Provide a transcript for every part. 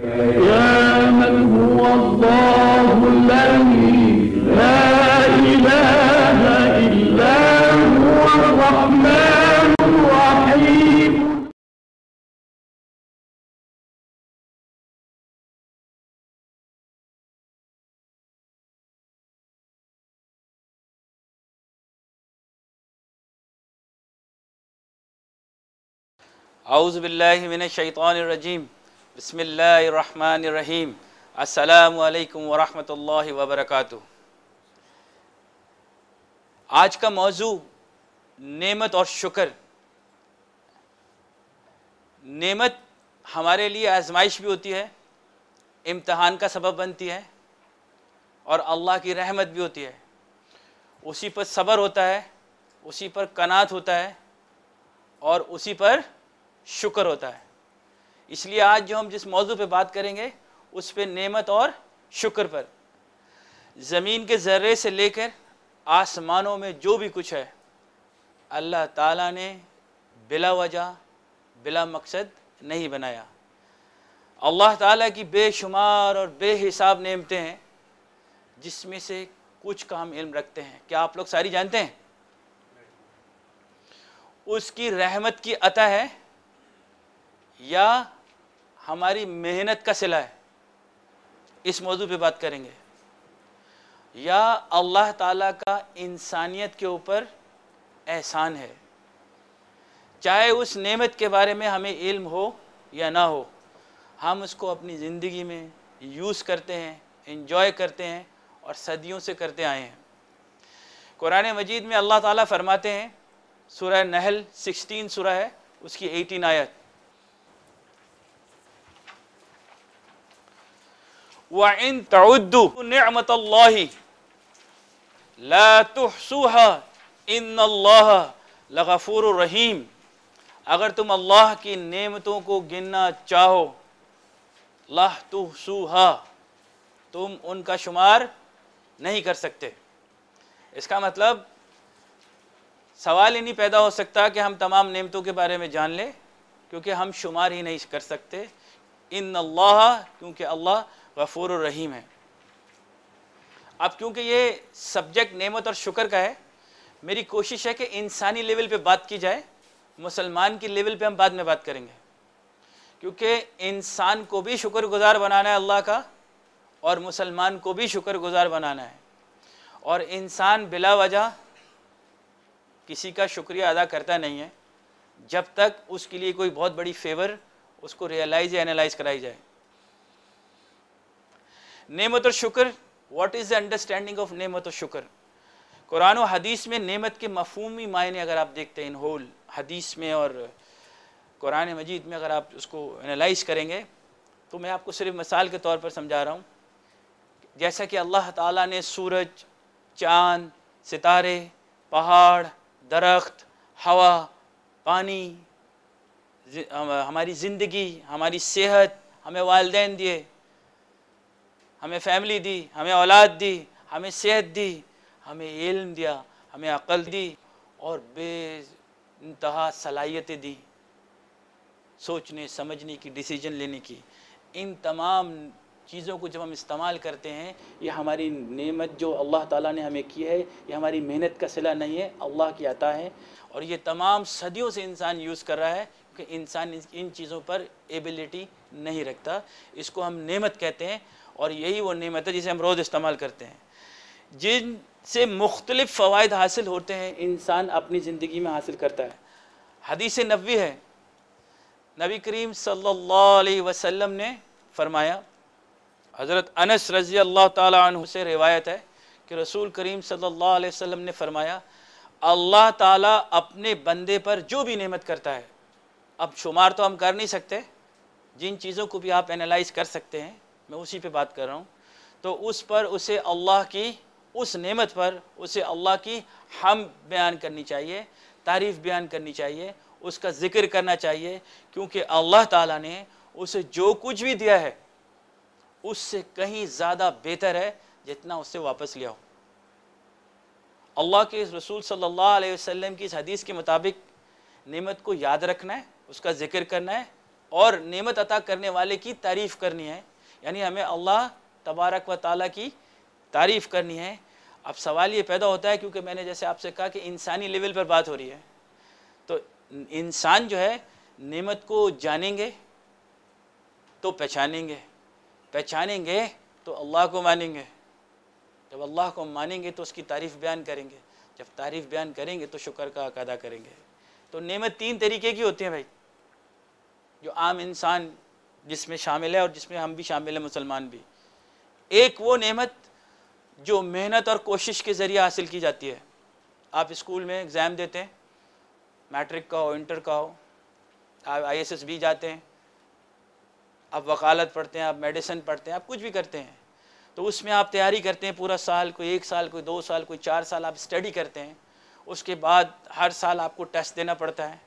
يا من هو الله الذي لا إله إلا هو الرحمن الرحيم أعوذ بالله من الشيطان الرجيم बसमीम अल्लाम वरम वबरक आज का मौजू नेमत और शुक्र नेमत हमारे लिए आजमाइश भी होती है इम्तहान का सबब बनती है और अल्लाह की रहमत भी होती है उसी पर सब्र होता है उसी पर कनात होता है और उसी पर शुक्र होता है इसलिए आज जो हम जिस मौजू पर बात करेंगे उस पर नेमत और शुक्र पर ज़मीन के ज़र्रे से लेकर आसमानों में जो भी कुछ है अल्लाह ताला ने बिला वजह बिला मकसद नहीं बनाया अल्लाह ताला की बेशुमार और बेहिसाब नेमतें हैं जिसमें से कुछ काम इल्म रखते हैं क्या आप लोग सारी जानते हैं उसकी रहमत की अता है या हमारी मेहनत का सिला है इस मौजू पे बात करेंगे या अल्लाह ताला का इंसानियत के ऊपर एहसान है चाहे उस नेमत के बारे में हमें इल्म हो या ना हो हम उसको अपनी ज़िंदगी में यूज़ करते हैं इन्जॉय करते हैं और सदियों से करते आए हैं कुरान मजीद में अल्लाह ताला फरमाते हैं सुरह नहल 16 सुरह है उसकी 18 आयत वन तमत लातुहा इन लगफूर रहीम अगर तुम अल्लाह की नेमतों को गिनना चाहो लाह तुहसूहा तुम उनका शुमार नहीं कर सकते इसका मतलब सवाल ही नहीं पैदा हो सकता कि हम तमाम नेमतों के बारे में जान लें क्योंकि हम शुमार ही नहीं कर सकते इन अल्लाह क्योंकि अल्लाह गफ़ूर रहीम है अब क्योंकि ये सब्जेक्ट नेमत और शुक्र का है मेरी कोशिश है कि इंसानी लेवल पे बात की जाए मुसलमान की लेवल पे हम बाद में बात करेंगे क्योंकि इंसान को भी शुक्रगुजार बनाना है अल्लाह का और मुसलमान को भी शुक्रगुजार बनाना है और इंसान बिला वजह किसी का शुक्रिया अदा करता नहीं है जब तक उसके लिए कोई बहुत बड़ी फेवर उसको रियलाइज या एनालाइज कराई जाए नेमत और शुक्र what is the understanding of नेमत और शुक्र कुरान और हदीस में नेमत के मफहमी मायने अगर आप देखते हैं इन होल हदीस में और कुरान मजीद में अगर आप उसको एनालाइज करेंगे तो मैं आपको सिर्फ मिसाल के तौर पर समझा रहा हूँ जैसा कि अल्लाह ताला ने सूरज चाँद सितारे पहाड़ दरख्त हवा पानी हमारी ज़िंदगी हमारी सेहत हमें वालदेन दिए हमें फैमिली दी हमें औलाद दी हमें सेहत दी हमें इल्म दिया हमें अकल दी और इंतहा सलाहियतें दी सोचने समझने की डिसीजन लेने की इन तमाम चीज़ों को जब हम इस्तेमाल करते हैं ये हमारी नेमत जो अल्लाह ताला ने हमें की है ये हमारी मेहनत का सिला नहीं है अल्लाह की आता है और ये तमाम सदियों से इंसान यूज़ कर रहा है क्योंकि इंसान इन चीज़ों पर एबिलिटी नहीं रखता इसको हम नेमत कहते हैं और यही वो नियमत है जिसे हम रोज़ इस्तेमाल करते हैं जिनसे मुख्तलिफ फ़वाद हासिल होते हैं इंसान अपनी ज़िंदगी में हासिल करता है हदीस नबी है नबी करीम सल्लल्लाहु वसम ने फरमाया हज़रत अनस रज़ी अल्लाह तु से रिवायत है कि रसूल करीम सल्ला वसम ने फरमाया अल्लाह ताला अपने बंदे पर जो भी नेमत करता है अब शुमार तो हम कर नहीं सकते जिन चीज़ों को भी आप एनालाइज कर सकते हैं मैं उसी पे बात कर रहा हूँ तो उस पर उसे अल्लाह की उस नेमत पर उसे अल्लाह की हम बयान करनी चाहिए तारीफ़ बयान करनी चाहिए उसका ज़िक्र करना चाहिए क्योंकि अल्लाह ताला ने उसे जो कुछ भी दिया है उससे कहीं ज़्यादा बेहतर है जितना उससे वापस लिया हो अल्लाह के रसूल सल्लल्लाहु अलैहि वसल्लम की इस हदीस के मुताबिक नेमत को याद रखना है उसका ज़िक्र करना है और नेमत अता करने वाले की तारीफ़ करनी है यानी हमें अल्लाह तबारक व ताली की तारीफ़ करनी है अब सवाल ये पैदा होता है क्योंकि मैंने जैसे आपसे कहा कि इंसानी लेवल पर बात हो रही है तो इंसान जो है नेमत को जानेंगे तो पहचानेंगे पहचानेंगे तो अल्लाह को मानेंगे जब अल्लाह को मानेंगे तो उसकी तारीफ़ बयान करेंगे जब तारीफ़ बयान करेंगे तो शुक्र का अदा करेंगे तो नेमत तीन तरीके की होती हैं भाई जो आम इंसान जिसमें शामिल है और जिसमें हम भी शामिल हैं मुसलमान भी एक वो नेमत जो मेहनत और कोशिश के ज़रिए हासिल की जाती है आप स्कूल में एग्ज़ाम देते हैं मैट्रिक का हो इंटर का हो आप आई एस एस भी जाते हैं आप वकालत पढ़ते हैं आप मेडिसिन पढ़ते हैं आप कुछ भी करते हैं तो उसमें आप तैयारी करते हैं पूरा साल कोई एक साल कोई दो साल कोई चार साल आप स्टडी करते हैं उसके बाद हर साल आपको टेस्ट देना पड़ता है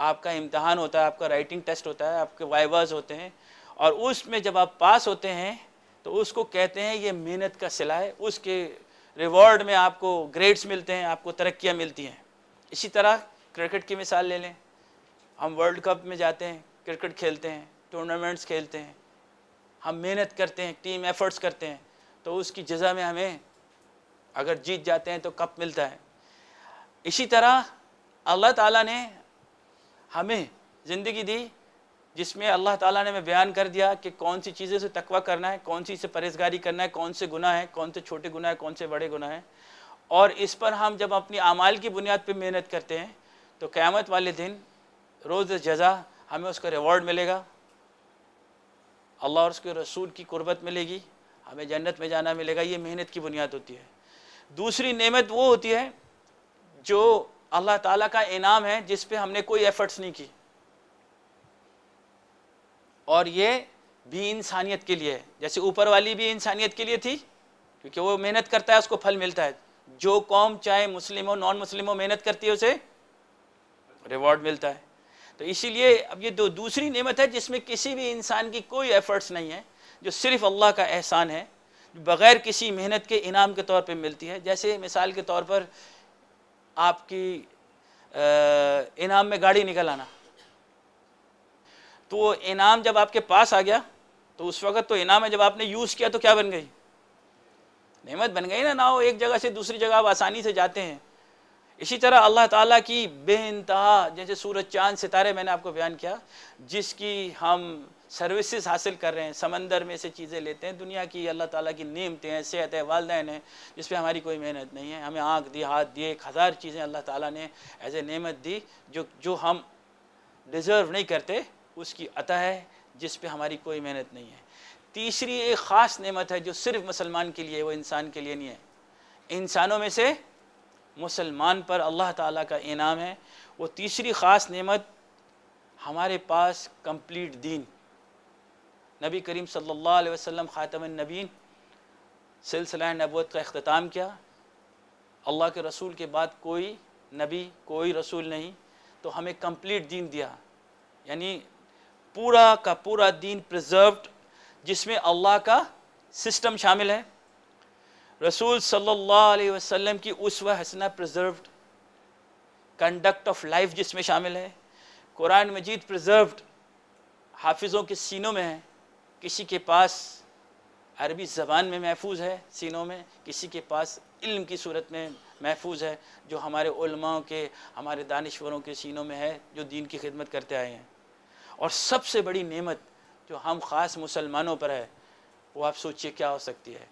आपका इम्तहान होता है आपका राइटिंग टेस्ट होता है आपके वाइवर्स होते हैं और उसमें जब आप पास होते हैं तो उसको कहते हैं ये मेहनत का सिला है उसके रिवॉर्ड में आपको ग्रेड्स मिलते हैं आपको तरक्कियाँ मिलती हैं इसी तरह क्रिकेट की मिसाल ले लें हम वर्ल्ड कप में जाते हैं क्रिकेट खेलते हैं टूर्नामेंट्स खेलते हैं हम मेहनत करते हैं टीम एफर्ट्स करते हैं तो उसकी जजा में हमें अगर जीत जाते हैं तो कप मिलता है इसी तरह अल्लाह ताला ने हमें ज़िंदगी दी जिसमें अल्लाह ताला ने हमें बयान कर दिया कि कौन सी चीज़ें से तकवा करना है कौन सी से परहेजगारी करना है कौन से गुनाह है कौन से छोटे गुनाह है कौन से बड़े गुनाह हैं और इस पर हम जब अपनी अमाल की बुनियाद पर मेहनत करते हैं तो क़्यामत वाले दिन रोज़ जज़ा हमें उसका रिवॉर्ड मिलेगा अल्लाह और उसके रसूल की कुर्बत मिलेगी हमें जन्नत में जाना मिलेगा ये मेहनत की बुनियाद होती है दूसरी नेमत वो होती है जो अल्लाह ताला का इनाम है जिस पे हमने कोई एफर्ट्स नहीं की और ये भी इंसानियत के लिए है जैसे ऊपर वाली भी इंसानियत के लिए थी क्योंकि वो मेहनत करता है उसको फल मिलता है जो कौम चाहे मुस्लिम हो नॉन मुस्लिम हो मेहनत करती है उसे रिवॉर्ड मिलता है तो इसीलिए अब ये दो दूसरी नेमत है जिसमें किसी भी इंसान की कोई एफर्ट्स नहीं है जो सिर्फ अल्लाह का एहसान है बग़ैर किसी मेहनत के इनाम के तौर पे मिलती है जैसे मिसाल के तौर पर आपकी इनाम में गाड़ी निकल आना तो इनाम जब आपके पास आ गया तो उस वक़्त तो इनाम है जब आपने यूज़ किया तो क्या बन गई नेमत बन गई ना ना वो एक जगह से दूसरी जगह आप आसानी से जाते हैं इसी तरह अल्लाह ताला की बेनतहा जैसे सूरज चांद सितारे मैंने आपको बयान किया जिसकी हम सर्विसेज हासिल कर रहे हैं समंदर में से चीज़ें लेते हैं दुनिया की अल्लाह ताला की नियमतें हैं सेहत है वालदे हैं जिस पर हमारी कोई मेहनत नहीं है हमें आँख दी हाथ दिए एक हज़ार चीज़ें अल्लाह ताला ने एज ए नमत दी जो जो हम डिज़र्व नहीं करते उसकी अतः है जिस पर हमारी कोई मेहनत नहीं है तीसरी एक ख़ास नमत है जो सिर्फ मुसलमान के लिए वो इंसान के लिए नहीं है इंसानों में से मुसलमान पर अल्लाह ताली का इनाम है वो तीसरी ख़ास नमत हमारे पास कम्प्लीट दीन नबी करीम सल्लल्लाहु अलैहि वसल्लम ख़ातम नबीन सिलसिला नबूत का अख्ताम किया अल्लाह के रसूल के बाद कोई नबी कोई रसूल नहीं तो हमें कंप्लीट दीन दिया यानी पूरा का पूरा दीन प्रिजर्व्ड जिसमें अल्लाह का सिस्टम शामिल है रसूल सल्लल्लाहु अलैहि वसल्लम की उस व हसना प्रिजर्व्ड कंडक्ट ऑफ लाइफ जिसमें शामिल है कुरान मजीद प्रिजर्व्ड हाफिज़ों के सीनों में है किसी के पास अरबी ज़बान में महफूज है सीनों में किसी के पास इल्म की सूरत में महफूज है जो हमारे उलमाओं के हमारे दानश्वरों के सीनों में है जो दीन की खिदमत करते आए हैं और सबसे बड़ी नेमत जो हम ख़ास मुसलमानों पर है वो आप सोचिए क्या हो सकती है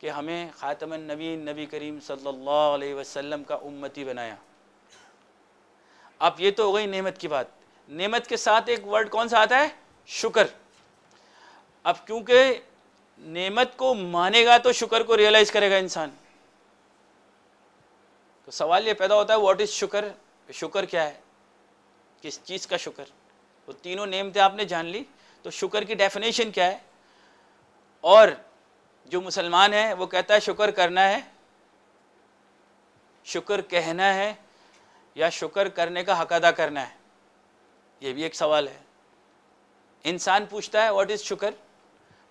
कि हमें ख़ातम नबी नबी करीम सल्लल्लाहु अलैहि वसल्लम का उम्मती बनाया अब ये तो हो गई नेमत की बात नेमत के साथ एक वर्ड कौन सा आता है शुक्र अब क्योंकि नेमत को मानेगा तो शुक्र को रियलाइज़ करेगा इंसान तो सवाल ये पैदा होता है व्हाट इज़ शुक्र शुक्र क्या है किस चीज़ का शुक्र तो तीनों नेमतें आपने जान ली तो शुक्र की डेफिनेशन क्या है और जो मुसलमान है वो कहता है शुक्र करना है शुक्र कहना है या शुक्र करने का हक अदा करना है ये भी एक सवाल है इंसान पूछता है व्हाट इज़ शुक्र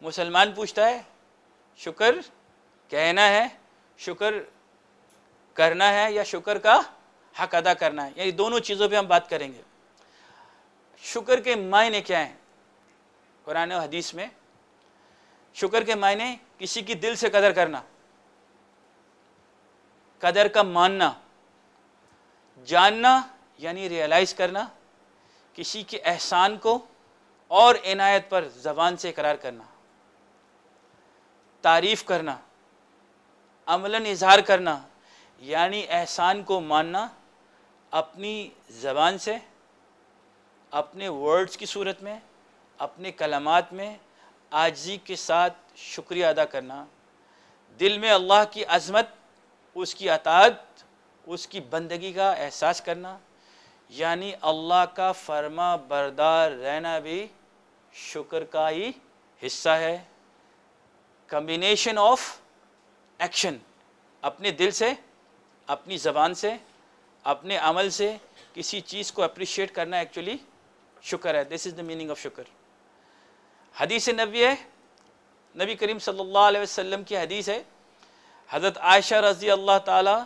मुसलमान पूछता है शुक्र कहना है शुक्र करना है या शुक्र का हक अदा करना है यानी दोनों चीज़ों पे हम बात करेंगे शुक्र के मायने क्या हैं कुरान और हदीस में शुक्र के मायने किसी की दिल से कदर करना कदर का मानना जानना यानी रियलाइज़ करना किसी के एहसान को और इनायत पर ज़बान से करार करना तारीफ़ करना अमला इजहार करना यानी एहसान को मानना अपनी ज़बान से अपने वर्ड्स की सूरत में अपने कलमात में आजी के साथ शुक्रिया अदा करना दिल में अल्लाह की अजमत उसकी अतात उसकी बंदगी का एहसास करना यानी अल्लाह का फर्मा बरदार रहना भी शुक्र का ही हिस्सा है कम्बिनेशन ऑफ एक्शन अपने दिल से अपनी ज़बान से अपने अमल से किसी चीज़ को अप्रिशिएट करना एक्चुअली शुक्र है this is the meaning of शुक्र हदीस नबी है नबी करीम सल्लल्लाहु अलैहि वसल्लम की हदीस है हज़रत आयशा रज़ी अल्लाह ताला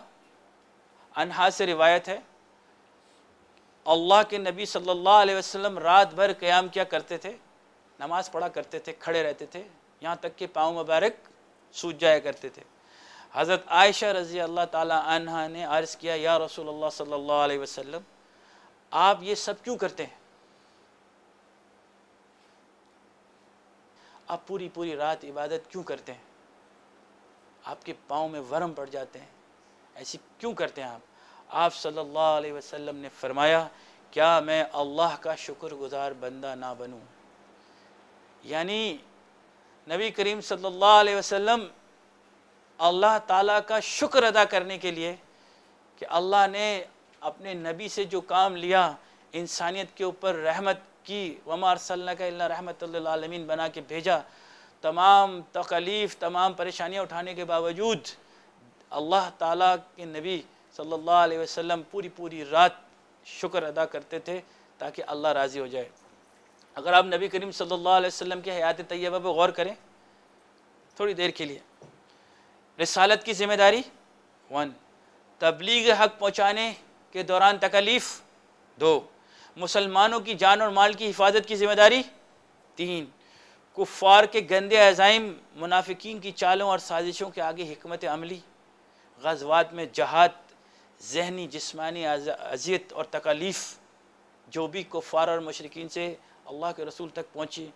अनहा से रिवायत है अल्लाह के नबी सल्लल्लाहु अलैहि वसल्लम रात भर क़याम किया करते थे नमाज़ पढ़ा करते थे खड़े रहते थे यहाँ तक के पाँव मुबारक सूझ जाया करते थे हज़रत आयशा रज़ी अल्लाह तहा ने अर्ज़ किया या रसूल सल्ला वसम आप ये सब क्यों करते हैं आप पूरी पूरी रात इबादत क्यों करते हैं आपके पाँव में वर्म पड़ जाते हैं ऐसी क्यों करते हैं आप आप सल्लल्लाहु अलैहि वसल्लम ने फरमाया क्या मैं अल्लाह का शुक्रगुजार बंदा ना बनूं यानी नबी करीम सल्लल्लाहु अलैहि वसल्लम अल्लाह ताला का शुक्र अदा करने के लिए कि अल्लाह ने अपने नबी से जो काम लिया इंसानियत के ऊपर रहमत की वमार सल्ला का रहमत आलमीन बना के भेजा तमाम तकलीफ़ तमाम परेशानियाँ उठाने के बावजूद अल्लाह ताला के नबी सल्लल्लाहु अलैहि वसल्लम पूरी पूरी रात शुक्र अदा करते थे ताकि अल्लाह राज़ी हो जाए अगर आप नबी करीम सल्लल्लाहु अलैहि वसल्लम की हयात तैयबा पर गौर करें थोड़ी देर के लिए रसालत की ज़िम्मेदारी वन तबलीग हक पहुँचाने के दौरान तकलीफ़ दो मुसलमानों की जान और माल की हिफाजत की ज़िम्मेदारी तीन कुफ़ार के गंदे अजाइम मुनाफिकीन की चालों और साजिशों के आगे हमत अमली गजवात में जहाद जहनी जिसमानी अजियत और तकलीफ़ जो भी कुफ़ार और मशरकिन से अल्लाह के रसूल तक पहुँची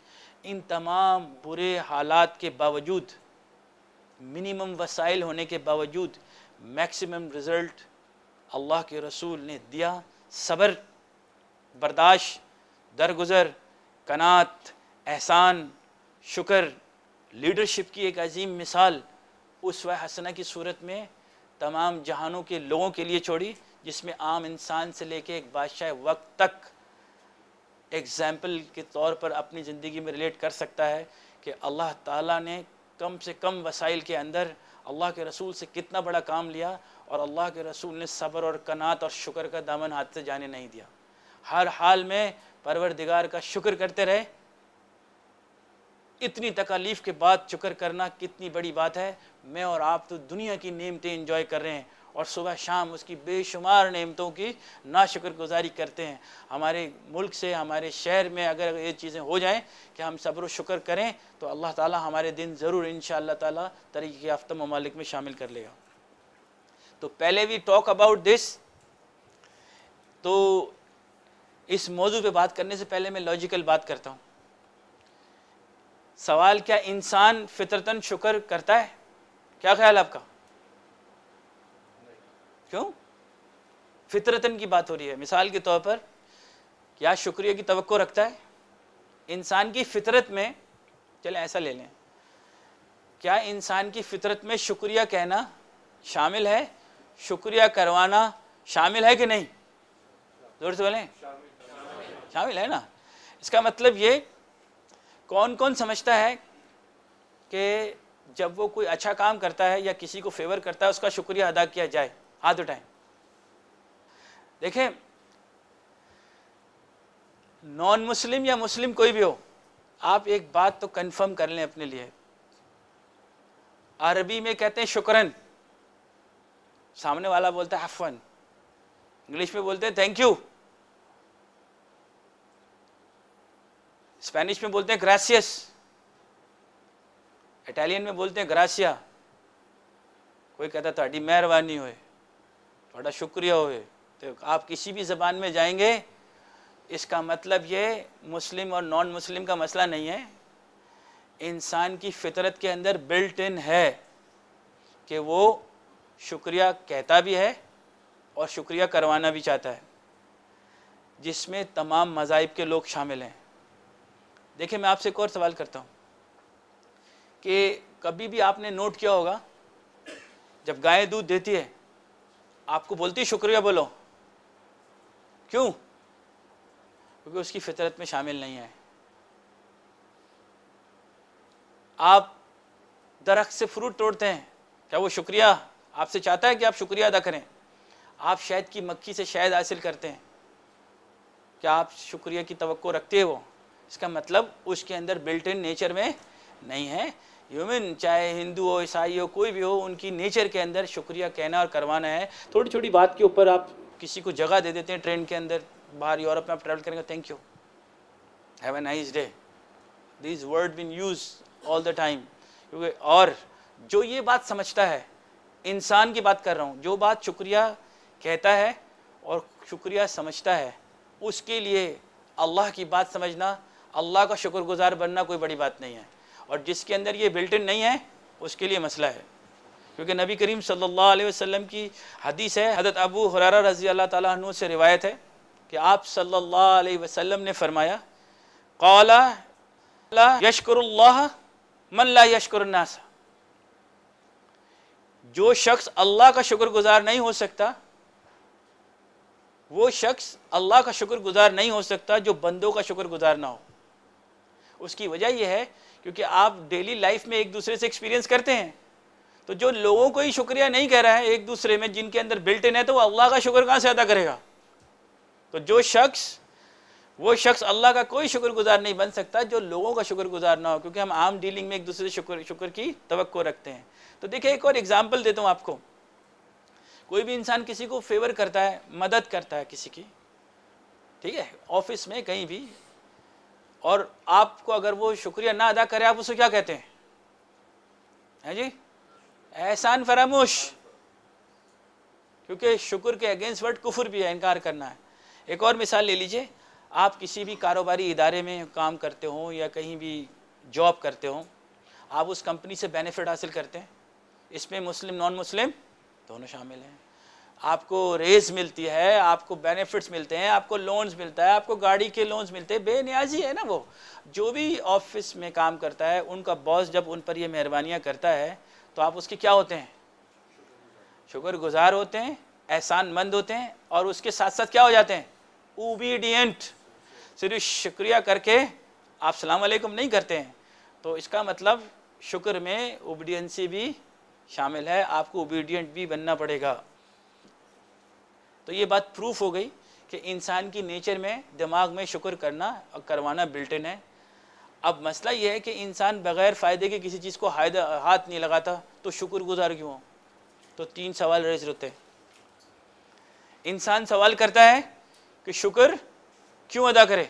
इन तमाम बुरे हालात के बावजूद मिनिमम वसाइल होने के बावजूद मैक्सिमम रिज़ल्ट अल्लाह के रसूल ने दिया सब्र बर्दाश्त दरगुजर कनात एहसान शुक्र लीडरशिप की एक अजीम मिसाल उस वह हसना की सूरत में तमाम जहानों के लोगों के लिए छोड़ी जिसमें आम इंसान से लेके एक बादशाह वक्त तक एग्ज़ाम्पल के तौर पर अपनी ज़िंदगी में रिलेट कर सकता है कि अल्लाह ताला ने कम से कम वसाइल के अंदर अल्लाह के रसूल से कितना बड़ा काम लिया और अल्लाह के रसूल ने सब्र और कनात और शुक्र का दामन हाथ से जाने नहीं दिया हर हाल में परवरदिगार का शुक्र करते रहे इतनी तकालीफ़ के बाद शुक्र करना कितनी बड़ी बात है मैं और आप तो दुनिया की नेमतें इन्जॉय कर रहे हैं और सुबह शाम उसकी बेशुमार नेमतों की ना गुज़ारी करते हैं हमारे मुल्क से हमारे शहर में अगर ये चीज़ें हो जाएँ कि हम सब्र शुक्र करें तो अल्लाह ताला हमारे दिन ज़रूर इन ताला तरीक़े याफ्ता ममालिक में शामिल कर लेगा तो पहले वी टॉक अबाउट दिस तो इस मौजू पे बात करने से पहले मैं लॉजिकल बात करता हूँ सवाल क्या इंसान फितरतन शुक्र करता है क्या ख्याल आपका क्यों फितरतन की बात हो रही है मिसाल के तौर पर क्या शुक्रिया की तो रखता है इंसान की फितरत में चले ऐसा ले लें क्या इंसान की फितरत में शुक्रिया कहना शामिल है शुक्रिया करवाना शामिल है कि नहीं जोर से बोलें शामिल है ना इसका मतलब ये कौन कौन समझता है कि जब वो कोई अच्छा काम करता है या किसी को फेवर करता है उसका शुक्रिया अदा किया जाए at द टाइम देखें नॉन मुस्लिम या मुस्लिम कोई भी हो आप एक बात तो कंफर्म कर लें अपने लिए अरबी में कहते हैं शुक्रन सामने वाला बोलता है हफन इंग्लिश में बोलते हैं थैंक यू स्पेनिश में बोलते हैं ग्रासियस इटालियन में बोलते हैं ग्रासिया कोई कहता था तो मेहरबानी हुए बड़ा शुक्रिया हो तो आप किसी भी ज़बान में जाएंगे इसका मतलब ये मुस्लिम और नॉन मुस्लिम का मसला नहीं है इंसान की फितरत के अंदर बिल्ट इन है कि वो शुक्रिया कहता भी है और शुक्रिया करवाना भी चाहता है जिसमें तमाम मजाहब के लोग शामिल हैं देखिए मैं आपसे एक और सवाल करता हूँ कि कभी भी आपने नोट किया होगा जब गाय दूध देती है आपको बोलती शुक्रिया बोलो क्यों क्योंकि उसकी फितरत में शामिल नहीं है आप दरख्त से फ्रूट तोड़ते हैं क्या वो शुक्रिया आपसे चाहता है कि आप शुक्रिया अदा करें आप शहद की मक्खी से शहद हासिल करते हैं क्या आप शुक्रिया की तो रखते हो इसका मतलब उसके अंदर बिल्ट इन नेचर में नहीं है ह्यूमन चाहे हिंदू हो ईसाई हो कोई भी हो उनकी नेचर के अंदर शुक्रिया कहना और करवाना है थोड़ी छोटी बात के ऊपर आप किसी को जगह दे देते हैं ट्रेन के अंदर बाहर यूरोप में आप ट्रैवल करेंगे thank you have a nice day this word been use all the time क्योंकि और जो ये बात समझता है इंसान की बात कर रहा हूँ जो बात शुक्रिया कहता है और शुक्रिया समझता है उसके लिए अल्लाह की बात समझना अल्लाह का शुक्रगुजार बनना कोई बड़ी बात नहीं है और जिसके अंदर ये बिल्टिन नहीं है उसके लिए मसला है क्योंकि नबी करीम सल्लल्लाहु अलैहि वसल्लम की हदीस है हज़रत अबू हुरारा रज़ी अल्लाह तु से रिवायत है कि आप सल्लल्लाहु अलैहि वसल्लम ने फरमाया कौला ला यशकुरुल्लाह मन ला जो शख्स अल्लाह का शुक्रगुजार नहीं हो सकता वो शख्स अल्लाह का शुक्रगुजार नहीं हो सकता जो बंदों का शुक्रगुजार ना हो उसकी वजह यह है क्योंकि आप डेली लाइफ में एक दूसरे से एक्सपीरियंस करते हैं तो जो लोगों को ही शुक्रिया नहीं कह रहा है एक दूसरे में जिनके अंदर बिल्ट इन है तो वो अल्लाह का शुक्र कहाँ से अदा करेगा तो जो शख्स वो शख्स अल्लाह का कोई शुक्रगुजार नहीं बन सकता जो लोगों का शुक्रगुजार ना हो क्योंकि हम आम डीलिंग में एक दूसरे से शुक्र शुक्र की तो रखते हैं तो देखिए एक और एग्ज़ाम्पल देता हूँ आपको कोई भी इंसान किसी को फेवर करता है मदद करता है किसी की ठीक है ऑफिस में कहीं भी और आपको अगर वो शुक्रिया ना अदा करे आप उसको क्या कहते हैं है जी एहसान फरामोश क्योंकि शुक्र के अगेंस्ट वर्ड कुफर भी है इनकार करना है एक और मिसाल ले लीजिए आप किसी भी कारोबारी इदारे में काम करते हों या कहीं भी जॉब करते हों आप उस कंपनी से बेनिफिट हासिल करते हैं इसमें मुस्लिम नॉन मुस्लिम दोनों शामिल हैं आपको रेस मिलती है आपको बेनिफिट्स मिलते हैं आपको लोन्स मिलता है आपको गाड़ी के लोन्स मिलते हैं बेनियाजी है ना वो जो भी ऑफिस में काम करता है उनका बॉस जब उन पर ये मेहरबानियाँ करता है तो आप उसके क्या होते हैं शुक्रगुजार होते हैं एहसान मंद होते हैं और उसके साथ साथ क्या हो जाते हैं ओबीडियंट सिर्फ शुक्रिया करके आप सलाम वालेकुम नहीं करते हैं तो इसका मतलब शुक्र में ओबीडियंसी भी शामिल है आपको ओबीडियंट भी बनना पड़ेगा तो ये बात प्रूफ हो गई कि इंसान की नेचर में दिमाग में शुक्र करना और करवाना बिल्टिन है अब मसला यह है कि इंसान बग़ैर फ़ायदे के किसी चीज़ को हाथ नहीं लगाता तो शुक्रगुजार क्यों हो तो तीन सवाल रेज होते हैं इंसान सवाल करता है कि शुक्र क्यों अदा करे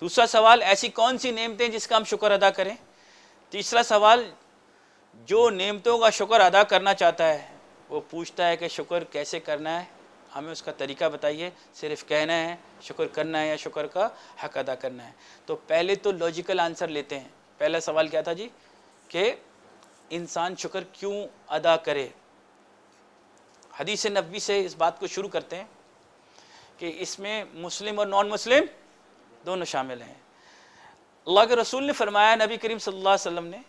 दूसरा सवाल ऐसी कौन सी नेमतें जिसका हम शुक्र अदा करें तीसरा सवाल जो नेमतों का शुक्र अदा करना चाहता है वो पूछता है कि शुक्र कैसे करना है हमें उसका तरीका बताइए सिर्फ कहना है शुक्र करना है या शुक्र का हक अदा करना है तो पहले तो लॉजिकल आंसर लेते हैं पहला सवाल क्या था जी कि इंसान शुक्र क्यों अदा करे हदीस नबी से इस बात को शुरू करते हैं कि इसमें मुस्लिम और नॉन मुस्लिम दोनों शामिल हैं अल्लाह के रसूल ने फरमाया नबी करीम सल्लल्लाहु अलैहि वसल्लम ने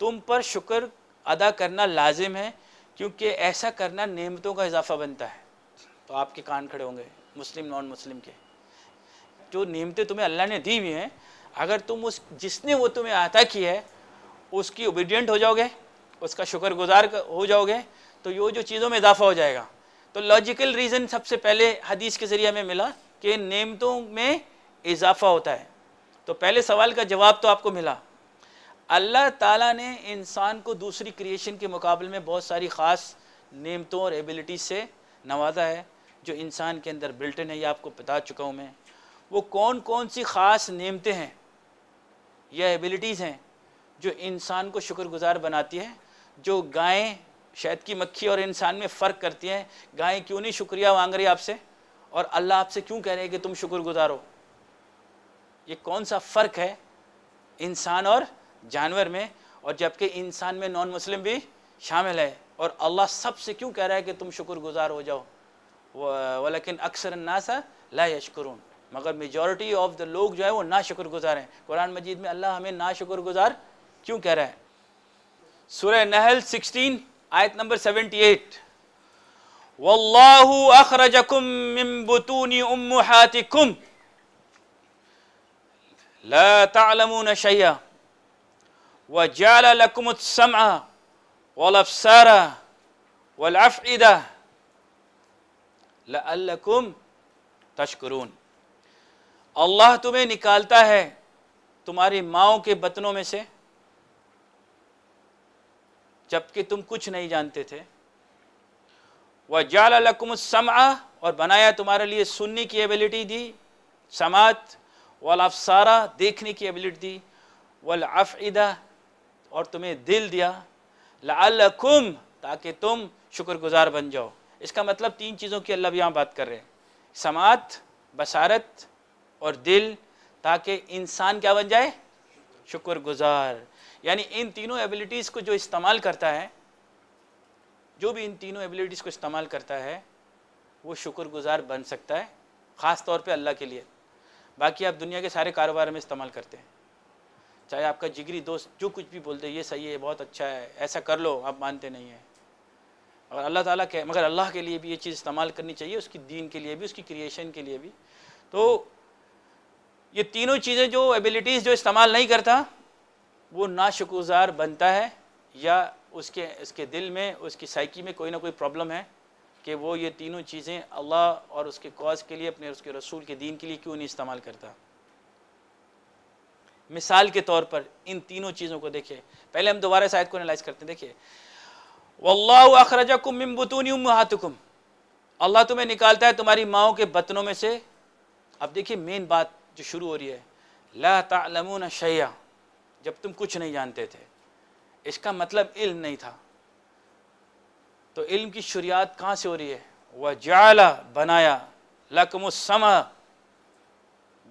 तुम पर शुक्र अदा करना लाजिम है क्योंकि ऐसा करना नेमतों का इजाफा बनता है तो आपके कान खड़े होंगे मुस्लिम नॉन मुस्लिम के जो नियमतें तुम्हें अल्लाह ने दी हुई हैं अगर तुम उस जिसने वो तुम्हें आता किया है उसकी ओबीडियंट हो जाओगे उसका शुक्रगुजार हो जाओगे तो यो जो चीज़ों में इजाफा हो जाएगा तो लॉजिकल रीज़न सबसे पहले हदीस के ज़रिए हमें मिला कि नियमतों में इजाफा होता है तो पहले सवाल का जवाब तो आपको मिला अल्लाह ताला ने इंसान को दूसरी क्रिएशन के मुकाबले में बहुत सारी ख़ास नेमतों और एबिलिटी से नवाजा है जो इंसान के अंदर बिल्टन है ये आपको बता चुका हूँ मैं वो कौन कौन सी ख़ास नेमतें हैं या एबिलिटीज़ हैं जो इंसान को शुक्रगुजार बनाती है जो गायें शहद की मक्खी और इंसान में फ़र्क करती हैं गायें क्यों नहीं शुक्रिया मांग रही आपसे और अल्लाह आपसे क्यों कह रहे हैं कि तुम शुक्रगुजार हो ये कौन सा फ़र्क है इंसान और जानवर में और जबकि इंसान में नॉन मुस्लिम भी शामिल है और अल्लाह सबसे क्यों कह रहा है कि तुम शुक्रगुजार हो जाओ व अक्सर नासा ला यशकरून मगर मेजॉरिटी ऑफ द लोग जो है वो ना शुक्रगुजार हैं कुरान मजीद में अल्लाह हमें ना शुक्रगुजार क्यों कह रहा है सुरह नहल 16 आयत नंबर 78 वल्लाहु अखरजकुम मिन बुतूनी उम्मुहातिकुम ला तालमून शैया व जालकुमसमा वलफसारा वलफ़दा लकुम तशकरून अल्लाह तुम्हें निकालता है तुम्हारी माओ के बतनों में से जबकि तुम कुछ नहीं जानते थे वह जालकुमसमा और बनाया तुम्हारे लिए सुनने की एबिलिटी दी समात वाल अफसारा देखने की एबिलिटी दी वल अफ़दा और तुम्हें दिल दिया लुम ताकि तुम शुक्रगुजार बन जाओ इसका मतलब तीन चीज़ों की अल्लाह भी यहाँ बात कर रहे हैं समात बसारत और दिल ताकि इंसान क्या बन जाए शुक्रगुजार यानी इन तीनों एबिलिटीज़ को जो इस्तेमाल करता है जो भी इन तीनों एबिलिटीज़ को इस्तेमाल करता है वो शुक्रगुजार बन सकता है ख़ास तौर पे अल्लाह के लिए बाकी आप दुनिया के सारे कारोबार में इस्तेमाल करते हैं चाहे आपका जिगरी दोस्त जो कुछ भी बोलते ये सही है बहुत अच्छा है ऐसा कर लो आप मानते नहीं हैं और अल्लाह ताला के मगर अल्लाह के लिए भी ये चीज़ इस्तेमाल करनी चाहिए उसकी दीन के लिए भी उसकी क्रिएशन के लिए भी तो ये तीनों चीज़ें जो एबिलिटीज़ जो इस्तेमाल नहीं करता वो नाशुकुजार बनता है या उसके उसके दिल में उसकी साइकी में कोई ना कोई प्रॉब्लम है कि वो ये तीनों चीज़ें अल्लाह और उसके कॉज के लिए अपने उसके रसूल के दीन के लिए क्यों नहीं इस्तेमाल करता मिसाल के तौर पर इन तीनों चीज़ों को देखिए पहले हम दोबारा शायद को एनालाइज करते हैं देखिए वल्ला अखरजकुम मिम्बतूनी उम्मातुकुम अल्लाह तुम्हें निकालता है तुम्हारी माओ के बतनों में से अब देखिए मेन बात जो शुरू हो रही है ला शैया जब तुम कुछ नहीं जानते थे इसका मतलब इल्म नहीं था तो इल्म की शुरुआत कहाँ से हो रही है वह जाला बनाया लकमुसमा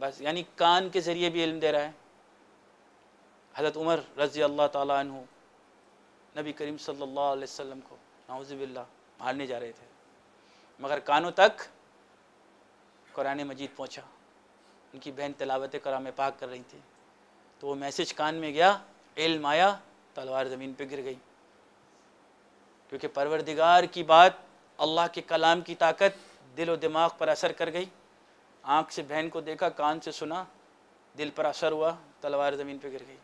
बस यानी कान के ज़रिए भी इल्म दे रहा है हज़रत उमर रज़ी अल्लाह तु नबी करीम सल्लल्लाहु अलैहि वसल्लम को नाउज़बिल्ला मारने जा रहे थे मगर कानों तक कुरान मजीद पहुँचा उनकी बहन तलावत कराम पाक कर रही थी तो वो मैसेज कान में गया इल्म आया तलवार ज़मीन पर गिर गई क्योंकि परवरदिगार की बात अल्लाह के कलाम की ताकत दिल व दिमाग पर असर कर गई आँख से बहन को देखा कान से सुना दिल पर असर हुआ तलवार ज़मीन पर गिर गई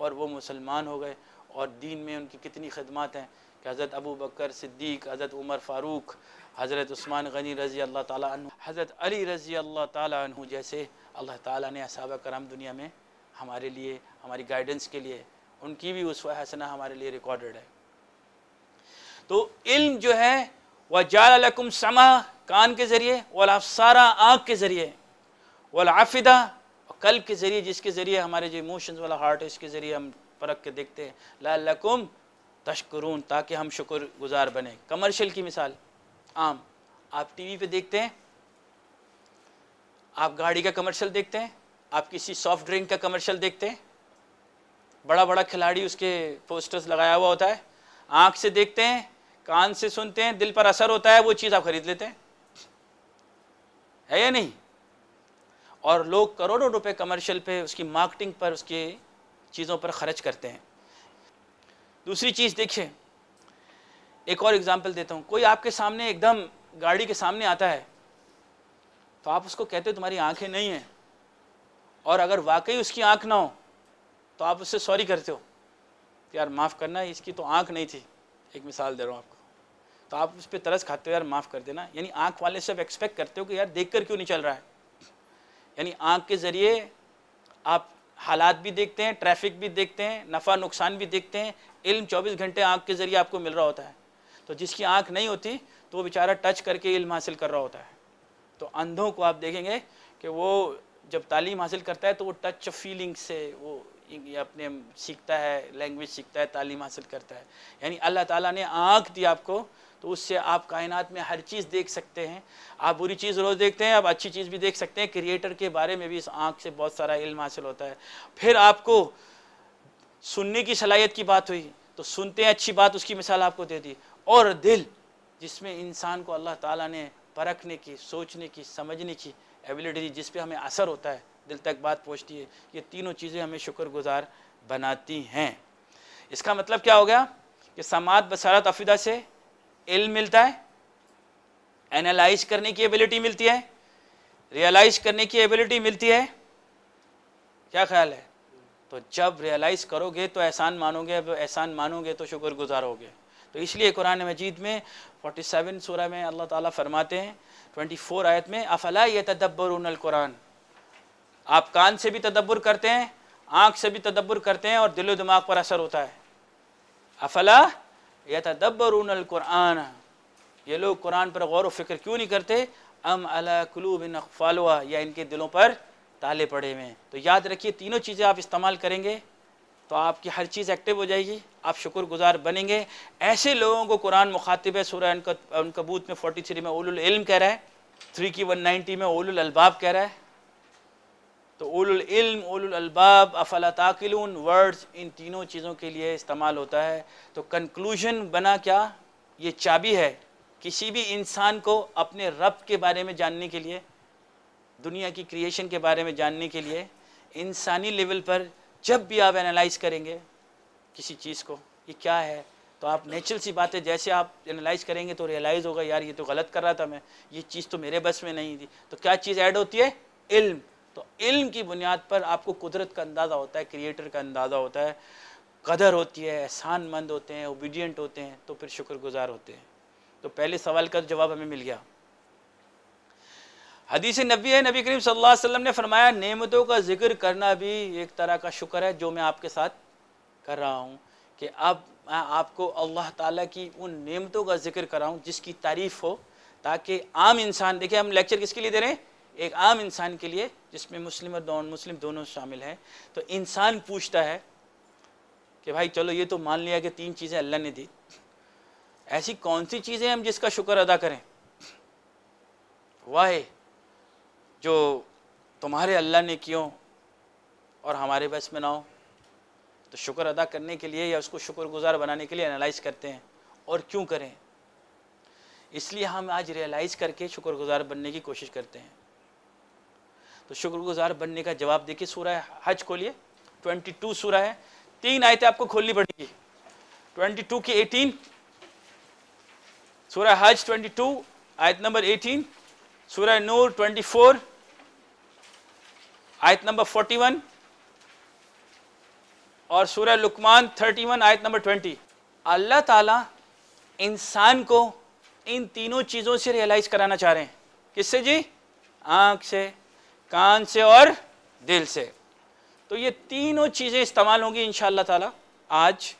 और वो मुसलमान हो गए और दीन में उनकी कितनी खिदमत हैं कि हज़रत अबू बकर सिद्दीक हज़रत उमर फ़ारूक हज़रत उस्मान गनी रज़ी अल्लाह ताली हज़रत अली रज़ी अल्लाह ताली जैसे अल्लाह ताली ने असाब कराम दुनिया में हमारे लिए हमारी गाइडेंस के लिए उनकी भी उसवा हसना हमारे लिए रिकॉर्डेड है तो इल्म जो है वह जालकुम समा कान के ज़रिए वाला सारा आँख के ज़रिए वाला आफिदा और कल्ब के ज़रिए जिसके ज़रिए हमारे जो इमोशंस वाला हार्ट है इसके ज़रिए हम परख के देखते हैं लाकुम तशकरून ताकि हम शुक्र गुज़ार बने कमर्शल की मिसाल आम आप टीवी पे देखते हैं आप गाड़ी का कमर्शल देखते हैं आप किसी सॉफ्ट ड्रिंक का कमर्शल देखते हैं बड़ा बड़ा खिलाड़ी उसके पोस्टर्स लगाया हुआ होता है आँख से देखते हैं कान से सुनते हैं दिल पर असर होता है वो चीज़ आप ख़रीद लेते हैं है या नहीं और लोग करोड़ों रुपए कमर्शियल पे उसकी मार्केटिंग पर उसकी चीज़ों पर खर्च करते हैं दूसरी चीज़ देखिए एक और एग्ज़ाम्पल देता हूँ कोई आपके सामने एकदम गाड़ी के सामने आता है तो आप उसको कहते हो तुम्हारी आंखें नहीं हैं और अगर वाकई उसकी आंख ना हो तो आप उससे सॉरी करते हो यार माफ़ करना इसकी तो आंख नहीं थी एक मिसाल दे रहा हूँ आपको तो आप उस पर तरस खाते हो यार माफ़ कर देना यानी आंख वाले से आप एक्सपेक्ट करते हो कि यार देख कर क्यों नहीं चल रहा है यानी आँख के ज़रिए आप हालात भी देखते हैं ट्रैफिक भी देखते हैं नफ़ा नुकसान भी देखते हैं इल्म 24 घंटे आँख के ज़रिए आपको मिल रहा होता है तो जिसकी आँख नहीं होती तो वो बेचारा टच करके इल्म हासिल कर रहा होता है तो अंधों को आप देखेंगे कि वो जब तालीम हासिल करता है तो वो टच फीलिंग से वो अपने सीखता है लैंग्वेज सीखता है तालीम हासिल करता है यानी अल्लाह ताला ने आँख दी आपको तो उससे आप कायनात में हर चीज़ देख सकते हैं आप बुरी चीज़ रोज़ देखते हैं आप अच्छी चीज़ भी देख सकते हैं क्रिएटर के बारे में भी इस आँख से बहुत सारा इल्म हासिल होता है फिर आपको सुनने की सलाहियत की बात हुई तो सुनते हैं अच्छी बात उसकी मिसाल आपको दे दी और दिल जिसमें इंसान को अल्लाह ताला ने परखने की सोचने की समझने की एबिलिटी दी जिस पे हमें असर होता है दिल तक बात पहुंचती है ये तीनों चीज़ें हमें शुक्रगुजार बनाती हैं इसका मतलब क्या हो गया कि समात बसारत अफिदा से इल्म मिलता है एनालाइज करने की एबिलिटी मिलती है रियलाइज करने की एबिलिटी मिलती है क्या ख्याल है तो जब रियलाइज करोगे तो एहसान मानोगे अब एहसान मानोगे तो शुक्र गुजार होगे तो इसलिए कुरान मजीद में 47 सूरह में अल्लाह ताला फरमाते हैं 24 आयत में अफला ये तदब्बर कुरान आप कान से भी तदब्बर करते हैं आँख से भी तदब्बर करते हैं और दिलो दिमाग पर असर होता है अफला यतदब्बरून कुरान ये लोग कुरान पर गौर व फिक्र क्यों नहीं करते अम अला कलूब या इनके दिलों पर ताले पड़े हुए तो याद रखिए तीनों चीज़ें आप इस्तेमाल करेंगे तो आपकी हर चीज़ एक्टिव हो जाएगी आप शुक्रगुजार बनेंगे ऐसे लोगों को कुरान मुखातिब है सूर्य उनका बूथ में फोर्टी थ्री में इल्म कह रहा है थ्री की वन नाइनटी में ओलबाब कह रहा है तो उलुल इल्म उलुल अलबाब अफला ताकिलून वर्ड्स इन तीनों चीज़ों के लिए इस्तेमाल होता है तो कंक्लूजन बना क्या ये चाबी है किसी भी इंसान को अपने रब के बारे में जानने के लिए दुनिया की क्रिएशन के बारे में जानने के लिए इंसानी लेवल पर जब भी आप एनालाइज करेंगे किसी चीज़ को ये क्या है तो आप नेचुरल सी बातें जैसे आप एनालाइज करेंगे तो रियलाइज़ होगा यार ये तो गलत कर रहा था मैं ये चीज़ तो मेरे बस में नहीं थी तो क्या चीज़ ऐड होती है इल्म तो इल्म की बुनियाद पर आपको कुदरत का अंदाज़ा होता है क्रिएटर का अंदाज़ा होता है कदर होती है एहसान मंद होते हैं ओबीडियंट होते हैं तो फिर शुक्रगुजार होते हैं तो पहले सवाल का जवाब हमें मिल गया हदीस नबी है नबी करीम सल्लल्लाहु अलैहि वसल्लम ने फरमाया नेमतों का जिक्र करना भी एक तरह का शुक्र है जो मैं आपके साथ कर रहा हूँ कि अब मैं आपको अल्लाह ताला की उन नेमतों का जिक्र कराऊँ जिसकी तारीफ़ हो ताकि आम इंसान देखिए हम लेक्चर किसके लिए दे रहे हैं एक आम इंसान के लिए जिसमें मुस्लिम और नॉन मुस्लिम दोनों शामिल हैं तो इंसान पूछता है कि भाई चलो ये तो मान लिया कि तीन चीज़ें अल्लाह ने दी ऐसी कौन सी चीज़ें हम जिसका शुक्र अदा करें वाह जो तुम्हारे अल्लाह ने क्यों और हमारे बस में ना हो तो शुक्र अदा करने के लिए या उसको शुक्रगुजार बनाने के लिए एनालाइज करते हैं और क्यों करें इसलिए हम आज रियलाइज़ करके शुक्रगुजार बनने की कोशिश करते हैं तो शुक्रगुजार बनने का जवाब देखिए सूरह हज खोलिए 22 सूरह है तीन आयतें आपको खोलनी पड़ेगी 22 की 18 सूरह हज 22 आयत नंबर 18 सूरह नूर 24 आयत नंबर 41 और सूरह लुकमान 31 आयत नंबर 20 अल्लाह ताला इंसान को इन तीनों चीज़ों से रियलाइज़ कराना चाह रहे हैं किससे जी आँख से कान से और दिल से तो ये तीनों चीज़ें इस्तेमाल होंगी इन ताला आज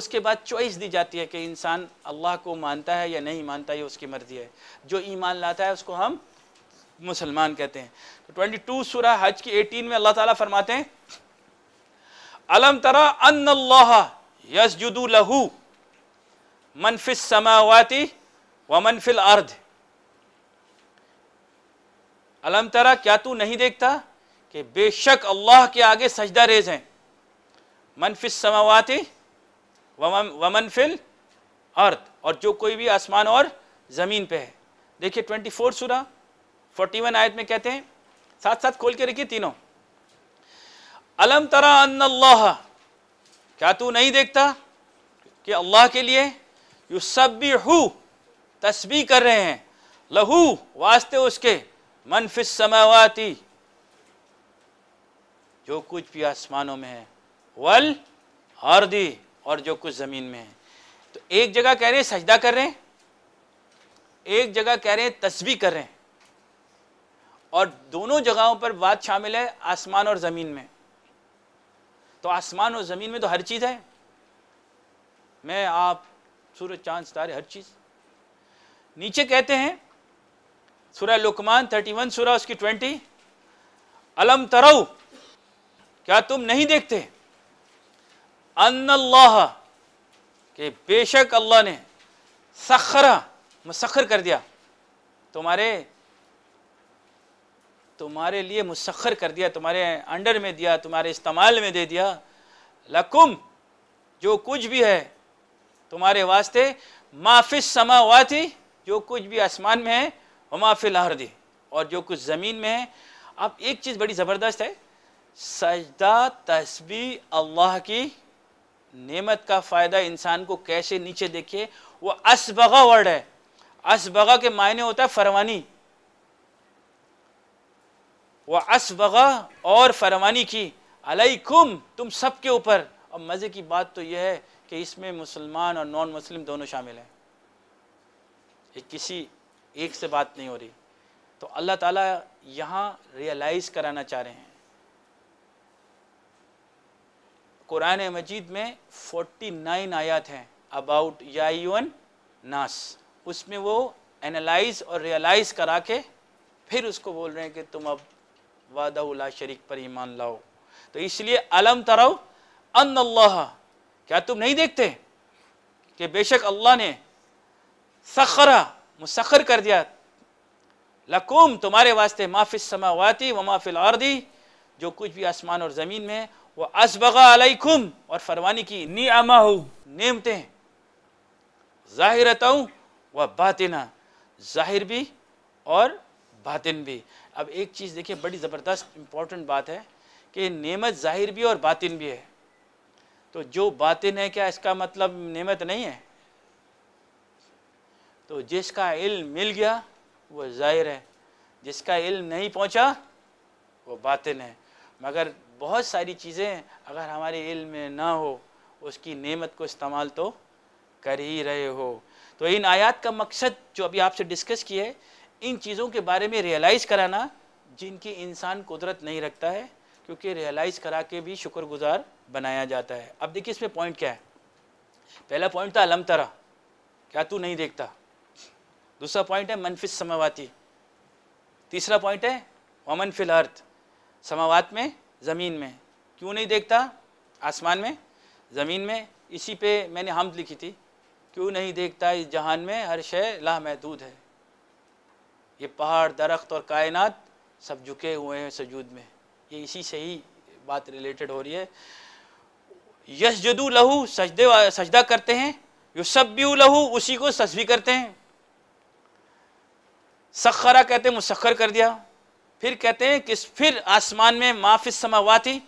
उसके बाद चॉइस दी जाती है कि इंसान अल्लाह को मानता है या नहीं मानता ये उसकी मर्ज़ी है जो ईमान लाता है उसको हम मुसलमान कहते हैं तो ट्वेंटी टू सूरा हज की एटीन में अल्लाह ताला फरमाते हैं अलम तरा अन लहू मनफिस समावाती व मनफिल अर्ध अलम तरा क्या तू नहीं देखता कि बेशक अल्लाह के आगे सजदा रेज हैं मनफिस समावाती वमनफिल अर्थ और जो कोई भी आसमान और ज़मीन पे है देखिए ट्वेंटी फोर सुरा फोर्टी वन आयत में कहते हैं साथ साथ खोल के रखिए तीनों अलम तरा अल्लाह क्या तू नहीं देखता कि अल्लाह के लिए यू सब भी तस्बी कर रहे हैं लहू वास्ते उसके मनफिस समावाती जो कुछ भी आसमानों में है वल दी और जो कुछ ज़मीन में है तो एक जगह कह रहे हैं सजदा कर रहे हैं एक जगह कह रहे हैं तस्वीर कर रहे हैं और दोनों जगहों पर बात शामिल है आसमान और ज़मीन में तो आसमान और ज़मीन में तो हर चीज़ है मैं आप सूरज चांद सितारे हर चीज़ नीचे कहते हैं सूर्य लुकमान 31 सूर्य उसकी 20 अलम तरऊ क्या तुम नहीं देखते अल्लाह के बेशक अल्लाह ने सखरा मुसखर कर दिया तुम्हारे तुम्हारे लिए मुसखर कर दिया तुम्हारे अंडर में दिया तुम्हारे इस्तेमाल में दे दिया लकुम जो कुछ भी है तुम्हारे वास्ते माफिस समा हुआ थी जो कुछ भी आसमान में है वमाफिल अर्दी और जो कुछ ज़मीन में है अब एक चीज़ बड़ी ज़बरदस्त है सजदा तस्बी अल्लाह की नेमत का फ़ायदा इंसान को कैसे नीचे देखिए वो असबगा वर्ड है असबगा के मायने होता है फरवानी वह असबगा और फरवानी की अलैकुम तुम सब के ऊपर और मज़े की बात तो यह है कि इसमें मुसलमान और नॉन मुस्लिम दोनों शामिल हैं किसी एक से बात नहीं हो रही तो अल्लाह ताला यहाँ रियलाइज़ कराना चाह रहे हैं कुरान मजीद में 49 आयात हैं अबाउट यान नास उसमें वो एनालाइज और रियलाइज करा के फिर उसको बोल रहे हैं कि तुम अब वादा उला शरीक पर ईमान लाओ तो इसलिए अलम तरव अन अल्लाह क्या तुम नहीं देखते कि बेशक अल्लाह ने सखरा मुसखर कर दिया लकुम तुम्हारे वास्ते माफिस समावाती व माफिल आर्दी जो कुछ भी आसमान और ज़मीन में है वह असबगा खुम और फरवानी की नी आमा हो नेमते हैं ज़ाहिरताऊँ व बातना ज़ाहिर भी और बातिन भी अब एक चीज़ देखिए बड़ी ज़बरदस्त इम्पॉर्टेंट बात है कि नेमत ज़ाहिर भी और बातिन भी है तो जो बातिन है क्या इसका मतलब नेमत नहीं है तो जिसका इल मिल गया वो ज़ाहिर है जिसका इल नहीं पहुंचा वो बातिन है मगर बहुत सारी चीज़ें अगर हमारे इल्म में ना हो उसकी नेमत को इस्तेमाल तो कर ही रहे हो तो इन आयात का मकसद जो अभी आपसे डिस्कस किया है इन चीज़ों के बारे में रियलाइज़ कराना जिनकी इंसान कुदरत नहीं रखता है क्योंकि रियलाइज़ करा के भी शुक्रगुजार बनाया जाता है अब देखिए इसमें पॉइंट क्या है पहला पॉइंट था अलम तरा क्या तू नहीं देखता दूसरा पॉइंट है मनफिस समावाती तीसरा पॉइंट है वमन फिल अर्थ समावात में ज़मीन में क्यों नहीं देखता आसमान में ज़मीन में इसी पे मैंने हम लिखी थी क्यों नहीं देखता इस जहान में हर शय लामहदूद है ये पहाड़ दरख्त और कायनात सब झुके हुए हैं सजूद में ये इसी से ही बात रिलेटेड हो रही है यश जदू लहू सजदे सजदा करते हैं युसब्यू लहू उसी को तस्वी करते हैं सखरा कहते हैं मुसखर कर दिया फिर कहते हैं कि फिर आसमान में माफिस समावाती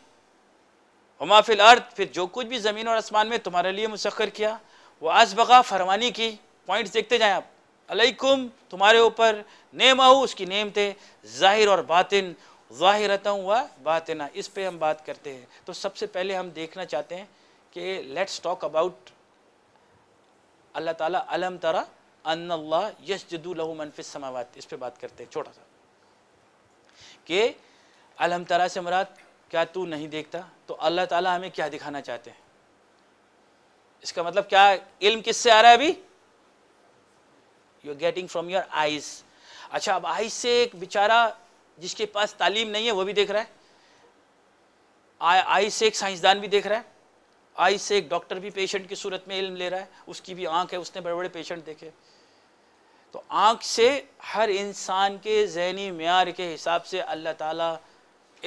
माफिल अर्थ फिर जो कुछ भी ज़मीन और आसमान में तुम्हारे लिए मुसखर किया वह आसबगा फरमानी की पॉइंट्स देखते जाएं आप अलैकुम तुम्हारे ऊपर नेम आऊ उसकी नेम थे ज़ाहिर और बातिन ज़ाहिरता हुआ बातना इस पर हम बात करते हैं तो सबसे पहले हम देखना चाहते हैं कि लेट्स टॉक अबाउट अल्लाह ताला अलम तरा अन्ल्ला यशजदू लहू मनफिस समावत इस पर बात करते हैं छोटा सा कि अलहम तला से मुराद क्या तू नहीं देखता तो अल्लाह ताला हमें क्या दिखाना चाहते हैं इसका मतलब क्या इल्म किस से आ रहा है अभी you are getting from your eyes अच्छा अब आइज से एक बेचारा जिसके पास तालीम नहीं है वो भी देख रहा है आइज से एक साइंसदान भी देख रहा है आई से एक डॉक्टर भी पेशेंट की सूरत में इल्म ले रहा है उसकी भी आंख है उसने बड़े बड़े पेशेंट देखे तो आँख से हर इंसान के जहनी मैार के हिसाब से अल्लाह ताला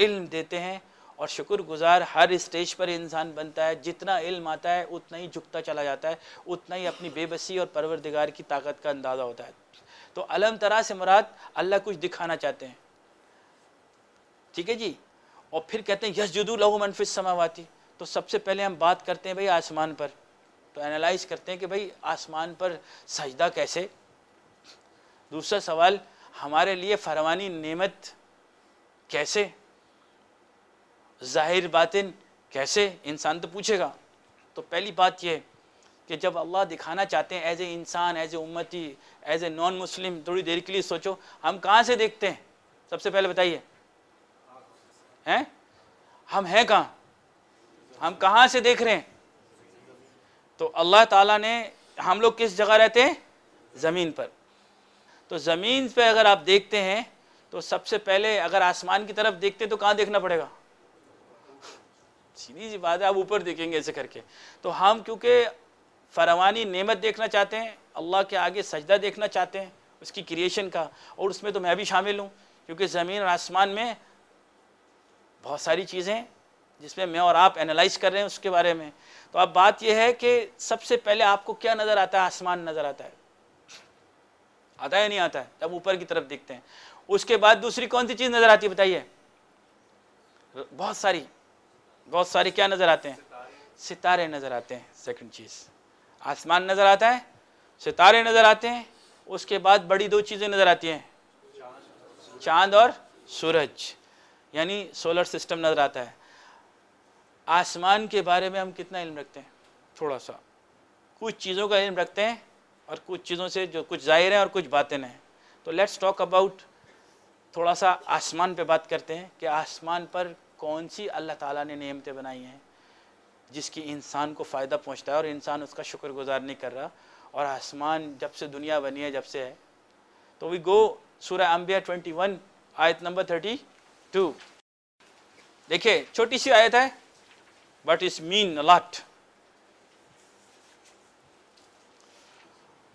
इल्म देते हैं और शुक्रगुजार हर स्टेज पर इंसान बनता है जितना इल्म आता है उतना ही झुकता चला जाता है उतना ही अपनी बेबसी और परवरदिगार की ताकत का अंदाज़ा होता है तो अलम तरह से मुराद अल्लाह कुछ दिखाना चाहते हैं ठीक है जी और फिर कहते हैं यश जदू लहू मनफिस समावाती तो सबसे पहले हम बात करते हैं भाई आसमान पर तो एनालाइज करते हैं कि भाई आसमान पर सजदा कैसे दूसरा सवाल हमारे लिए फरमानी नेमत कैसे ज़ाहिर बातें कैसे इंसान तो पूछेगा तो पहली बात यह कि जब अल्लाह दिखाना चाहते हैं एज ए इंसान एज ए उम्मती एज ए नॉन मुस्लिम थोड़ी देर के लिए सोचो हम कहाँ से देखते हैं सबसे पहले बताइए हैं हम हैं कहाँ हम कहाँ से देख रहे हैं तो अल्लाह ताला ने हम लोग किस जगह रहते हैं ज़मीन पर तो ज़मीन पे अगर आप देखते हैं तो सबसे पहले अगर आसमान की तरफ देखते हैं तो कहाँ देखना पड़ेगा सीधी सी बात है आप ऊपर देखेंगे ऐसे करके तो हम क्योंकि फरवानी नेमत देखना चाहते हैं अल्लाह के आगे सजदा देखना चाहते हैं उसकी क्रिएशन का और उसमें तो मैं भी शामिल हूँ क्योंकि ज़मीन और आसमान में बहुत सारी चीज़ें जिसमें मैं और आप एनालाइज कर रहे हैं उसके बारे में तो अब बात यह है कि सबसे पहले आपको क्या नज़र आता है आसमान नज़र आता है आता या नहीं आता है तब ऊपर की तरफ देखते हैं उसके बाद दूसरी कौन सी चीज़ नज़र आती है बताइए बहुत सारी बहुत सारी क्या नज़र आते हैं सितारे नज़र आते हैं सेकंड चीज़ आसमान नज़र आता है सितारे नज़र आते हैं उसके बाद बड़ी दो चीज़ें नज़र आती हैं चांद और सूरज यानी सोलर सिस्टम नज़र आता है आसमान के बारे में हम कितना इल्म रखते हैं थोड़ा सा कुछ चीज़ों का इल्म रखते हैं और कुछ चीज़ों से जो कुछ ज़ाहिर हैं और कुछ बातें हैं तो लेट्स टॉक अबाउट थोड़ा सा आसमान पे बात करते हैं कि आसमान पर कौन सी अल्लाह ताला ने नियमतें बनाई हैं जिसकी इंसान को फ़ायदा पहुंचता है और इंसान उसका शुक्रगुजार नहीं कर रहा और आसमान जब से दुनिया बनी है जब से है तो वी गो सूर्य अम्बिया वन आयत नंबर टू देखिए छोटी सी आयत है बट इस मीन लाट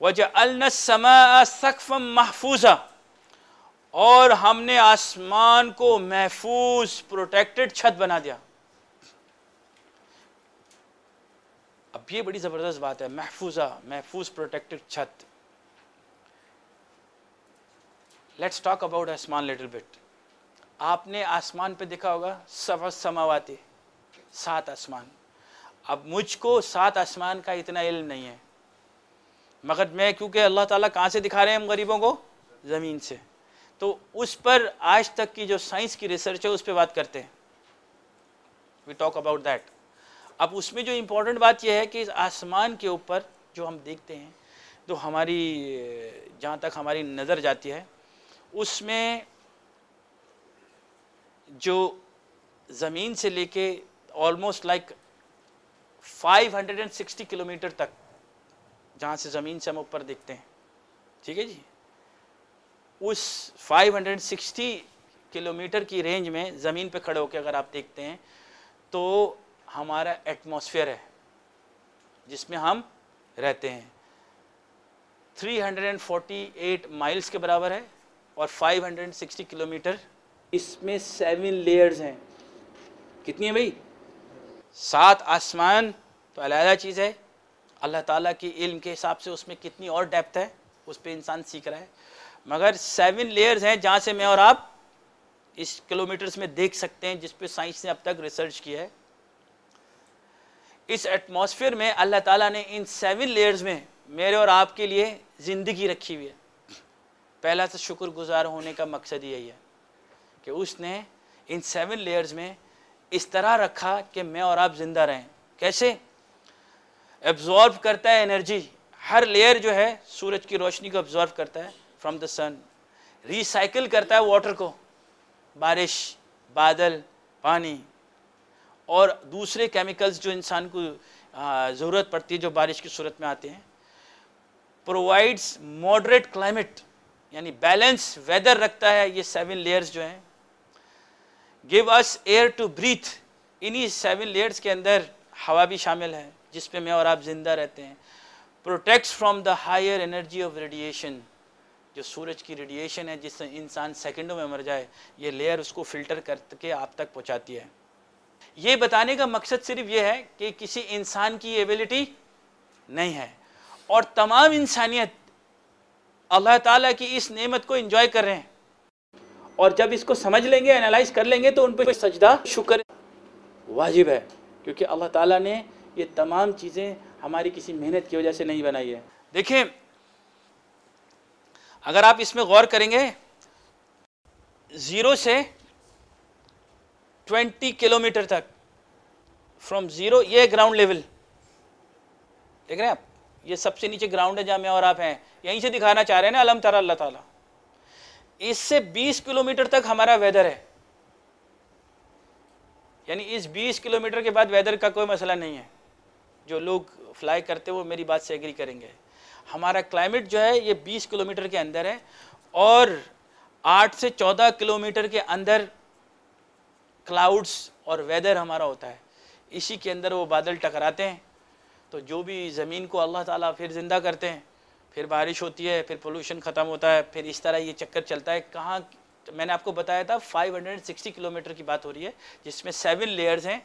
वजअलसमाफ़म महफूजा और हमने आसमान को महफूज प्रोटेक्टेड छत बना दिया अब ये बड़ी ज़बरदस्त बात है महफूजा महफूज प्रोटेक्टेड छत लेट्स टॉक अबाउट आसमान लिटिल बिट आपने आसमान पे देखा होगा सब समावाती सात आसमान अब मुझको सात आसमान का इतना इल्म नहीं है मगर मैं क्योंकि अल्लाह ताला कहाँ से दिखा रहे हैं हम गरीबों को ज़मीन से तो उस पर आज तक की जो साइंस की रिसर्च है उस पर बात करते हैं वी टॉक अबाउट दैट अब उसमें जो इम्पोर्टेंट बात यह है कि इस आसमान के ऊपर जो हम देखते हैं तो हमारी जहाँ तक हमारी नज़र जाती है उसमें जो ज़मीन से लेके ऑलमोस्ट लाइक 560 किलोमीटर तक जहाँ से ज़मीन से हम ऊपर दिखते हैं ठीक है जी उस 560 किलोमीटर की रेंज में ज़मीन पे खड़े होकर अगर आप देखते हैं तो हमारा एटमॉस्फेयर है जिसमें हम रहते हैं 348 माइल्स के बराबर है और 560 किलोमीटर इसमें सेवन लेयर्स हैं कितनी है भाई सात आसमान तो अलहदा चीज़ है अल्लाह ताला की इल्म के हिसाब से उसमें कितनी और डेप्थ है उस पर इंसान सीख रहा है मगर सेवन लेयर्स हैं जहाँ से मैं और आप इस किलोमीटर्स में देख सकते हैं जिस साइंस ने अब तक रिसर्च किया है इस एटमॉस्फेयर में अल्लाह ताला ने इन सेवन लेयर्स में मेरे और आपके लिए ज़िंदगी रखी हुई है पहला तो शुक्रगुजार होने का मकसद यही है कि उसने इन सेवन लेयर्स में इस तरह रखा कि मैं और आप ज़िंदा रहें कैसे एब्जॉर्व करता है एनर्जी हर लेयर जो है सूरज की रोशनी को ऑब्जॉर्व करता है फ्रॉम द सन रिसाइकिल करता है वाटर को बारिश बादल पानी और दूसरे केमिकल्स जो इंसान को ज़रूरत पड़ती है जो बारिश की सूरत में आते हैं प्रोवाइड्स मॉडरेट क्लाइमेट यानी बैलेंस वेदर रखता है ये सेवन लेयर्स जो हैं give us air to breathe इन्हीं सेवन लेयर्स के अंदर हवा भी शामिल है जिस पे मैं और आप ज़िंदा रहते हैं protects from the higher energy of radiation जो सूरज की रेडिएशन है जिससे इंसान सेकंडों में मर जाए ये लेयर उसको फिल्टर करके आप तक पहुंचाती है ये बताने का मकसद सिर्फ ये है कि किसी इंसान की एबिलिटी नहीं है और तमाम इंसानियत अल्लाह ताला की इस नेमत को एंजॉय कर रहे हैं और जब इसको समझ लेंगे एनालाइज कर लेंगे तो उन पर सजदा शुक्र वाजिब है क्योंकि अल्लाह ताला ने ये तमाम चीज़ें हमारी किसी मेहनत की वजह से नहीं बनाई है देखिए अगर आप इसमें गौर करेंगे ज़ीरो से ट्वेंटी किलोमीटर तक फ्रॉम ज़ीरो ये ग्राउंड लेवल देख रहे हैं आप ये सबसे नीचे ग्राउंड है जहाँ मैं और आप हैं यहीं से दिखाना चाह रहे हैं ना अलम तारा अल्लाह ताला इससे 20 किलोमीटर तक हमारा वेदर है यानी इस 20 किलोमीटर के बाद वेदर का कोई मसला नहीं है जो लोग फ्लाई करते हैं वो मेरी बात से एग्री करेंगे हमारा क्लाइमेट जो है ये 20 किलोमीटर के अंदर है और 8 से 14 किलोमीटर के अंदर क्लाउड्स और वेदर हमारा होता है इसी के अंदर वो बादल टकराते हैं तो जो भी ज़मीन को अल्लाह ताला फिर ज़िंदा करते हैं फिर बारिश होती है फिर पोल्यूशन ख़त्म होता है फिर इस तरह ये चक्कर चलता है कहाँ मैंने आपको बताया था 560 किलोमीटर की बात हो रही है जिसमें सेवन लेयर्स हैं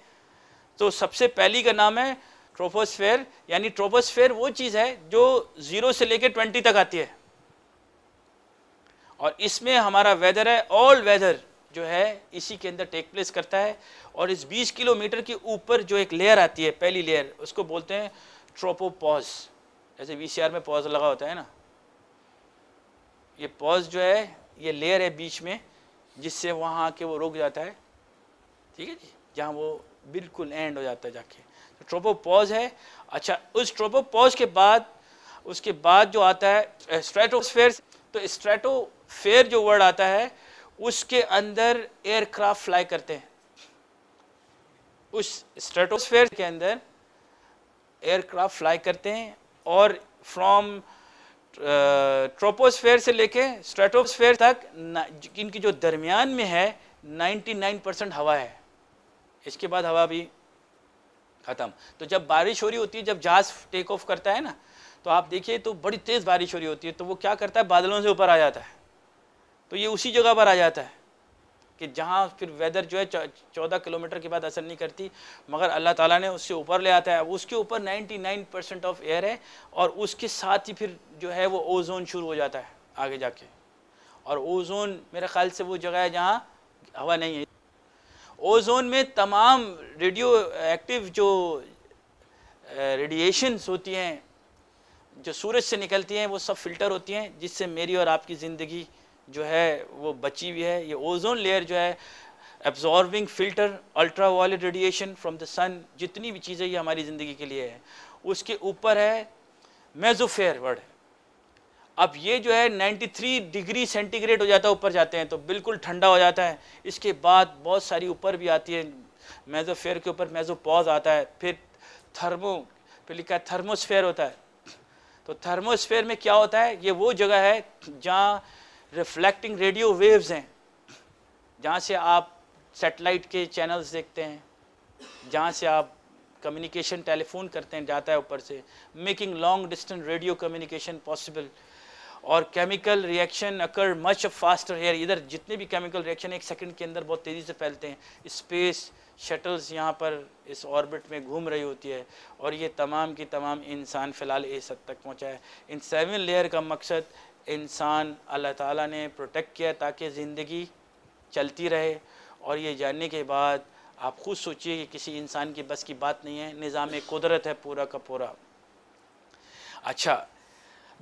तो सबसे पहली का नाम है ट्रोपोस्फेयर यानी ट्रोपोस्फेयर वो चीज़ है जो ज़ीरो से लेकर ट्वेंटी तक आती है और इसमें हमारा वेदर है ऑल वेदर जो है इसी के अंदर टेक प्लेस करता है और इस 20 किलोमीटर के ऊपर जो एक लेयर आती है पहली लेयर उसको बोलते हैं ट्रोपोपॉज जैसे वीसीआर में पॉज लगा होता है ना ये पॉज जो है ये लेयर है बीच में जिससे वहाँ के वो रुक जाता है ठीक है जी जहाँ वो बिल्कुल एंड हो जाता है जाके तो ट्रोपोपॉज है अच्छा उस ट्रोपोपॉज के बाद उसके बाद जो आता है स्ट्रेटोस्फेयर तो स्ट्रेटोफेयर जो वर्ड आता है उसके अंदर एयरक्राफ्ट फ्लाई करते हैं उस स्ट्रेटोस्फेयर के अंदर एयरक्राफ्ट फ्लाई करते हैं और फ्रॉम ट्रोपोस्फेयर से लेके स्ट्रेटोस्फेयर तक इनकी जो दरमियान में है 99 परसेंट हवा है इसके बाद हवा भी ख़त्म तो जब बारिश हो रही होती है जब जहाज़ टेक ऑफ करता है ना तो आप देखिए तो बड़ी तेज़ बारिश हो रही होती है तो वो क्या करता है बादलों से ऊपर आ जाता है तो ये उसी जगह पर आ जाता है कि जहाँ फिर वेदर जो है चौदह किलोमीटर के बाद असर नहीं करती मगर अल्लाह ताला ने उससे ऊपर ले आता है उसके ऊपर 99 परसेंट ऑफ एयर है और उसके साथ ही फिर जो है वो ओजोन शुरू हो जाता है आगे जाके और ओजोन मेरे ख्याल से वो जगह है जहाँ हवा नहीं है ओजोन में तमाम रेडियो एक्टिव जो रेडिएशंस होती हैं जो सूरज से निकलती हैं वो सब फ़िल्टर होती हैं जिससे मेरी और आपकी ज़िंदगी जो है वो बची हुई है ये ओजोन लेयर जो है absorbing filter ultra violet radiation from the sun जितनी भी चीज़ें ये हमारी ज़िंदगी के लिए है उसके ऊपर है मेजोफेयर वर्ड अब ये जो है 93 डिग्री सेंटीग्रेड हो जाता है ऊपर जाते हैं तो बिल्कुल ठंडा हो जाता है इसके बाद बहुत सारी ऊपर भी आती है मेजोफेयर के ऊपर मेजोपॉज आता है फिर थर्मो फिर लिखा है थर्मोस्फेयर होता है तो थर्मोस्फेयर में क्या होता है ये वो जगह है जहाँ रिफ्लेक्टिंग रेडियो वेव्स हैं जहाँ से आप सेटेलाइट के चैनल्स देखते हैं जहाँ से आप कम्युनिकेशन टेलीफोन करते हैं जाता है ऊपर से making long distance radio communication possible और chemical reaction occur much faster here इधर जितने भी केमिकल रिएक्शन एक सेकंड के अंदर बहुत तेज़ी से फैलते हैं स्पेस शटल्स यहाँ पर इस ऑर्बिट में घूम रही होती है और ये तमाम की तमाम इंसान फ़िलहाल इस हद तक पहुँचा है इन सेवन लेयर का मकसद इंसान अल्लाह ताला ने प्रोटेक्ट किया ताकि ज़िंदगी चलती रहे और ये जानने के बाद आप खुद सोचिए कि किसी इंसान की बस की बात नहीं है निज़ाम कुदरत है पूरा का पूरा अच्छा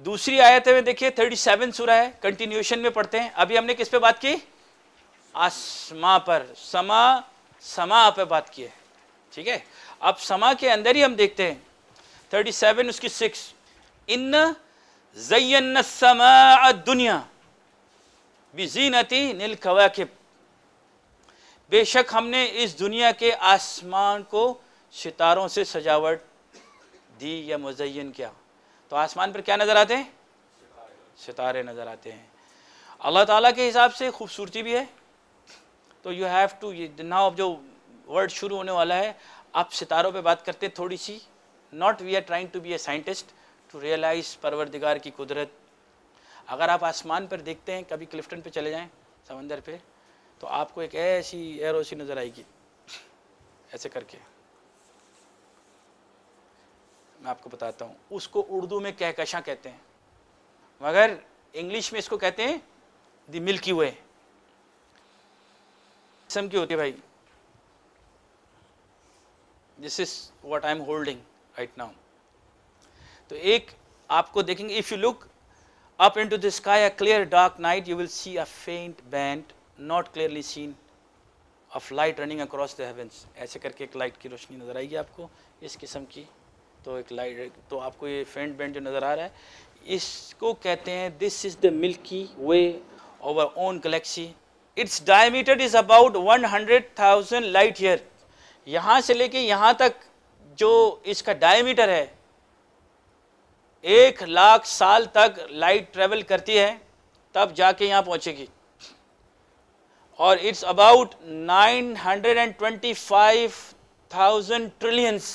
दूसरी आयत में देखिए 37 सूरा है कंटिन्यूशन में पढ़ते हैं अभी हमने किस पे बात की आसमा पर समा समा पे बात की है ठीक है अब समा के अंदर ही हम देखते हैं 37 उसकी सिक्स इन जयन समा दुनिया बिजीनती नील के बेशक हमने इस दुनिया के आसमान को सितारों से सजावट दी या मुजयन किया तो आसमान पर क्या नज़र आते हैं सितारे नज़र आते हैं अल्लाह ताला के हिसाब से खूबसूरती भी है तो यू हैव टू नाउ अब जो वर्ड शुरू होने वाला है आप सितारों पे बात करते थोड़ी सी not we are trying to be a scientist to realise परवरदिगार की कुदरत अगर आप आसमान पर देखते हैं कभी क्लिफ्टन पे चले जाएं समंदर पे तो आपको एक ऐसी एरोसी नज़र आएगी ऐसे करके मैं आपको बताता हूँ उसको उर्दू में कहकशा कहते हैं मगर इंग्लिश में इसको कहते हैं द मिल्की वे किस्म की होती है भाई this is what I am holding right now तो एक आपको देखेंगे if you look into the sky a clear dark night you will see a faint band not clearly seen of light running across the heavens ऐसे करके एक light की रोशनी नज़र आएगी आपको इस किस्म की तो एक लाइट तो आपको ये फेंट बेंट जो नज़र आ रहा है इसको कहते हैं this is the Milky Way our own galaxy its diameter is about one hundred thousand light year यहाँ से लेके यहाँ तक जो इसका डायमीटर है एक लाख साल तक लाइट ट्रेवल करती है तब जाके यहाँ पहुँचेगी और it's about nine hundred and twenty five thousand trillions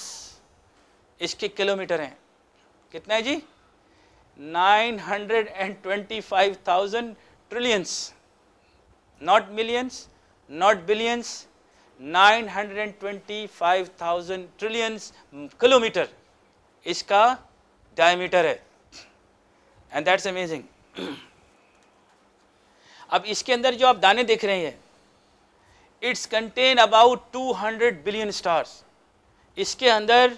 इसके किलोमीटर हैं कितना है जी 925,000 trillions not millions not billions 925,000 trillions kilometre इसका डायमीटर है एंड दैट्स अमेजिंग अब इसके अंदर जो आप दाने देख रहे हैं it's contain about 200 billion stars इसके अंदर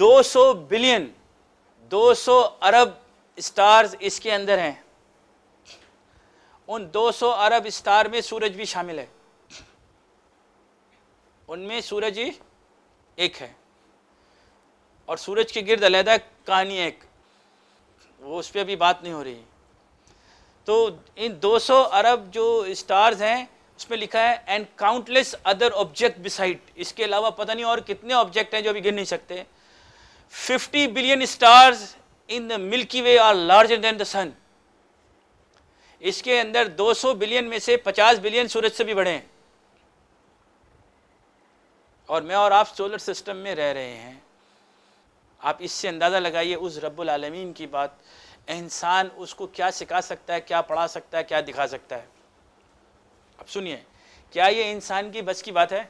200 बिलियन 200 अरब स्टार्स इसके अंदर हैं उन 200 अरब स्टार में सूरज भी शामिल है उनमें सूरज ही एक है और सूरज के गिर्द अलहदा कहानी एक वो उस पर अभी बात नहीं हो रही तो इन 200 अरब जो स्टार्स हैं उसमें लिखा है and countless other object beside इसके अलावा पता नहीं और कितने ऑब्जेक्ट हैं जो अभी गिर नहीं सकते 50 billion stars in the Milky Way are larger than the sun. इसके अंदर 200 बिलियन में से 50 बिलियन सूरज से भी बड़े हैं और मैं और आप सोलर सिस्टम में रह रहे हैं आप इससे अंदाज़ा लगाइए उस रब्बुल आलमीन की बात इंसान उसको क्या सिखा सकता है क्या पढ़ा सकता है क्या दिखा सकता है अब सुनिए क्या ये इंसान की बस की बात है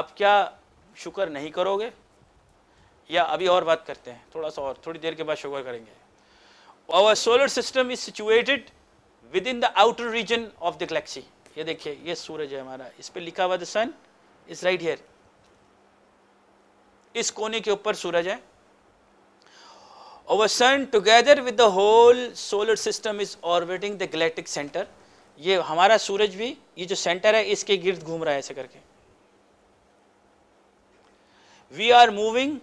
आप क्या शुक्र नहीं करोगे या अभी और बात करते हैं थोड़ा सा और थोड़ी देर के बाद शुगर करेंगे our solar system is situated within the outer region of the galaxy ये देखिए ये सूरज है हमारा इस पर लिखा हुआ the sun is right here इस कोने के ऊपर सूरज है our sun together with the whole solar system is orbiting the galactic centre ये हमारा सूरज भी ये जो सेंटर है इसके गिर्द घूम रहा है ऐसे करके we are moving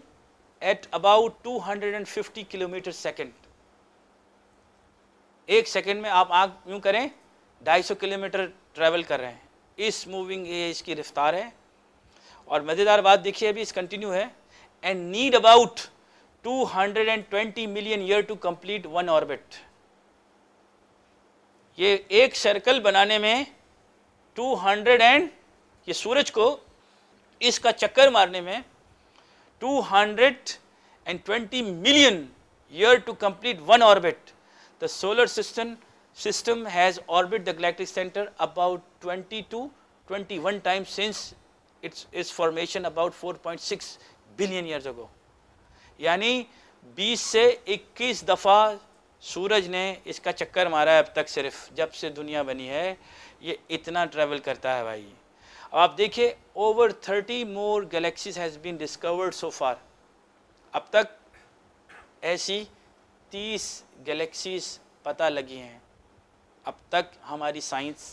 at about 250 kilometre second एक सेकेंड में आप आग यूँ करें 250 किलोमीटर ट्रैवल कर रहे हैं इस मूविंग ये इसकी रफ्तार है और मज़ेदार बात देखिए अभी इस कंटिन्यू है and need about 220 million year to complete one orbit ये एक सर्कल बनाने में 200 एंड ये सूरज को इसका चक्कर मारने में 220 million year to complete one orbit. The solar system system has orbit the galactic center about 20 to 21 times since its, its formation about 4.6 billion years ago. yani 20 se 21 dafa सूरज ने इसका चक्कर मारा है अब तक सिर्फ जब से दुनिया बनी है ये इतना ट्रैवल करता है भाई अब आप देखिए over thirty more galaxies has been discovered so far अब तक ऐसी तीस गैलेक्सीज पता लगी हैं अब तक हमारी साइंस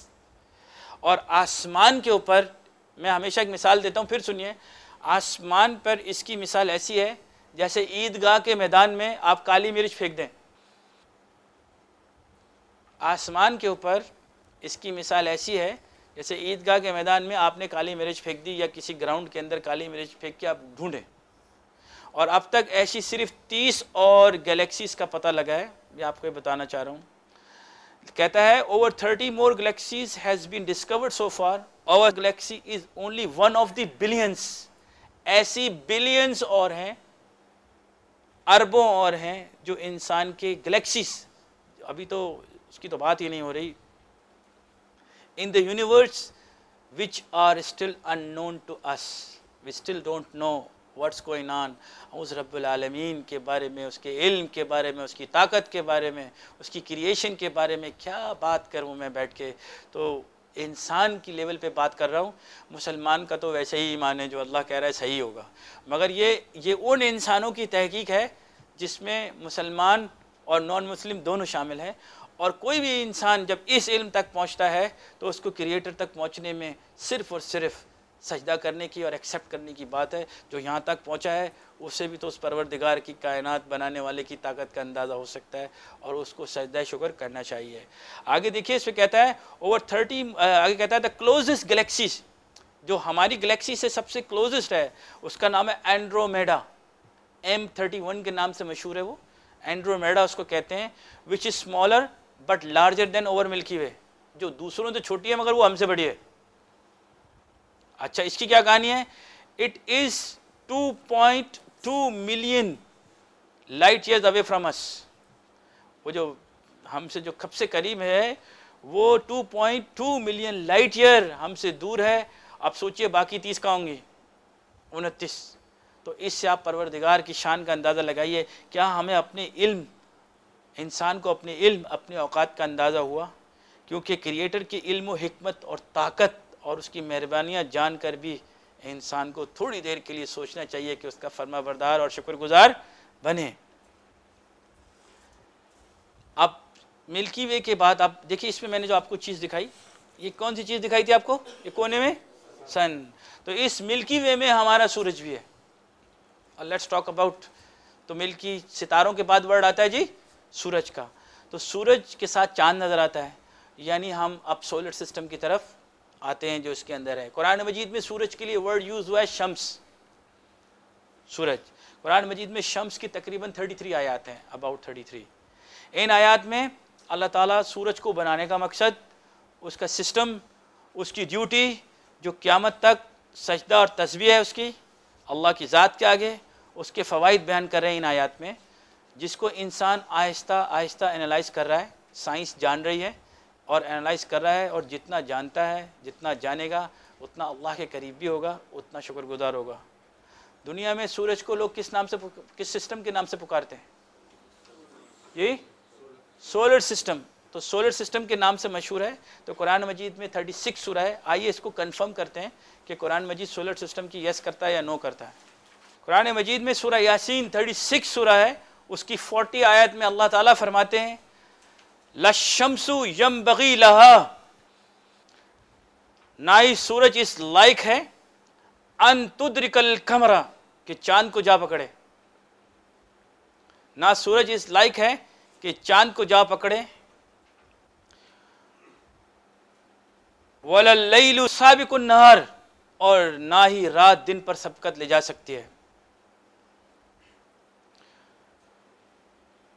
और आसमान के ऊपर मैं हमेशा एक मिसाल देता हूँ फिर सुनिए आसमान पर इसकी मिसाल ऐसी है जैसे ईदगाह के मैदान में आप काली मिर्च फेंक दें आसमान के ऊपर इसकी मिसाल ऐसी है जैसे ईदगाह के मैदान में आपने काली मिर्च फेंक दी या किसी ग्राउंड के अंदर काली मिर्च फेंक के आप ढूंढें और अब तक ऐसी सिर्फ तीस और गैलेक्सीज़ का पता लगा है मैं आपको बताना चाह रहा हूँ कहता है over thirty more galaxies has been discovered so far our galaxy is only one of the billions ऐसी बिलियंस और हैं अरबों और हैं जो इंसान के गलेक्सीज अभी तो उसकी तो बात ही नहीं हो रही in the universe which are still unknown to us. We still don't know what's going on. us rabbul alamin के बारे में उसके ilm के बारे में उसकी ताकत के बारे में उसकी क्रिएशन के बारे में क्या बात करूँ मैं बैठ के तो इंसान की लेवल पे बात कर रहा हूँ मुसलमान का तो वैसे ही ईमान है जो अल्लाह कह रहा है सही होगा मगर ये ये उन इंसानों की तहकीक है जिसमें मुसलमान और नॉन मुस्लिम दोनों शामिल हैं और कोई भी इंसान जब इस इल्म तक पहुंचता है तो उसको क्रिएटर तक पहुंचने में सिर्फ़ और सिर्फ सजदा करने की और एक्सेप्ट करने की बात है जो यहाँ तक पहुँचा है उससे भी तो उस परवरदिगार की कायनात बनाने वाले की ताकत का अंदाज़ा हो सकता है और उसको सजदा शुक्र करना चाहिए आगे देखिए इसमें कहता है ओवर थर्टी आगे कहता है द क्लोजेस्ट गलेक्सीज जो हमारी गलेक्सी से सबसे क्लोजेस्ट है उसका नाम है एंड्रोमेडा एम थर्टी वन के नाम से मशहूर है वो एंड्रोमेडा उसको कहते हैं which is smaller but larger than our Milky Way जो दूसरों से छोटी है मगर वो हमसे बड़ी है अच्छा इसकी क्या कहानी है it is 2.2 million light years away from us वो जो हमसे जो कब से करीब है वो 2.2 मिलियन लाइट ईयर हमसे दूर है आप सोचिए बाकी तीस कहाँ होंगी उनतीस तो इससे आप परवरदिगार की शान का अंदाज़ा लगाइए क्या हमें अपने इल्म इंसान को अपने इल्म अपने अवकात का अंदाज़ा हुआ क्योंकि क्रिएटर की इल्म हमत और ताकत और उसकी मेहरबानियाँ जान कर भी इंसान को थोड़ी देर के लिए सोचना चाहिए कि उसका फर्मा बरदार और शुक्रगुजार बने अब मिल्की वे के बाद आप देखिए इसमें मैंने जो आपको चीज़ दिखाई ये कौन सी चीज़ दिखाई थी आपको ये कोने में सन तो इस मिल्की वे में हमारा सूरज भी है और लेट्स टॉक अबाउट तो मिल्की सितारों के बाद वर्ड आता है जी सूरज का तो सूरज के साथ चांद नज़र आता है यानी हम अब सोलर सिस्टम की तरफ आते हैं जो इसके अंदर है कुरान मजीद में सूरज के लिए वर्ड यूज़ हुआ है शम्स सूरज कुरान मजीद में शम्स की तकरीबन 33 आयात हैं अबाउट 33 इन आयात में अल्लाह ताला सूरज को बनाने का मकसद उसका सिस्टम उसकी ड्यूटी जो क़्यामत तक सजदा और तस्वीर है उसकी अल्लाह की ज़ात के आगे उसके फ़वाद बयान कर रहे हैं इन आयात में जिसको इंसान आहिस्ता आहिस्ता एनालाइज कर रहा है साइंस जान रही है और एनालाइज कर रहा है और जितना जानता है जितना जानेगा उतना अल्लाह के करीब भी होगा उतना शुक्रगुजार होगा दुनिया में सूरज को लोग किस नाम से किस सिस्टम के नाम से पुकारते हैं यही सोलर सिस्टम तो सोलर सिस्टम के नाम से मशहूर है तो कुरान मजीद में 36 सिक्स सूरा है आइए इसको कंफर्म करते हैं कि कुरान मजीद सोलर सिस्टम की यस करता है या नो करता है कुरान मजीद में सूरा यासीन 36 सिक्स सूरा है उसकी फोर्टी आयत में अल्लाह ताला फरमाते हैं लशमसु यम बगी लहा ना ही सूरज इस लायक है अन तुद्रिकल कमरा कि चांद को जा पकड़े ना सूरज इस लायक है कि चांद को जा पकड़े वललू साबिक नहर और ना ही रात दिन पर सबकत ले जा सकती है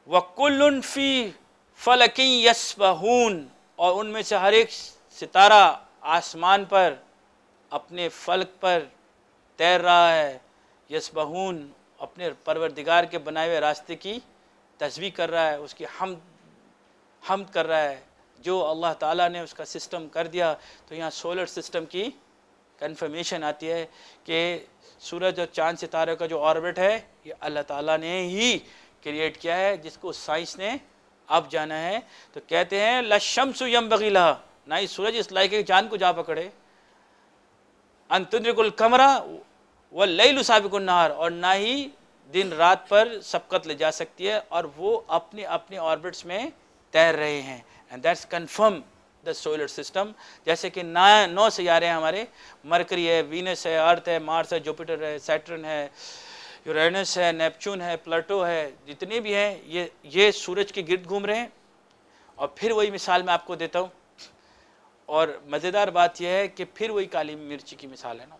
फल फ़लकी यसबहून और उनमें से हर एक सितारा आसमान पर अपने फलक पर तैर रहा है यसबहून अपने परवरदिगार के बनाए हुए रास्ते की तस्वीर कर रहा है उसकी हम हम कर रहा है जो अल्लाह ताला ने उसका सिस्टम कर दिया तो यहाँ सोलर सिस्टम की कन्फर्मेशन आती है कि सूरज और चांद सितारे का जो ऑर्बिट है ये अल्लाह ताला ने ही क्रिएट किया है जिसको साइंस ने अब जाना है तो कहते हैं लशम यम बगीला ना ही सूरज इस लायक चांद को जा पकड़े अंतुल कमरा व लई साबिकुन्नार और ना ही दिन रात पर सबकत ले जा सकती है और वो अपने अपने ऑर्बिट्स में तैर रहे हैं and that's confirm the solar system जैसे कि ना नौ सियारे हैं हमारे मरकरी है वीनस है अर्थ है मार्स है जुपिटर है सैटर्न है यूरेनस है नेपच्यून है प्लटो है जितने भी हैं ये ये सूरज के गिर्द घूम रहे हैं और फिर वही मिसाल मैं आपको देता हूँ और मज़ेदार बात यह है कि फिर वही काली मिर्ची की मिसाल है ना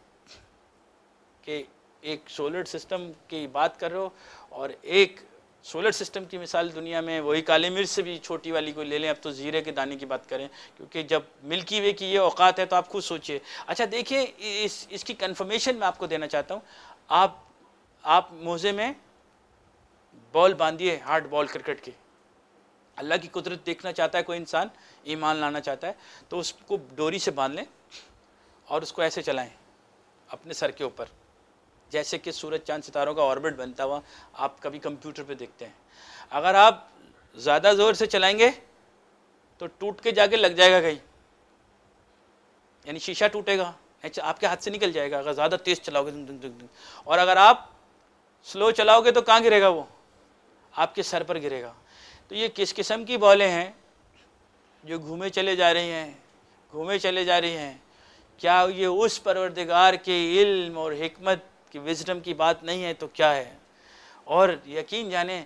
कि एक सोलर सिस्टम की बात कर रहे हो और एक सोलर सिस्टम की मिसाल दुनिया में वही काली मिर्च से भी छोटी वाली को ले लें अब तो ज़ीरे के दाने की बात करें क्योंकि जब मिल्की वे की ये औकात है तो आप खुद सोचिए अच्छा देखिए इस इसकी कन्फर्मेशन मैं आपको देना चाहता हूँ आप आप मोजे में बॉल बांधिए हार्ड बॉल क्रिकेट की अल्लाह की कुदरत देखना चाहता है कोई इंसान ईमान लाना चाहता है तो उसको डोरी से बांध लें और उसको ऐसे चलाएं अपने सर के ऊपर जैसे कि सूरज चांद सितारों का ऑर्बिट बनता हुआ आप कभी कंप्यूटर पे देखते हैं अगर आप ज़्यादा ज़ोर से चलाएंगे तो टूट के जाके लग जाएगा कहीं यानी शीशा टूटेगा आपके हाथ से निकल जाएगा अगर ज़्यादा तेज़ चलाओगे और अगर आप स्लो चलाओगे तो कहाँ गिरेगा वो आपके सर पर गिरेगा तो ये किस किस्म की बॉलें हैं जो घूमे चले जा रही हैं घूमे चले जा रही हैं क्या ये उस परवरदिगार के इल्म और हमत की विजडम की बात नहीं है तो क्या है और यकीन जाने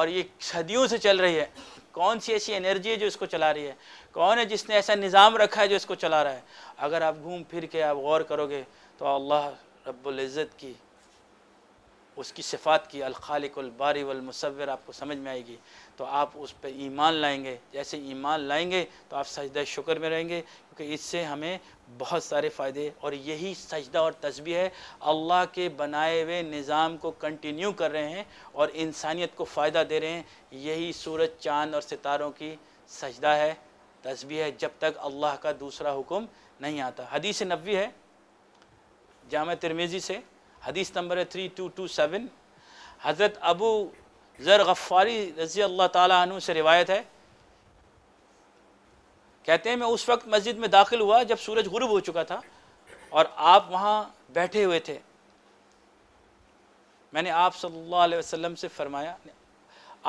और ये सदियों से चल रही है कौन सी ऐसी एनर्जी है जो इसको चला रही है कौन है जिसने ऐसा निज़ाम रखा है जो इसको चला रहा है अगर आप घूम फिर के आप गौर करोगे तो अल्लाह रब्ज़त की उसकी सिफ़ात की अलखालिकबारी वलमसवर आपको समझ में आएगी तो आप उस पर ईमान लाएंगे जैसे ईमान लाएंगे तो आप सजदा शुक्र में रहेंगे क्योंकि इससे हमें बहुत सारे फ़ायदे और यही सजदा और तस्वीर है अल्लाह के बनाए हुए निज़ाम को कंटिन्यू कर रहे हैं और इंसानियत को फ़ायदा दे रहे हैं यही सूरज चाँद और सितारों की सजदा है तस्वीर है जब तक अल्लाह का दूसरा हुक्म नहीं आता हदीस नबी है जाम तिरमेज़ी से हदीस number three two two seven हज़रत अबू ज़र गफ़ारी रज़ी अल्लाह तु से रिवायत है कहते हैं मैं उस वक्त मस्जिद में दाखिल हुआ जब सूरज गुरूब हो चुका था और आप वहाँ बैठे हुए थे मैंने आप सल्लल्लाहु अलैहि वसल्लम से फरमाया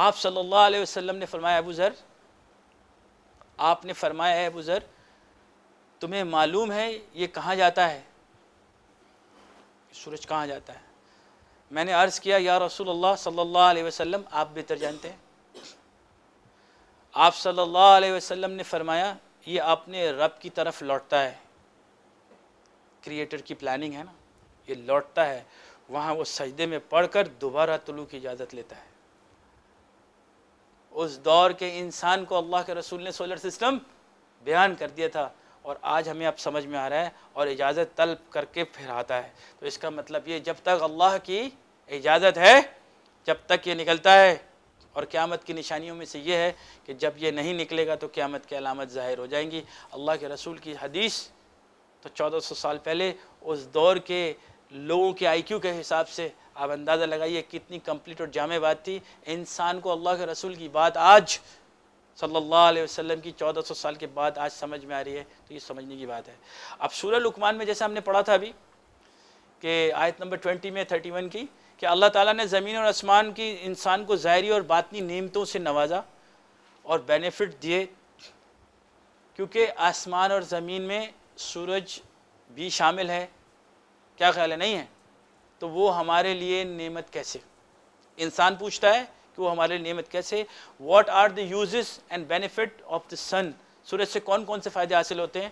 आप सल्लल्लाहु अलैहि वसल्लम ने फरमाया अबू ज़र आपने फरमाया है अबू ज़र तुम्हें मालूम है ये कहाँ जाता है सूरज कहाँ जाता है मैंने अर्ज़ किया या रसूल अल्लाह सल्लल्लाहु अलैहि वसल्लम आप बेहतर जानते हैं आप सल्लल्लाहु अलैहि वसल्लम ने फरमाया ये अपने रब की तरफ लौटता है क्रिएटर की प्लानिंग है ना ये लौटता है वहाँ वो सजदे में पढ़कर दोबारा तुलू की इजाज़त लेता है उस दौर के इंसान को अल्लाह के रसूल ने सोलर सिस्टम बयान कर दिया था और आज हमें अब समझ में आ रहा है और इजाज़त तलब करके फिर आता है तो इसका मतलब ये जब तक अल्लाह की इजाज़त है जब तक ये निकलता है और क़्यामत की निशानियों में से ये है कि जब ये नहीं निकलेगा तो क़्यामत की अलामत ज़ाहिर हो जाएंगी अल्लाह के रसूल की हदीस तो 1400 साल पहले उस दौर के लोगों के आईक्यू के हिसाब से आप अंदाज़ा लगाइए कितनी कम्प्लीट और जामे बात थी इंसान को अल्लाह के रसूल की बात आज सल्लल्लाहु अलैहि वसल्लम की 1400 साल के बाद आज समझ में आ रही है तो ये समझने की बात है अब सूरह लुकमान में जैसे हमने पढ़ा था अभी कि आयत नंबर 20 में 31 की कि अल्लाह ताला ने ज़मीन और आसमान की इंसान को ज़ाहरी और बातनी नियमतों से नवाजा और बेनिफिट दिए क्योंकि आसमान और ज़मीन में सूरज भी शामिल है क्या ख्याल है नहीं है तो वो हमारे लिए नेमत कैसे इंसान पूछता है को हमारे लिए नियमित कैसे what are the uses and benefit of the sun सूरज से कौन कौन से फ़ायदे हासिल होते हैं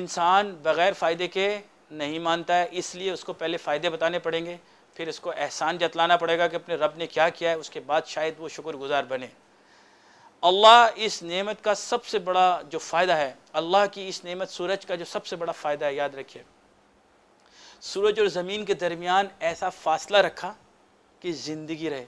इंसान बग़ैर फ़ायदे के नहीं मानता है इसलिए उसको पहले फ़ायदे बताने पड़ेंगे फिर उसको एहसान जतलाना पड़ेगा कि अपने रब ने क्या किया है उसके बाद शायद वो शुक्रगुजार बने अल्लाह इस नेमत का सबसे बड़ा जो फ़ायदा है अल्लाह की इस नेमत सूरज का जो सबसे बड़ा फ़ायदा है याद रखिए सूरज और ज़मीन के दरमियान ऐसा फासला रखा कि ज़िंदगी रहे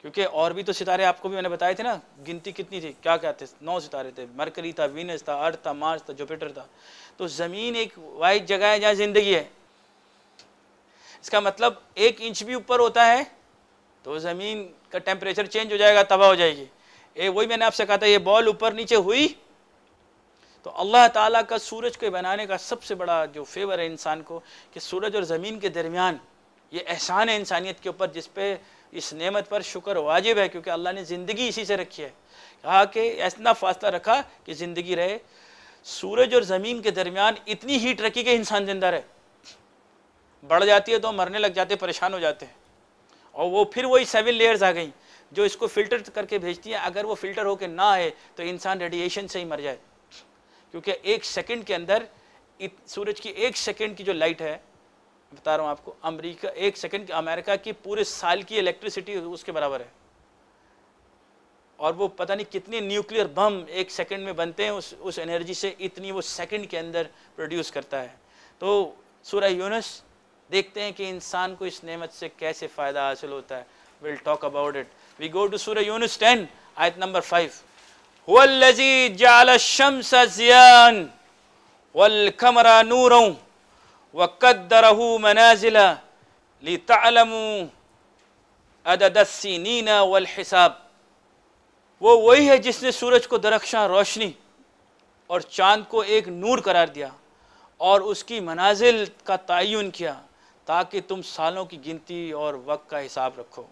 क्योंकि और भी तो सितारे आपको भी मैंने बताए थे ना गिनती कितनी थी क्या क्या थे नौ सितारे थे मरकरी था वीनस था अर्थ था मार्स था जुपिटर था तो ज़मीन एक वाइट जगह है जहाँ ज़िंदगी है इसका मतलब एक इंच भी ऊपर होता है तो ज़मीन का टेम्परेचर चेंज हो जाएगा तबाह हो जाएगी ये वही मैंने आपसे कहा था ये बॉल ऊपर नीचे हुई तो अल्लाह ताला का सूरज को बनाने का सबसे बड़ा जो फेवर है इंसान को कि सूरज और ज़मीन के दरमियान ये एहसान है इंसानियत के ऊपर जिसपे इस नेमत पर शुक्र वाजिब है क्योंकि अल्लाह ने ज़िंदगी इसी से रखी है कहा कि इतना फासला रखा कि ज़िंदगी रहे सूरज और ज़मीन के दरमियान इतनी हीट रखी कि इंसान ज़िंदा रहे बढ़ जाती है तो मरने लग जाते परेशान हो जाते हैं और वो फिर वही सेवन लेयर्स आ गई जो इसको फ़िल्टर करके भेजती हैं अगर वो फ़िल्टर होकर ना आए तो इंसान रेडिएशन से ही मर जाए क्योंकि एक सेकंड के अंदर सूरज की एक सेकंड की जो लाइट है बता रहा हूँ आपको अमेरिका एक सेकंड अमेरिका की पूरे साल की इलेक्ट्रिसिटी उसके बराबर है और वो पता नहीं कितने न्यूक्लियर बम एक सेकंड में बनते हैं उस उस एनर्जी से इतनी वो सेकंड के अंदर प्रोड्यूस करता है तो सूर्य यूनस देखते हैं कि इंसान को इस नेमत से कैसे फ़ायदा हासिल होता है will talk about it we go to सूर्य यूनस टेन आयत नंबर फाइव हुजी जाल शम्स जियान वल कमरा नूरों वक़दरह मनाजिला लितलम अददसीना वलहिसाब वो वही है जिसने सूरज को दरख्शां रोशनी और चांद को एक नूर करार दिया और उसकी मनाजिल का तयन किया ताकि तुम सालों की गिनती और वक्त का हिसाब रखो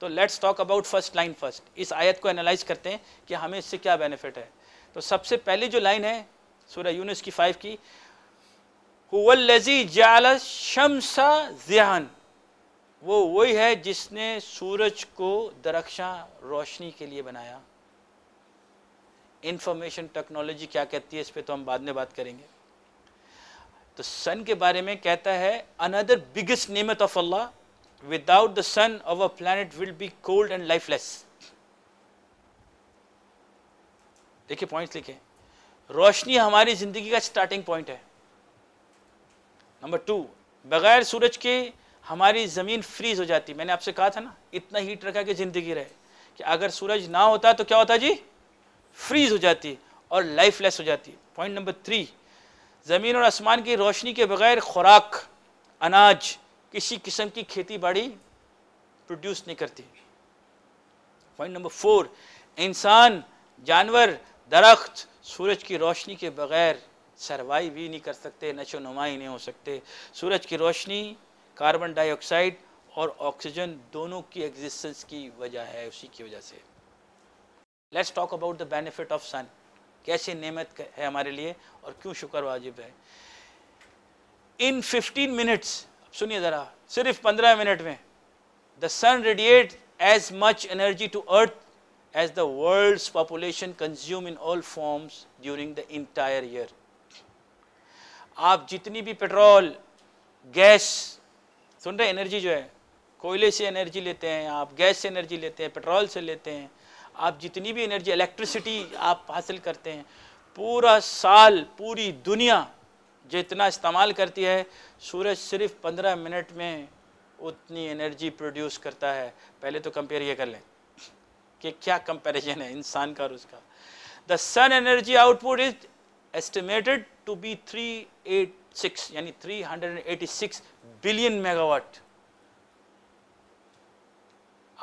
तो let's talk about first line first इस आयत को एनालाइज करते हैं कि हमें इससे क्या बेनिफिट है तो सबसे पहली जो लाइन है सूर्य यूनिस की फाइव की हुवल्लजी जाल शमसा जहन वो वही है जिसने सूरज को दरख्शां रोशनी के लिए बनाया इंफॉर्मेशन टेक्नोलॉजी क्या कहती है इस पर तो हम बाद में बात करेंगे तो सन के बारे में कहता है अनदर बिगेस्ट नेमत ऑफ अल्लाह without the sun of a planet will be cold and lifeless देखिए पॉइंट्स लिखे रोशनी हमारी ज़िंदगी का स्टार्टिंग पॉइंट है नंबर टू बगैर सूरज के हमारी ज़मीन फ्रीज हो जाती मैंने आपसे कहा था ना इतना हीट रखा कि ज़िंदगी रहे कि अगर सूरज ना होता तो क्या होता जी फ्रीज हो जाती और लाइफलेस हो जाती पॉइंट नंबर थ्री ज़मीन और आसमान की रोशनी के बगैर खुराक अनाज किसी किस्म की खेती बाड़ी प्रोड्यूस नहीं करती पॉइंट नंबर फोर इंसान जानवर दरख्त सूरज की रोशनी के बगैर सर्वाइव ही नहीं कर सकते नशो नुमा ही नहीं हो सकते सूरज की रोशनी कार्बन डाइऑक्साइड और ऑक्सीजन दोनों की एग्जिस्टेंस की वजह है उसी की वजह से let's talk about the benefit of sun कैसे नेमत है हमारे लिए और क्यों शुक्र वाजिब है इन 15 मिनट्स सुनिए ज़रा सिर्फ 15 मिनट में the sun radiate as much energy to earth as the world population consume in all forms during the entire year आप जितनी भी पेट्रोल गैस सुन रहे एनर्जी जो है कोयले से एनर्जी लेते हैं आप गैस से एनर्जी लेते हैं पेट्रोल से लेते हैं आप जितनी भी एनर्जी इलेक्ट्रिसिटी आप हासिल करते हैं पूरा साल पूरी दुनिया जितना इस्तेमाल करती है सूरज सिर्फ पंद्रह मिनट में उतनी एनर्जी प्रोड्यूस करता है पहले तो कंपेयर ये कर लें कि क्या कंपेरिजन है इंसान का और उसका the sun energy output is estimated to be 386 यानी 386 बिलियन मेगावाट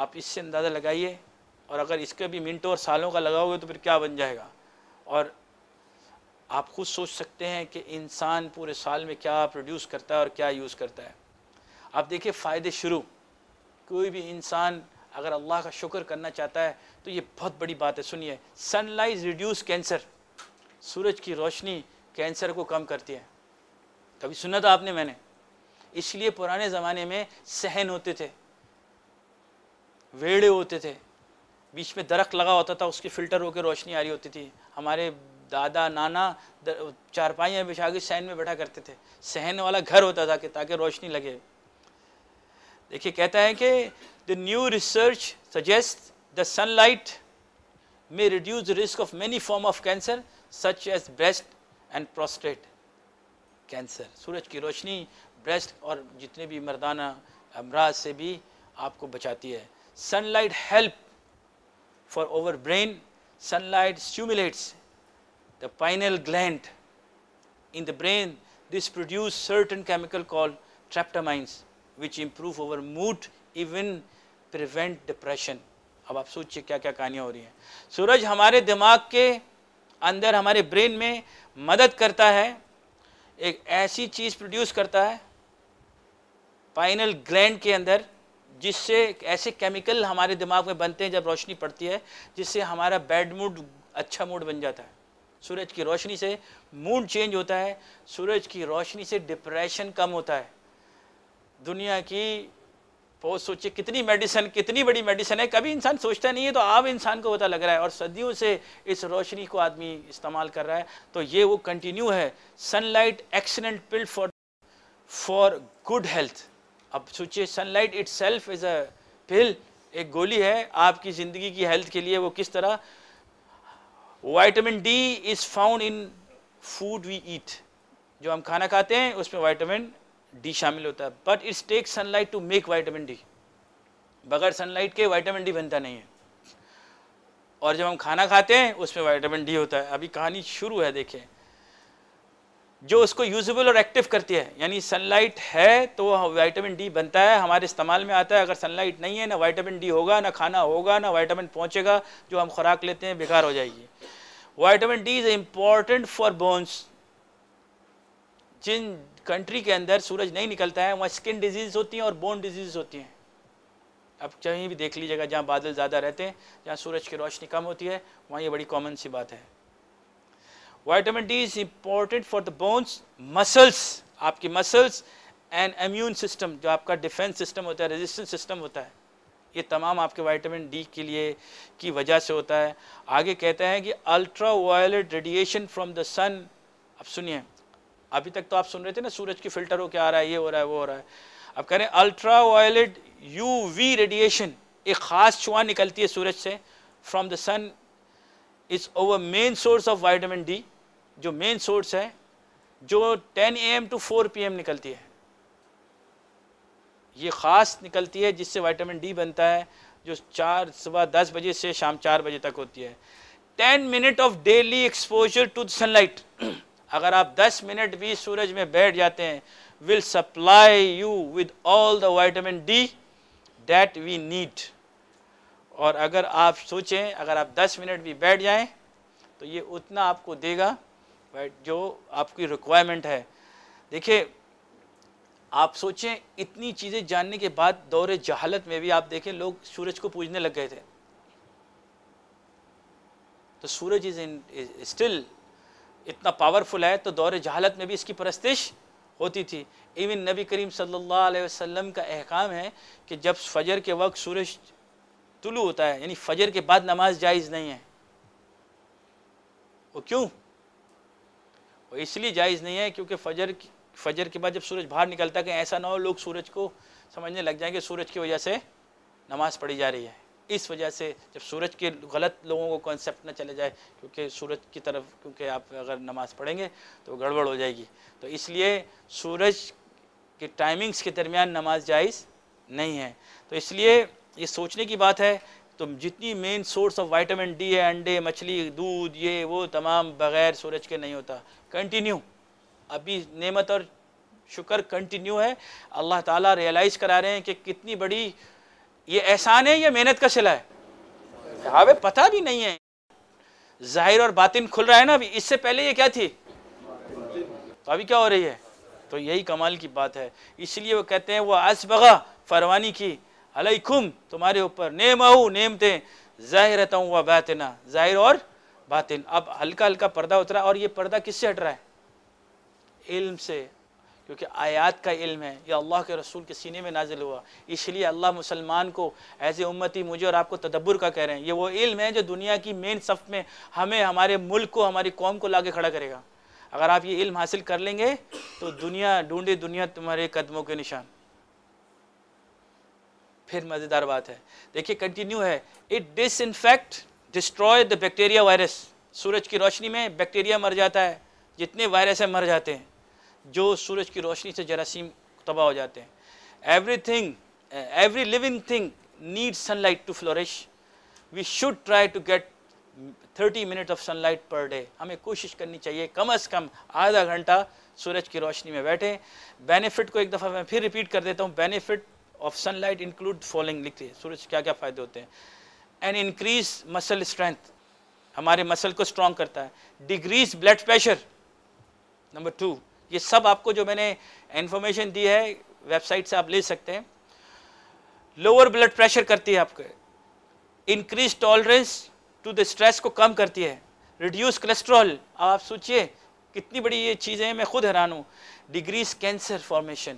आप इससे अंदाज़ा लगाइए और अगर इसके भी मिनटों और सालों का लगाओगे तो फिर क्या बन जाएगा और आप खुद सोच सकते हैं कि इंसान पूरे साल में क्या प्रोड्यूस करता है और क्या यूज़ करता है आप देखिए फ़ायदे शुरू कोई भी इंसान अगर अल्लाह का शुक्र करना चाहता है तो ये बहुत बड़ी बात है सुनिए सनलाइज रिड्यूस कैंसर सूरज की रोशनी कैंसर को कम करती है कभी सुना था तो आपने मैंने इसलिए पुराने ज़माने में सहन होते थे वेड़े होते थे बीच में दरख्त लगा होता था उसके फ़िल्टर होकर रोशनी आ रही होती थी हमारे दादा नाना चारपाइयाँ बिछा के सहन में बैठा करते थे सहन वाला घर होता था कि ताकि रोशनी लगे देखिए कहता है कि the new research suggest the sunlight में reduce risk of of form of cancer such as breast and prostate cancer सूरज की रोशनी ब्रेस्ट और जितने भी मर्दाना अमराज से भी आपको बचाती है sunlight help for our brain sunlight stimulates the pineal gland in the brain this produce certain chemical call tryptamines which improve our mood even prevent depression अब आप सोचिए क्या क्या कहानियाँ हो रही हैं सूरज हमारे दिमाग के अंदर हमारे ब्रेन में मदद करता है एक ऐसी चीज़ प्रोड्यूस करता है पाइनल ग्लैंड के अंदर जिससे ऐसे केमिकल हमारे दिमाग में बनते हैं जब रोशनी पड़ती है जिससे हमारा बैड मूड अच्छा मूड बन जाता है सूरज की रोशनी से मूड चेंज होता है सूरज की रोशनी से डिप्रेशन कम होता है दुनिया की वो सोचिए कितनी मेडिसिन कितनी बड़ी मेडिसिन है कभी इंसान सोचता नहीं है तो आप इंसान को पता लग रहा है और सदियों से इस रोशनी को आदमी इस्तेमाल कर रहा है तो ये वो कंटिन्यू है sunlight excellent pill for for good health अब सोचिए sunlight itself is a pill एक गोली है आपकी ज़िंदगी की हेल्थ के लिए वो किस तरह vitamin D is found in food we eat जो हम खाना खाते हैं उसमें वाइटामिन डी शामिल होता है but it's take sunlight to make vitamin D बगैर सनलाइट के वाइटामिन डी बनता नहीं है और जब हम खाना खाते हैं उसमें वाइटामिन डी होता है अभी कहानी शुरू है देखें जो उसको यूजेबल और एक्टिव करती है यानी सनलाइट है तो वाइटामिन डी बनता है हमारे इस्तेमाल में आता है अगर सनलाइट नहीं है ना वाइटामिन डी होगा ना खाना होगा ना वाइटामिन पहुंचेगा जो हम खुराक लेते हैं बेकार हो जाएगी vitamin D is important for bones जिन कंट्री के अंदर सूरज नहीं निकलता है वहाँ स्किन डिजीज़ होती हैं और बोन डिजीज़ होती हैं अब कहीं भी देख लीजिएगा जहाँ बादल ज़्यादा रहते हैं जहाँ सूरज की रोशनी कम होती है वहाँ ये बड़ी कॉमन सी बात है vitamin D is important for the bones muscles आपकी मसल्स एंड इम्यून सिस्टम जो आपका डिफेंस सिस्टम होता है रेजिस्टेंस सिस्टम होता है ये तमाम आपके वाइटामिन डी के लिए की वजह से होता है आगे कहते हैं कि ultra violet radiation from the sun अब सुनिए अभी तक तो आप सुन रहे थे ना सूरज की फिल्टर हो क्या आ रहा है ये हो रहा है वो हो रहा है अब कह रहे हैं ultraviolet U V radiation एक ख़ास छुआ निकलती है सूरज से from the sun is our main source of vitamin D जो मेन सोर्स है जो 10 एम टू 4 एम निकलती है ये ख़ास निकलती है जिससे वाइटामिन डी बनता है जो चार सुबह दस बजे से शाम चार बजे तक होती है ten minute of daily exposure to the sunlight अगर आप 10 मिनट भी सूरज में बैठ जाते हैं will supply you with all the vitamin D that we need और अगर आप सोचें अगर आप 10 मिनट भी बैठ जाएं तो ये उतना आपको देगा जो आपकी रिक्वायरमेंट है देखिए आप सोचें इतनी चीज़ें जानने के बाद दौरे जहालत में भी आप देखें लोग सूरज को पूजने लग गए थे तो सूरज इज इन स्टिल इतना पावरफुल है तो दौरे जहालत में भी इसकी परस्तिश होती थी इवन नबी करीम सल्लल्लाहु अलैहि वसल्लम का अहकाम है कि जब फजर के वक्त सूरज तुलू होता है यानी फजर के बाद नमाज जायज़ नहीं है वो क्यों वो इसलिए जायज़ नहीं है क्योंकि फजर फजर के बाद जब सूरज बाहर निकलता है कि ऐसा ना हो लोग सूरज को समझने लग जाएंगे सूरज की वजह से नमाज़ पढ़ी जा रही है इस वजह से जब सूरज के गलत लोगों को कॉन्सेप्ट ना चले जाए क्योंकि सूरज की तरफ क्योंकि आप अगर नमाज पढ़ेंगे तो गड़बड़ हो जाएगी तो इसलिए सूरज के टाइमिंग्स के दरमियान नमाज जायज़ नहीं है तो इसलिए ये सोचने की बात है तो जितनी main source of vitamin D है अंडे मछली दूध ये वो तमाम बग़ैर सूरज के नहीं होता कंटिन्यू अभी नेमत और शुक्र कंटिन्यू है अल्लाह ताला रियलाइज़ करा रहे हैं कि कितनी बड़ी ये एहसान है या मेहनत का सिला है हावे पता भी नहीं है जाहिर और बातिन खुल रहा है ना अभी इससे पहले ये क्या थी तो अभी क्या हो रही है तो यही कमाल की बात है इसलिए वो कहते हैं वह असबगा फरवानी की खुम तुम्हारे ऊपर नेम आहू नेमते जाहिर रहता हूँ वह बातना जाहिर और बातिन अब हल्का हल्का पर्दा उतरा और ये पर्दा किससे हट रहा है इल्म से क्योंकि आयात का इल्म है यह अल्लाह के रसूल के सीने में नाजिल हुआ इसलिए अल्लाह मुसलमान को ऐसे उम्मती मुझे और आपको तदब्बर का कह रहे हैं ये वो इल्म है जो दुनिया की मेन सफ़ में हमें हमारे मुल्क को हमारी कौम को ला खड़ा करेगा अगर आप ये इल्म हासिल कर लेंगे तो दुनिया ढूंढे दुनिया तुम्हारे कदमों के निशान फिर मज़ेदार बात है देखिए कंटिन्यू है it disinfect destroy the bacteria virus सूरज की रोशनी में बैक्टीरिया मर जाता है जितने वायरस हैं मर जाते हैं जो सूरज की रोशनी से जरासीम तबाह हो जाते हैं everything every living thing need sunlight to flourish we should try to get thirty minute of sunlight per day हमें कोशिश करनी चाहिए कम अज़ कम आधा घंटा सूरज की रोशनी में बैठें बेनिफिट को एक दफ़ा मैं फिर रिपीट कर देता हूँ benefit of sunlight include following लिखते हैं सूरज क्या क्या फ़ायदे होते हैं एंड इंक्रीज मसल स्ट्रेंथ हमारे मसल को स्ट्रॉन्ग करता है decrease blood pressure number two ये सब आपको जो मैंने इन्फॉर्मेशन दी है वेबसाइट से आप ले सकते हैं लोअर ब्लड प्रेशर करती है आपके increase tolerance to the stress को कम करती है रिड्यूस कोलेस्ट्रॉल आप सोचिए कितनी बड़ी ये चीज़ें हैं मैं खुद हैरान हूँ डिग्रीज कैंसर फॉर्मेशन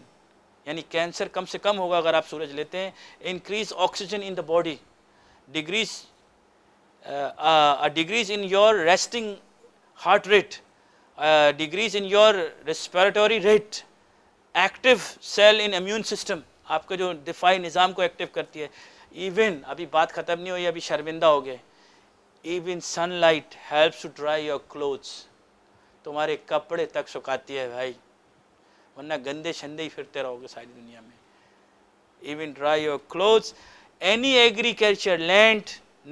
यानी कैंसर कम से कम होगा अगर आप सूरज लेते हैं increase oxygen in the body decrease decrease in your resting heart rate uh, decrease in your respiratory rate active cell in immune system जो दिफाई निज़ाम को एक्टिव करती है इवन अभी बात ख़त्म नहीं हुई अभी शर्मिंदा हो गए even sunlight helps to dry your clothes तुम्हारे कपड़े तक सुखाती है भाई वरना गंदे शंदे ही फिरते रहोगे सारी दुनिया में even dry your clothes any agriculture land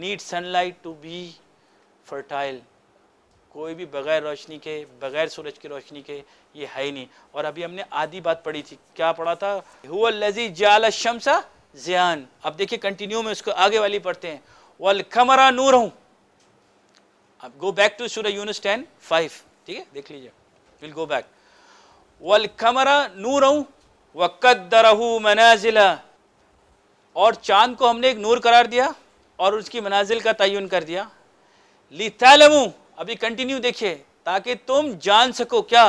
need sunlight to be fertile कोई भी बग़ैर रोशनी के बग़ैर सूरज की रोशनी के ये है ही नहीं और अभी हमने आधी बात पढ़ी थी क्या पढ़ा था हुआ लजी जाल शमसा जियान अब देखिए कंटिन्यू में उसको आगे वाली पढ़ते हैं वल खमरा नूर हूँ अब गो बैक टू सूर्य यूनिस टेन फाइव ठीक है देख लीजिए विल गो बैक वल खमरा नूर हूँ वक़दरहू मनाजिला और चांद को हमने एक नूर करार दिया और उसकी मनाजिल का तयन कर दिया लितालमू अभी कंटिन्यू देखिए ताकि तुम जान सको क्या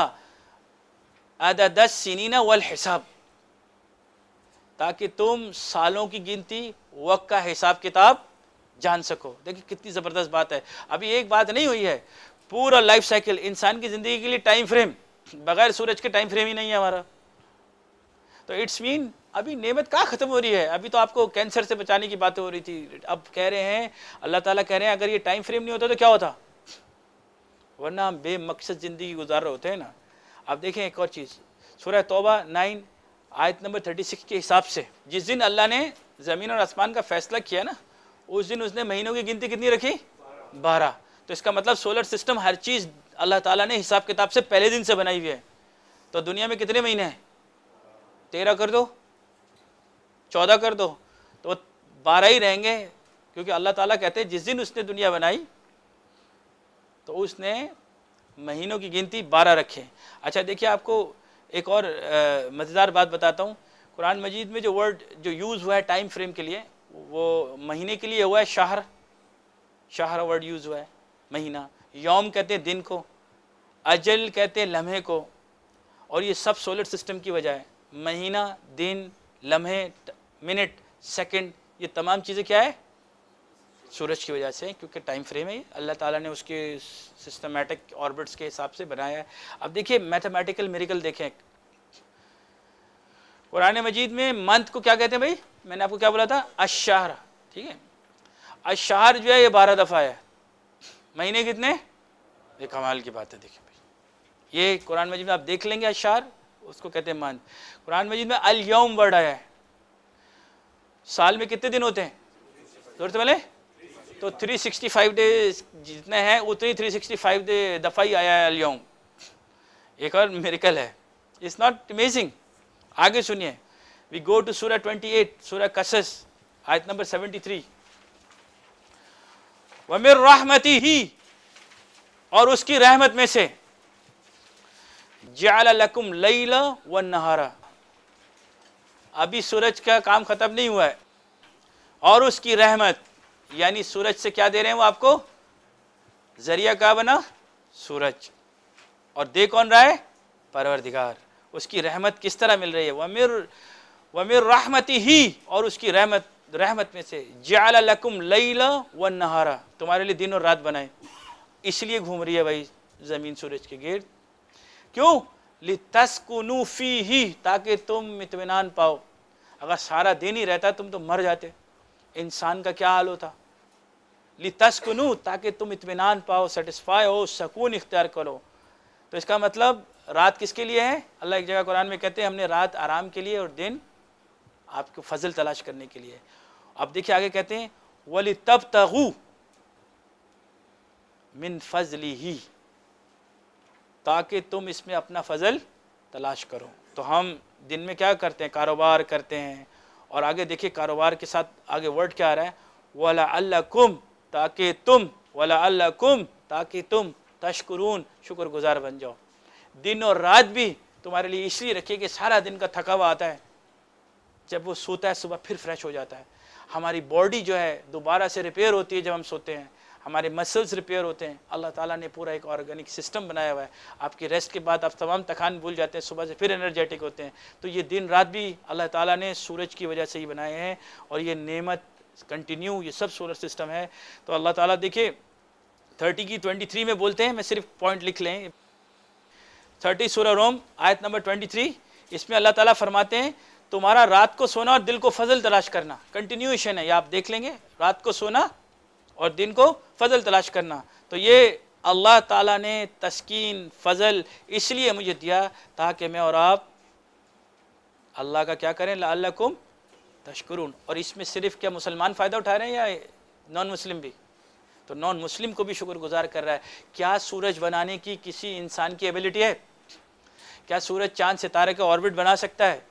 आदा दस सीनीना वल हिसाब ताकि तुम सालों की गिनती वक्त का हिसाब किताब जान सको देखिए कितनी ज़बरदस्त बात है अभी एक बात नहीं हुई है पूरा लाइफ साइकिल इंसान की ज़िंदगी के लिए टाइम फ्रेम बगैर सूरज के टाइम फ्रेम ही नहीं है हमारा तो इट्स मीन अभी नेमत कहाँ ख़त्म हो रही है अभी तो आपको कैंसर से बचाने की बातें हो रही थी अब कह रहे हैं अल्लाह ताला कह रहे हैं अगर ये टाइम फ्रेम नहीं होता तो क्या होता वरना हम बेमकसद ज़िंदगी गुजार रहे होते हैं ना आप देखें एक और चीज़ सूर्य तोबा नाइन आयत नंबर थर्टी सिक्स के हिसाब से जिस दिन अल्लाह ने ज़मीन और आसमान का फैसला किया ना उस दिन उसने महीनों की गिनती कितनी रखी बारह तो इसका मतलब सोलर सिस्टम हर चीज़ अल्लाह ताला ने हिसाब किताब से पहले दिन से बनाई हुई है तो दुनिया में कितने महीने हैं तेरह कर दो चौदह कर दो तो बारह ही रहेंगे क्योंकि अल्लाह ताला कहते हैं जिस दिन उसने दुनिया बनाई तो उसने महीनों की गिनती बारह रखे अच्छा देखिए आपको एक और मज़ेदार बात बताता हूँ कुरान मजीद में जो वर्ड जो यूज़ हुआ है टाइम फ्रेम के लिए वो महीने के लिए हुआ है शाहर शहर वर्ड यूज़ हुआ है महीना योम कहते हैं दिन को अजल कहते हैं लम्हे को और ये सब सोलर सिस्टम की वजह है महीना दिन लम्हे मिनट सेकंड ये तमाम चीज़ें क्या है सूरज की वजह से क्योंकि टाइम फ्रेम है अल्लाह ताला ने उसके सिस्टमेटिक ऑर्बिट्स के हिसाब से बनाया है अब देखिए मैथमेटिकल मेरिकल देखें कुरान मजीद में मंथ को क्या कहते हैं भाई मैंने आपको क्या बोला था अशहर ठीक है अशहर जो है ये बारह दफ़ा है महीने कितने ये कमाल की बात है देखिए भाई ये कुरान मजीद में आप देख लेंगे अशार उसको कहते हैं मंथ कुरान मजीद में अल यौम वर्ड आया है साल में कितने दिन होते हैं जोर से तो 365 डेज जितने हैं उतनी 365 डे दफ़ा ही आया है अलियोम एक और मेरिकल है इट्स नॉट अमेजिंग आगे सुनिए वी गो टू सूर्य 28 सूर्य कसस आयत नंबर 73 वमिर रहमती ही और उसकी रहमत में से जालकुम लईला व नहारा अभी सूरज का काम ख़त्म नहीं हुआ है और उसकी रहमत यानी सूरज से क्या दे रहे हैं वो आपको जरिया क्या बना सूरज और दे कौन रहा है परवरदिगार उसकी रहमत किस तरह मिल रही है वमिर वमिर रहमत ही और उसकी रहमत रहमत में से जाला लकुम लईला व नहारा तुम्हारे लिए दिन और रात बनाए इसलिए घूम रही है भाई ज़मीन सूरज के गिर क्यों ली ही ताकि तुम इतमान पाओ अगर सारा दिन ही रहता तुम तो मर जाते इंसान का क्या हाल होता ली तस्कनू ताकि तुम इतमान पाओ सेटिस्फाई हो सकून इख्तियार करो तो इसका मतलब रात किसके लिए है अल्लाह एक जगह कुरान में कहते हैं हमने रात आराम के लिए और दिन आपको फजल तलाश करने के लिए अब देखिए आगे कहते हैं वली तब तगू मिन फजली ही ताकि तुम इसमें अपना फजल तलाश करो तो हम दिन में क्या करते हैं कारोबार करते हैं और आगे देखिए कारोबार के साथ आगे वर्ड क्या आ रहा है वाला अल्ला कुम ताकि तुम वाला अल्ला कुम ताकि तुम तशकरून शुक्रगुजार बन जाओ दिन और रात भी तुम्हारे लिए इसलिए रखिए कि सारा दिन का थकावा आता है जब वो सोता है सुबह फिर फ्रेश हो जाता है हमारी बॉडी जो है दोबारा से रिपेयर होती है जब हम सोते हैं हमारे मसल्स रिपेयर होते हैं अल्लाह ताला ने पूरा एक ऑर्गेनिक सिस्टम बनाया हुआ है आपकी रेस्ट के बाद आप तमाम तखान भूल जाते हैं सुबह से फिर एनर्जेटिक होते हैं तो ये दिन रात भी अल्लाह ताला ने सूरज की वजह से ही बनाए हैं और ये नेमत कंटिन्यू ये सब सोलर सिस्टम है तो अल्लाह ताला देखिए थर्टी की ट्वेंटी थ्री में बोलते हैं मैं सिर्फ पॉइंट लिख लें थर्टी सूर्य रोम आयत नंबर ट्वेंटी थ्री इसमें अल्लाह ताली फरमाते हैं तुम्हारा रात को सोना और दिल को फजल तलाश करना कंटिन्यूएशन है ये आप देख लेंगे रात को सोना और दिन को फजल तलाश करना तो ये अल्लाह ताला ने तस्कीन फजल इसलिए मुझे दिया ताकि मैं और आप अल्लाह का क्या करें लाकुम तश्कर और इसमें सिर्फ क्या मुसलमान फ़ायदा उठा रहे हैं या नॉन मुस्लिम भी तो नॉन मुस्लिम को भी शुक्रगुजार कर रहा है क्या सूरज बनाने की किसी इंसान की एबिलिटी है क्या सूरज चांद सितारे का ऑर्बिट बना सकता है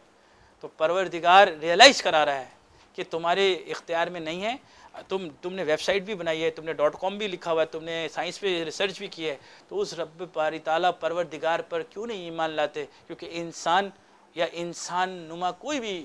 तो परवरदिगार रियलाइज़ करा रहा है कि तुम्हारे इख्तियार में नहीं है तुम तुमने वेबसाइट भी बनाई है तुमने डॉट कॉम भी लिखा हुआ है तुमने साइंस पे रिसर्च भी की है तो उस रब पारी ताला परवर दिगार पर क्यों नहीं ईमान लाते क्योंकि इंसान या इंसान नुमा कोई भी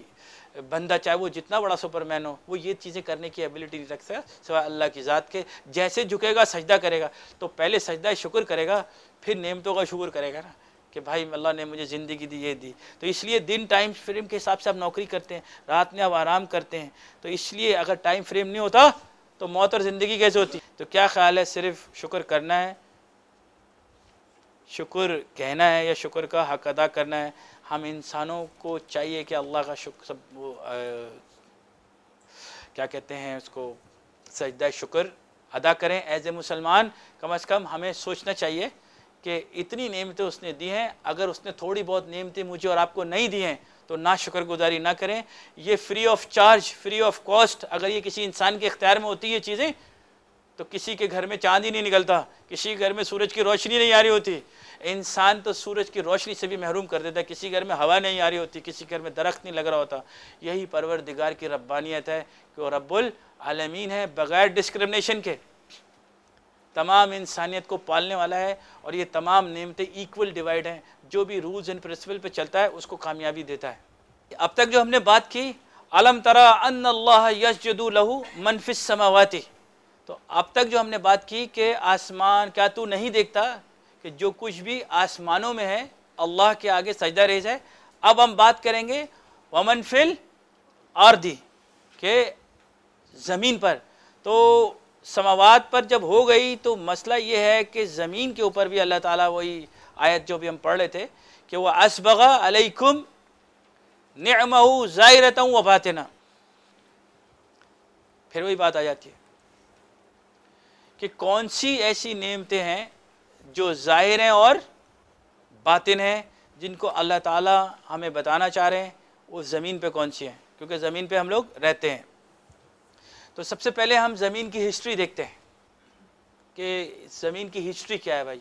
बंदा चाहे वो जितना बड़ा सुपरमैन हो वो ये चीज़ें करने की एबिलिटी नहीं रखता सिवा अल्लाह की ज़ात के जैसे झुकेगा सजदा करेगा तो पहले सजदा शुक्र करेगा फिर नेमतों का शुक्र करेगा ना कि भाई अल्लाह ने मुझे ज़िंदगी दी ये दी तो इसलिए दिन टाइम फ्रेम के हिसाब से आप नौकरी करते हैं रात में आप आराम करते हैं तो इसलिए अगर टाइम फ्रेम नहीं होता तो मौत और ज़िंदगी कैसे होती तो क्या ख्याल है सिर्फ शुक्र करना है शुक्र कहना है या शुक्र का हक अदा करना है हम इंसानों को चाहिए कि अल्लाह का शुक्र सब वो आ, क्या कहते हैं उसको सजदा शुक्र अदा करें एज ए मुसलमान कम अज़ कम हमें सोचना चाहिए कि इतनी नियमतें उसने दी हैं अगर उसने थोड़ी बहुत नियमतें मुझे और आपको नहीं दी हैं तो ना शुक्रगुजारी ना करें ये free of charge free of cost अगर ये किसी इंसान के इख्तियार में होती है चीज़ें तो किसी के घर में चांद ही नहीं निकलता किसी के घर में सूरज की रोशनी नहीं आ रही होती इंसान तो सूरज की रोशनी से भी महरूम कर देता है किसी घर में हवा नहीं आ रही होती किसी घर में दरख्त नहीं लग रहा होता यही परवर दिगार की रब्बानियत है कि वो रब्बुल आलमीन है बग़ैर डिस्क्रमिनेशन के तमाम इंसानियत को पालने वाला है और ये तमाम नियमतें इक्वल डिवाइड हैं जो भी रूल्स एंड प्रिंसिपल पे चलता है उसको कामयाबी देता है अब तक जो हमने बात की अलम तरा अन अल्लाह यशजदू लहू मनफिस समावाती तो अब तक जो हमने बात की कि आसमान क्या तू नहीं देखता कि जो कुछ भी आसमानों में है अल्लाह के आगे सजदा रेज है अब हम बात करेंगे वमन फिल आर्दी के ज़मीन पर तो समावाद पर जब हो गई तो मसला ये है कि ज़मीन के ऊपर भी अल्लाह ताला वही आयत जो भी हम पढ़ रहे थे कि वह असबगा अलैकुम नम हूँ व बातना फिर वही बात आ जाती है कि कौन सी ऐसी नियमतें हैं जो ज़ाहिर हैं और बातिन हैं जिनको अल्लाह ताला हमें बताना चाह रहे हैं वो ज़मीन पे कौन सी हैं क्योंकि ज़मीन पे हम लोग रहते हैं तो सबसे पहले हम ज़मीन की हिस्ट्री देखते हैं कि ज़मीन की हिस्ट्री क्या है भाई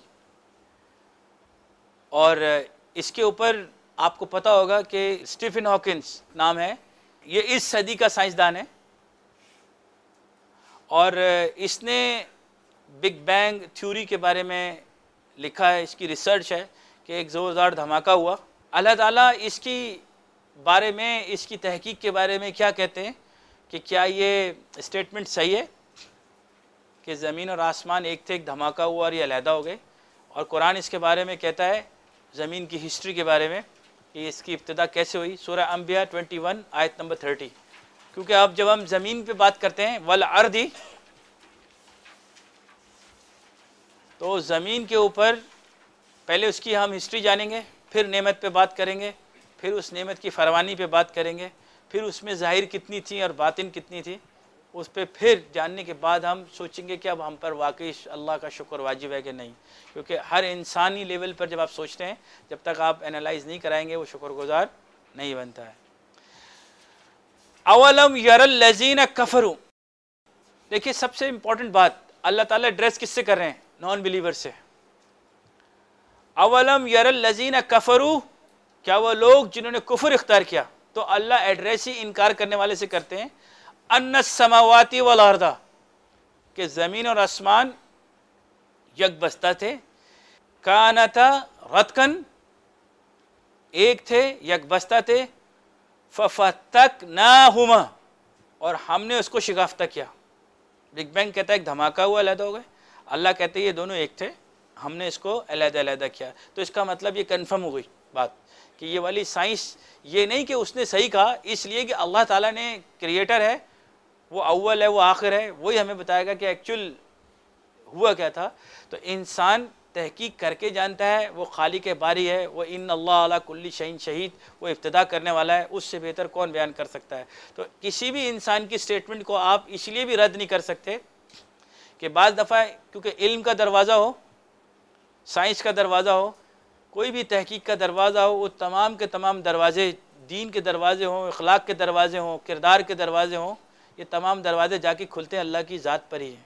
और इसके ऊपर आपको पता होगा कि स्टीफन हॉकिंस नाम है ये इस सदी का साइंसदान है और इसने बिग बैंग थ्योरी के बारे में लिखा है इसकी रिसर्च है कि एक ज़ोरदार धमाका हुआ अल्लाह ताला इसकी बारे में इसकी तहकीक के बारे में क्या कहते हैं कि क्या ये स्टेटमेंट सही है कि ज़मीन और आसमान एक थे एक धमाका हुआ और ये अलहदा हो गए और कुरान इसके बारे में कहता है ज़मीन की हिस्ट्री के बारे में कि इसकी इब्तदा कैसे हुई सूर्य अम्बिया 21 आयत नंबर 30 क्योंकि अब जब हम ज़मीन पे बात करते हैं वल अर्दी तो ज़मीन के ऊपर पहले उसकी हम हिस्ट्री जानेंगे फिर नेमत पे बात करेंगे फिर उस नेमत की फरवानी पे बात करेंगे फिर उसमें ज़ाहिर कितनी थी और बातिन कितनी थी उस पर फिर जानने के बाद हम सोचेंगे कि अब हम पर वाकई अल्लाह का शुक्र वाजिब है कि नहीं क्योंकि हर इंसानी लेवल पर जब आप सोचते हैं जब तक आप एनालाइज नहीं कराएंगे वो शुक्रगुजार नहीं बनता है अवलम यरलजीन कफरू देखिए सबसे इंपॉर्टेंट बात अल्लाह ताला एड्रेस किससे कर रहे हैं नॉन बिलीवर से अवलम लजीन कफरू क्या वह लोग जिन्होंने कुफर इख्तियार किया तो अल्लाह एड्रेस ही इनकार करने वाले से करते हैं अन्न समावाती वर्दा के ज़मीन और आसमान यक बस्ता थे काना था रतकन एक थे यक बस्ता थे फफतक ना हुमा और हमने उसको शिकाफ्ता किया बिग बैंग कहता है एक धमाका हुआ अलहदा हो गए अल्लाह कहते हैं ये दोनों एक थे हमने इसको अलहदा अलहदा किया तो इसका मतलब ये कन्फर्म हो गई बात कि ये वाली साइंस ये नहीं कि उसने सही कहा इसलिए कि अल्लाह ताला ने क्रिएटर है वो अव्वल है वो आखिर है वही हमें बताएगा कि एक्चुअल हुआ क्या था तो इंसान तहकीक करके जानता है वो खाली के बारी है वो इन अल्लाह कुल्ली शहीन शहीद वो इब्तदा करने वाला है उससे बेहतर कौन बयान कर सकता है तो किसी भी इंसान की स्टेटमेंट को आप इसलिए भी रद्द नहीं कर सकते कि बज़ दफ़ा क्योंकि इल्म का दरवाज़ा हो साइंस का दरवाज़ा हो कोई भी तहकीक का दरवाज़ा हो वो तमाम के तमाम दरवाजे दीन के दरवाजे हों अखलाक के दरवाजे हों किरदार के दरवाजे हों ये तमाम दरवाजे जाके खुलते हैं अल्लाह की ज़ात पर ही हैं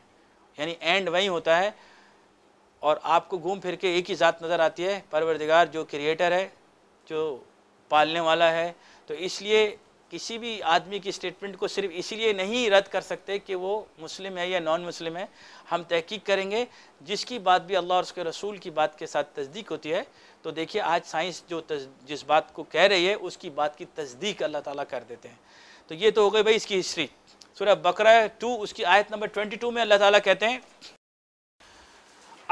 यानी एंड वहीं होता है और आपको घूम फिर के एक ही ज़ात नज़र आती है परवरदिगार जो क्रिएटर है जो पालने वाला है तो इसलिए किसी भी आदमी की स्टेटमेंट को सिर्फ इसलिए नहीं रद्द कर सकते कि वो मुस्लिम है या नॉन मुस्लिम है हम तहकीक करेंगे जिसकी बात भी अल्लाह और उसके रसूल की बात के साथ तस्दीक होती है तो देखिए आज साइंस जो जिस बात को कह रही है उसकी बात की तस्दीक अल्लाह ताला कर देते हैं तो ये तो हो गई भाई इसकी हिस्ट्री सूर्य बकरा टू उसकी आयत नंबर ट्वेंटी टू में अल्लाह ताला कहते हैं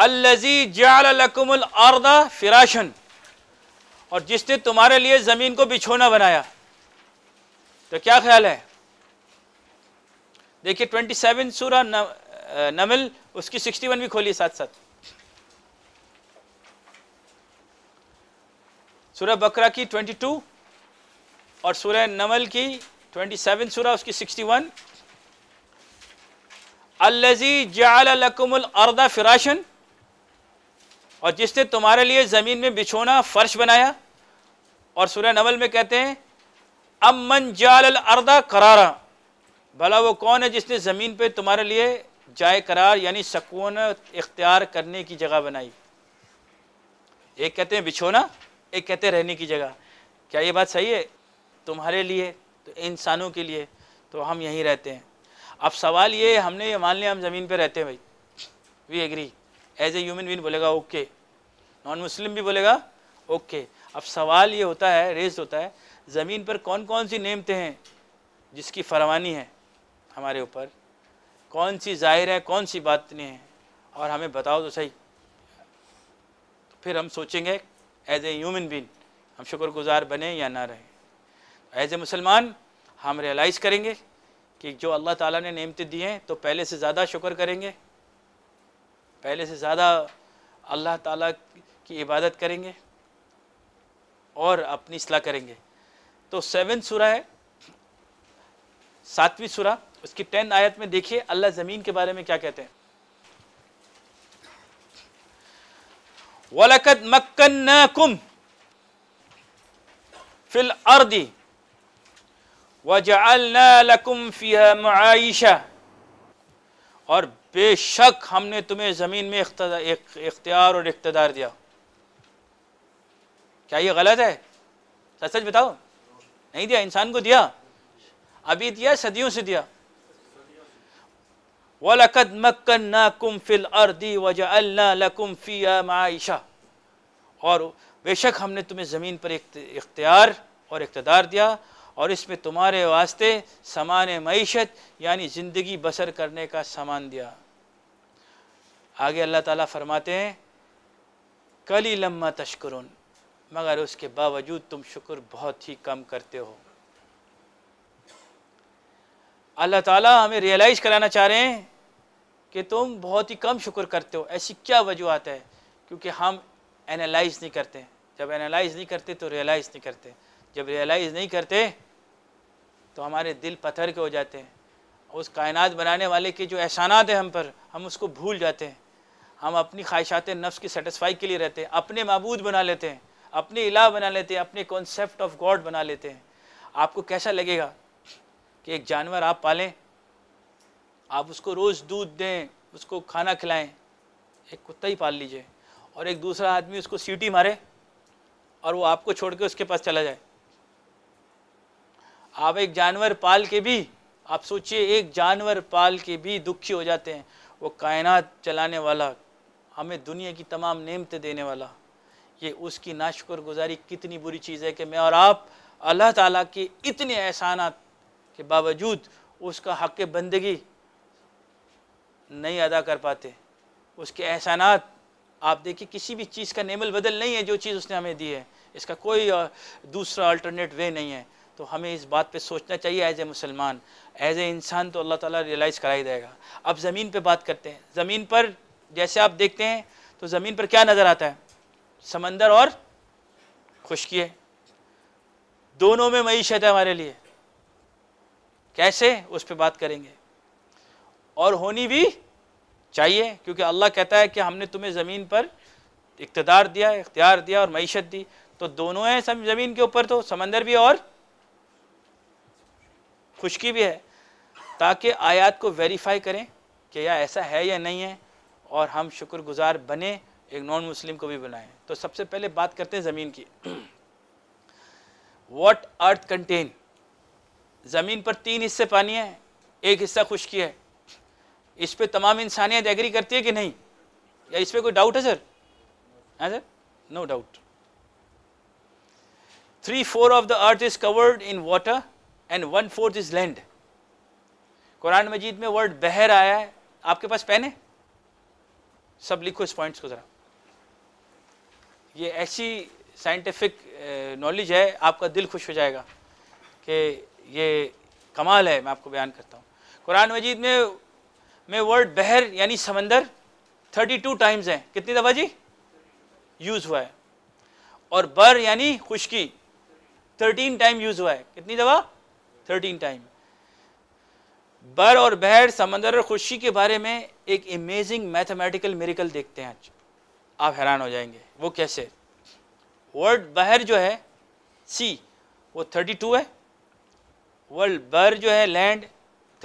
अल्लजी जालकुमल अर्दा फिराशन और जिसने तुम्हारे लिए ज़मीन को बिछोना बनाया तो क्या ख्याल है देखिए ट्वेंटी सेवन सूरा नमल उसकी सिक्सटी वन भी खोली साथ साथ सूर्य बकरा की 22 और सूर्य नमल की 27 सूर्य उसकी 61 अल्लजी जालकुमल अरदा फिराशन और जिसने तुम्हारे लिए ज़मीन में बिछोना फ़र्श बनाया और सूर्य नमल में कहते हैं अमन जाल अर्दा करारा भला वो कौन है जिसने ज़मीन पे तुम्हारे लिए जाय करार यानी सकून इख्तियार करने की जगह बनाई एक कहते हैं बिछोना एक कहते रहने की जगह क्या ये बात सही है तुम्हारे लिए तो इंसानों के लिए तो हम यहीं रहते हैं अब सवाल ये हमने ये मान लिया हम ज़मीन पे रहते हैं भाई we agree as a human being बोलेगा ओके नॉन मुस्लिम भी बोलेगा ओके अब सवाल ये होता है रेज होता है ज़मीन पर कौन कौन सी नेमतें हैं जिसकी फरवानी है हमारे ऊपर कौन सी जाहिर है कौन सी बात नहीं है और हमें बताओ तो सही तो फिर हम सोचेंगे एज ए ह्यूमन बीन हम शुक्रगुजार बने या ना रहें एज ए मुसलमान हम रियलाइज़ करेंगे कि जो अल्लाह ताला ने नेमते दिए हैं तो पहले से ज़्यादा शुक्र करेंगे पहले से ज़्यादा अल्लाह ताला की इबादत करेंगे और अपनी सलाह करेंगे तो सेवन सुरा है सातवीं सुरा उसकी टेन आयत में देखिए अल्लाह ज़मीन के बारे में क्या कहते हैं वलकद मक्कन्नाकुम फिल अर्दी वजअलना लकुम फ़िहा मुआइशा और बेशक हमने तुम्हें ज़मीन में इख्तियार और इकतदार दिया क्या ये गलत है सच सच बताओ नहीं दिया इंसान को दिया अभी दिया सदियों से दिया वलकद मक्कन ना कुम फिल अर्दी वजा लकुम फ़िया माइशा और बेशक हमने तुम्हें ज़मीन पर इख्तियार और इकतदार दिया और इसमें तुम्हारे वास्ते सामान मीशत यानी ज़िंदगी बसर करने का सामान दिया आगे अल्लाह ताला फरमाते हैं कली लम्मा तश्करुन मगर उसके बावजूद तुम शुक्र बहुत ही कम करते हो अल्लाह ताला हमें रियलाइज़ कराना चाह रहे हैं कि तुम बहुत ही कम शुक्र करते हो ऐसी क्या वजूहत है क्योंकि हम एनालाइज नहीं करते जब एनालाइज नहीं करते तो रियलाइज़ नहीं करते जब रियलाइज़ नहीं करते तो हमारे दिल पत्थर के हो जाते हैं उस कायनात बनाने वाले के जो एहसानात हैं हम पर हम उसको भूल जाते हैं हम अपनी ख्वाहिशात नफ्स की सेटिसफाई के लिए रहते हैं अपने मबूद बना लेते हैं अपने इला बना लेते हैं अपने कॉन्सेप्ट ऑफ गॉड बना लेते हैं आपको कैसा लगेगा कि एक जानवर आप पालें आप उसको रोज़ दूध दें उसको खाना खिलाएं एक कुत्ता ही पाल लीजिए और एक दूसरा आदमी उसको सीटी मारे और वो आपको छोड़ के उसके पास चला जाए आप एक जानवर पाल के भी आप सोचिए एक जानवर पाल के भी दुखी हो जाते हैं वो कायनात चलाने वाला हमें दुनिया की तमाम नियमतें देने वाला ये उसकी नाशकर गुजारी कितनी बुरी चीज़ है कि मैं और आप अल्लाह ताला के इतने एहसानात के बावजूद उसका हक बंदगी नहीं अदा कर पाते उसके एहसानात आप देखिए किसी भी चीज़ का नेमल बदल नहीं है जो चीज़ उसने हमें दी है इसका कोई दूसरा अल्टरनेट वे नहीं है तो हमें इस बात पे सोचना चाहिए एज ए मुसलमान एज ए इंसान तो अल्लाह ताला रियलाइज़ करा ही देगा अब ज़मीन पे बात करते हैं ज़मीन पर जैसे आप देखते हैं तो ज़मीन पर क्या नज़र आता है समंदर और खुश्की है दोनों में मीशत है हमारे लिए कैसे उस पर बात करेंगे और होनी भी चाहिए क्योंकि अल्लाह कहता है कि हमने तुम्हें ज़मीन पर इकतदार दिया इख्तियार दिया और मीशत दी तो दोनों हैं सब ज़मीन के ऊपर तो समंदर भी और खुशकी भी है ताकि आयात को वेरीफाई करें कि यह ऐसा है या नहीं है और हम शुक्रगुजार बने एक नॉन मुस्लिम को भी बुलाएं तो सबसे पहले बात करते हैं ज़मीन की वॉट अर्थ कंटेन ज़मीन पर तीन हिस्से पानी है एक हिस्सा खुशकी है इस पर तमाम इंसानियत एग्री करती है कि नहीं या इस पर कोई डाउट है सर है sir no doubt three four of the earth is covered in water and one fourth is land कुरान मजीद में वर्ड बहर आया है आपके पास पेन है सब लिखो इस पॉइंट्स को ज़रा ये ऐसी साइंटिफिक नॉलेज है आपका दिल खुश हो जाएगा कि ये कमाल है मैं आपको बयान करता हूँ कुरान मजीद में में वर्ड बहर यानी समंदर 32 टाइम्स हैं कितनी दफ़ा जी यूज़ हुआ है और बर यानी खुशकी 13 टाइम यूज़ हुआ है कितनी दफ़ा 13 टाइम बर और बहर समंदर और खुशी के बारे में एक अमेजिंग मैथमेटिकल मेरिकल देखते हैं आज आप हैरान हो जाएंगे वो कैसे वर्ड बहर जो है सी वो 32 है वर्ल्ड बर जो है लैंड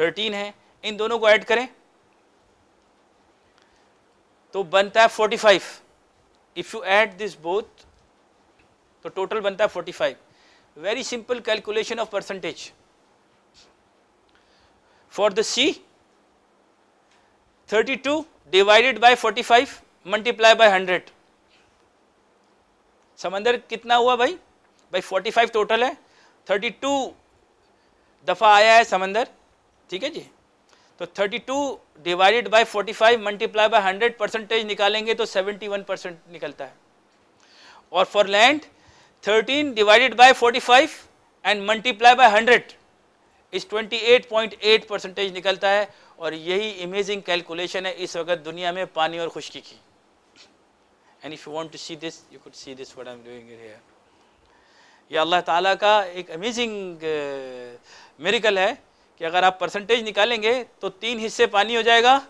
13 है इन दोनों को ऐड करें तो बनता है 45 if you add this both तो टोटल बनता है 45 very simple calculation of percentage see thirty two 32 by forty 45 multiply by 100 समंदर कितना हुआ भाई भाई 45 टोटल है 32 दफ़ा आया है समंदर ठीक है जी तो 32 divided by 45 multiply by 100 percentage निकालेंगे तो 71 परसेंट निकलता है और for land 13 divided by 45 and multiply by 100 इस 28.8 परसेंटेज निकलता है और यही इमेजिंग कैलकुलेशन है इस वक्त दुनिया में पानी और खुश्की की and if you want to see this you could see this what I am doing here ये अल्लाह ताला का एक अमेजिंग मेरिकल uh, है कि अगर आप परसेंटेज निकालेंगे तो तीन हिस्से पानी हो जाएगा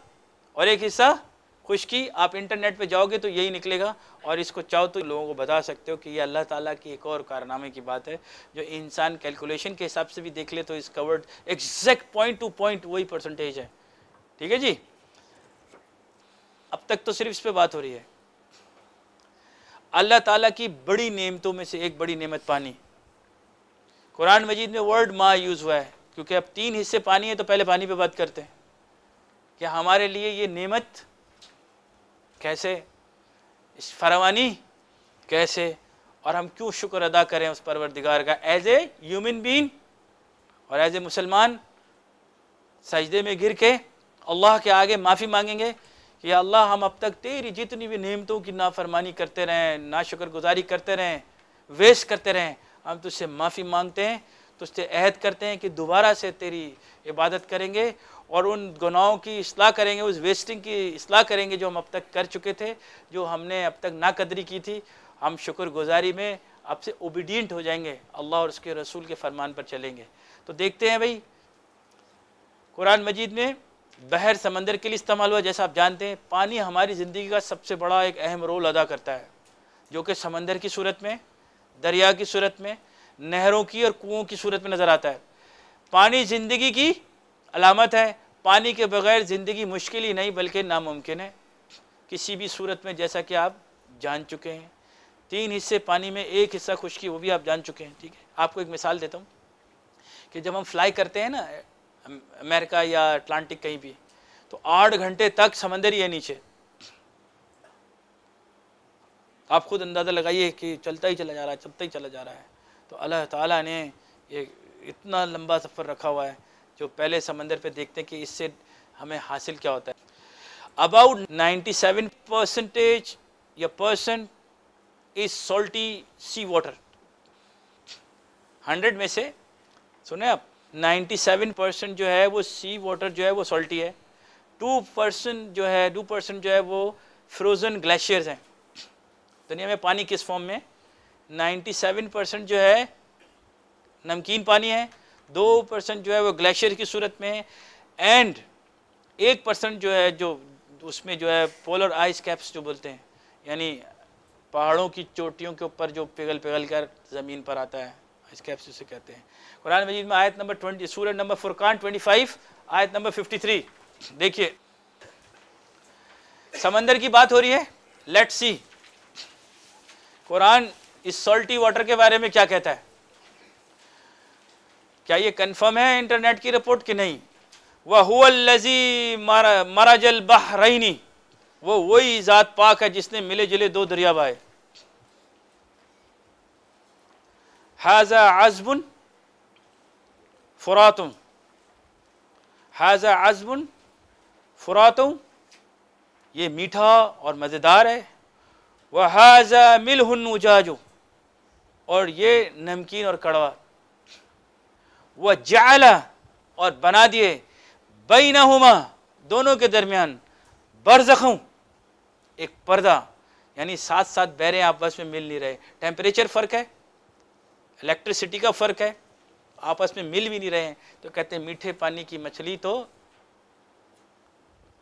और एक हिस्सा खुश्की आप इंटरनेट पे जाओगे तो यही निकलेगा और इसको चाहो तो लोगों को बता सकते हो कि ये अल्लाह ताला की एक और कारनामे की बात है जो इंसान कैलकुलेशन के हिसाब से भी देख ले तो इस covered exact point to point वही परसेंटेज है ठीक है जी अब तक तो सिर्फ इस पर बात हो रही है अल्लाह ताला की बड़ी नेमतों में से एक बड़ी नेमत पानी कुरान मजीद में वर्ड माँ यूज़ हुआ है क्योंकि अब तीन हिस्से पानी है तो पहले पानी पे बात करते हैं कि हमारे लिए ये नेमत कैसे इस फरवानी कैसे और हम क्यों शुक्र अदा करें उस परवरदिगार का एज ए ह्यूमन बीन और एज ए मुसलमान सजदे में गिर के अल्लाह के आगे माफ़ी मांगेंगे कि अल्लाह हम अब तक तेरी जितनी भी नियमतों की नाफरमानी करते रहें ना शुक्रगुजारी करते रहें वेस्ट करते रहें हम तुझसे माफ़ी मांगते हैं तुझसे तो अहद करते हैं कि दोबारा से तेरी इबादत करेंगे और उन गुनाहों की असलाह करेंगे उस वेस्टिंग की असलाह करेंगे जो हम अब तक कर चुके थे जो हमने अब तक नाकदरी की थी हम गुज़ारी में आपसे ओबीडियंट हो जाएंगे अल्लाह और उसके रसूल के फरमान पर चलेंगे तो देखते हैं भाई कुरान मजीद में बहर समंदर के लिए इस्तेमाल हुआ जैसा आप जानते हैं पानी हमारी ज़िंदगी का सबसे बड़ा एक अहम रोल अदा करता है जो कि समंदर की सूरत में दरिया की सूरत में नहरों की और कुओं की सूरत में नज़र आता है पानी ज़िंदगी की अलामत है पानी के बगैर ज़िंदगी मुश्किल ही नहीं बल्कि नामुमकिन है किसी भी सूरत में जैसा कि आप जान चुके हैं तीन हिस्से पानी में एक हिस्सा खुश्की वो भी आप जान चुके हैं ठीक है आपको एक मिसाल देता हूँ कि जब हम फ्लाई करते हैं ना अमेरिका या अटलांटिक कहीं भी तो आठ घंटे तक समंदर ही है नीचे आप खुद अंदाज़ा लगाइए कि चलता ही चला जा रहा है चलता ही चला जा रहा है तो अल्लाह ताला ने ये इतना लंबा सफ़र रखा हुआ है जो पहले समंदर पे देखते हैं कि इससे हमें हासिल क्या होता है अबाउट 97 परसेंटेज या percent is salty sea water 100 में से सुने आप 97 परसेंट जो है वो सी वाटर जो है वो सॉल्टी है टू परसेंट जो है टू परसेंट जो है वो फ्रोज़न ग्लेशियर्स हैं दुनिया में पानी किस फॉर्म में 97 परसेंट जो है नमकीन पानी है दो परसेंट जो है वो ग्लेशियर की सूरत में है एंड एक परसेंट जो है जो उसमें जो है पोलर आइस कैप्स जो बोलते हैं यानी पहाड़ों की चोटियों के ऊपर जो पिघल पिघल कर ज़मीन पर आता है आइस कैप्स जिसे कहते हैं कुरान मजीद में आयत नंबर ट्वेंटी सूरत नंबर फुरकान ट्वेंटी फाइव आयत नंबर फिफ्टी थ्री देखिए समंदर की बात हो रही है लेट सी कुरान इस सोल्टी वाटर के बारे में क्या कहता है क्या ये कंफर्म है इंटरनेट की रिपोर्ट कि नहीं वह हुजी मराजल रही वो वही ज़ात पाक है जिसने मिले जुले दो दरिया बाए हाजा आजबुन फ़ुरातुम हाजा आजबुन फ़ुरातुम ये मीठा और मज़ेदार है वह हाजा मिल उजाजू और ये नमकीन और कड़वा वह जला और बना दिए बई हुमा दोनों के दरमियान बरजखों एक पर्दा यानी साथ साथ बहरे आपस में मिल नहीं रहे टेम्परेचर फ़र्क है इलेक्ट्रिसिटी का फ़र्क है आपस में मिल भी नहीं रहे तो कहते हैं मीठे पानी की मछली तो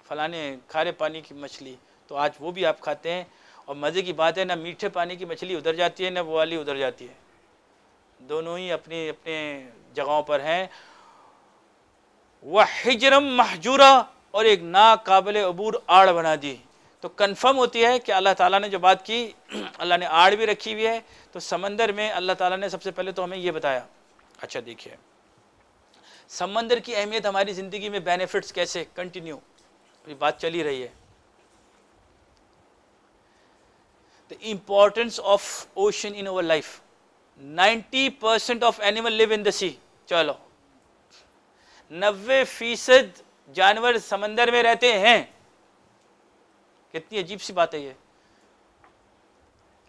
फलाने खारे पानी की मछली तो आज वो भी आप खाते हैं और मज़े की बात है ना मीठे पानी की मछली उधर जाती है ना वो वाली उधर जाती है दोनों ही अपनी अपने जगहों पर हैं वह हिजरम महजूरा और एक नाकबिल अबूर आड़ बना दी तो कन्फर्म होती है कि अल्लाह ताला ने जो बात की अल्लाह ने आड़ भी रखी हुई है तो समंदर में अल्लाह ताला ने सबसे पहले तो हमें ये बताया अच्छा देखिए समंदर की अहमियत हमारी ज़िंदगी में बेनिफिट्स कैसे कंटिन्यू बात चली रही है the importance of ocean in our life. 90% of animal live in the sea. चलो नब्बे फीसद जानवर समंदर में रहते हैं कितनी अजीब सी बात है ये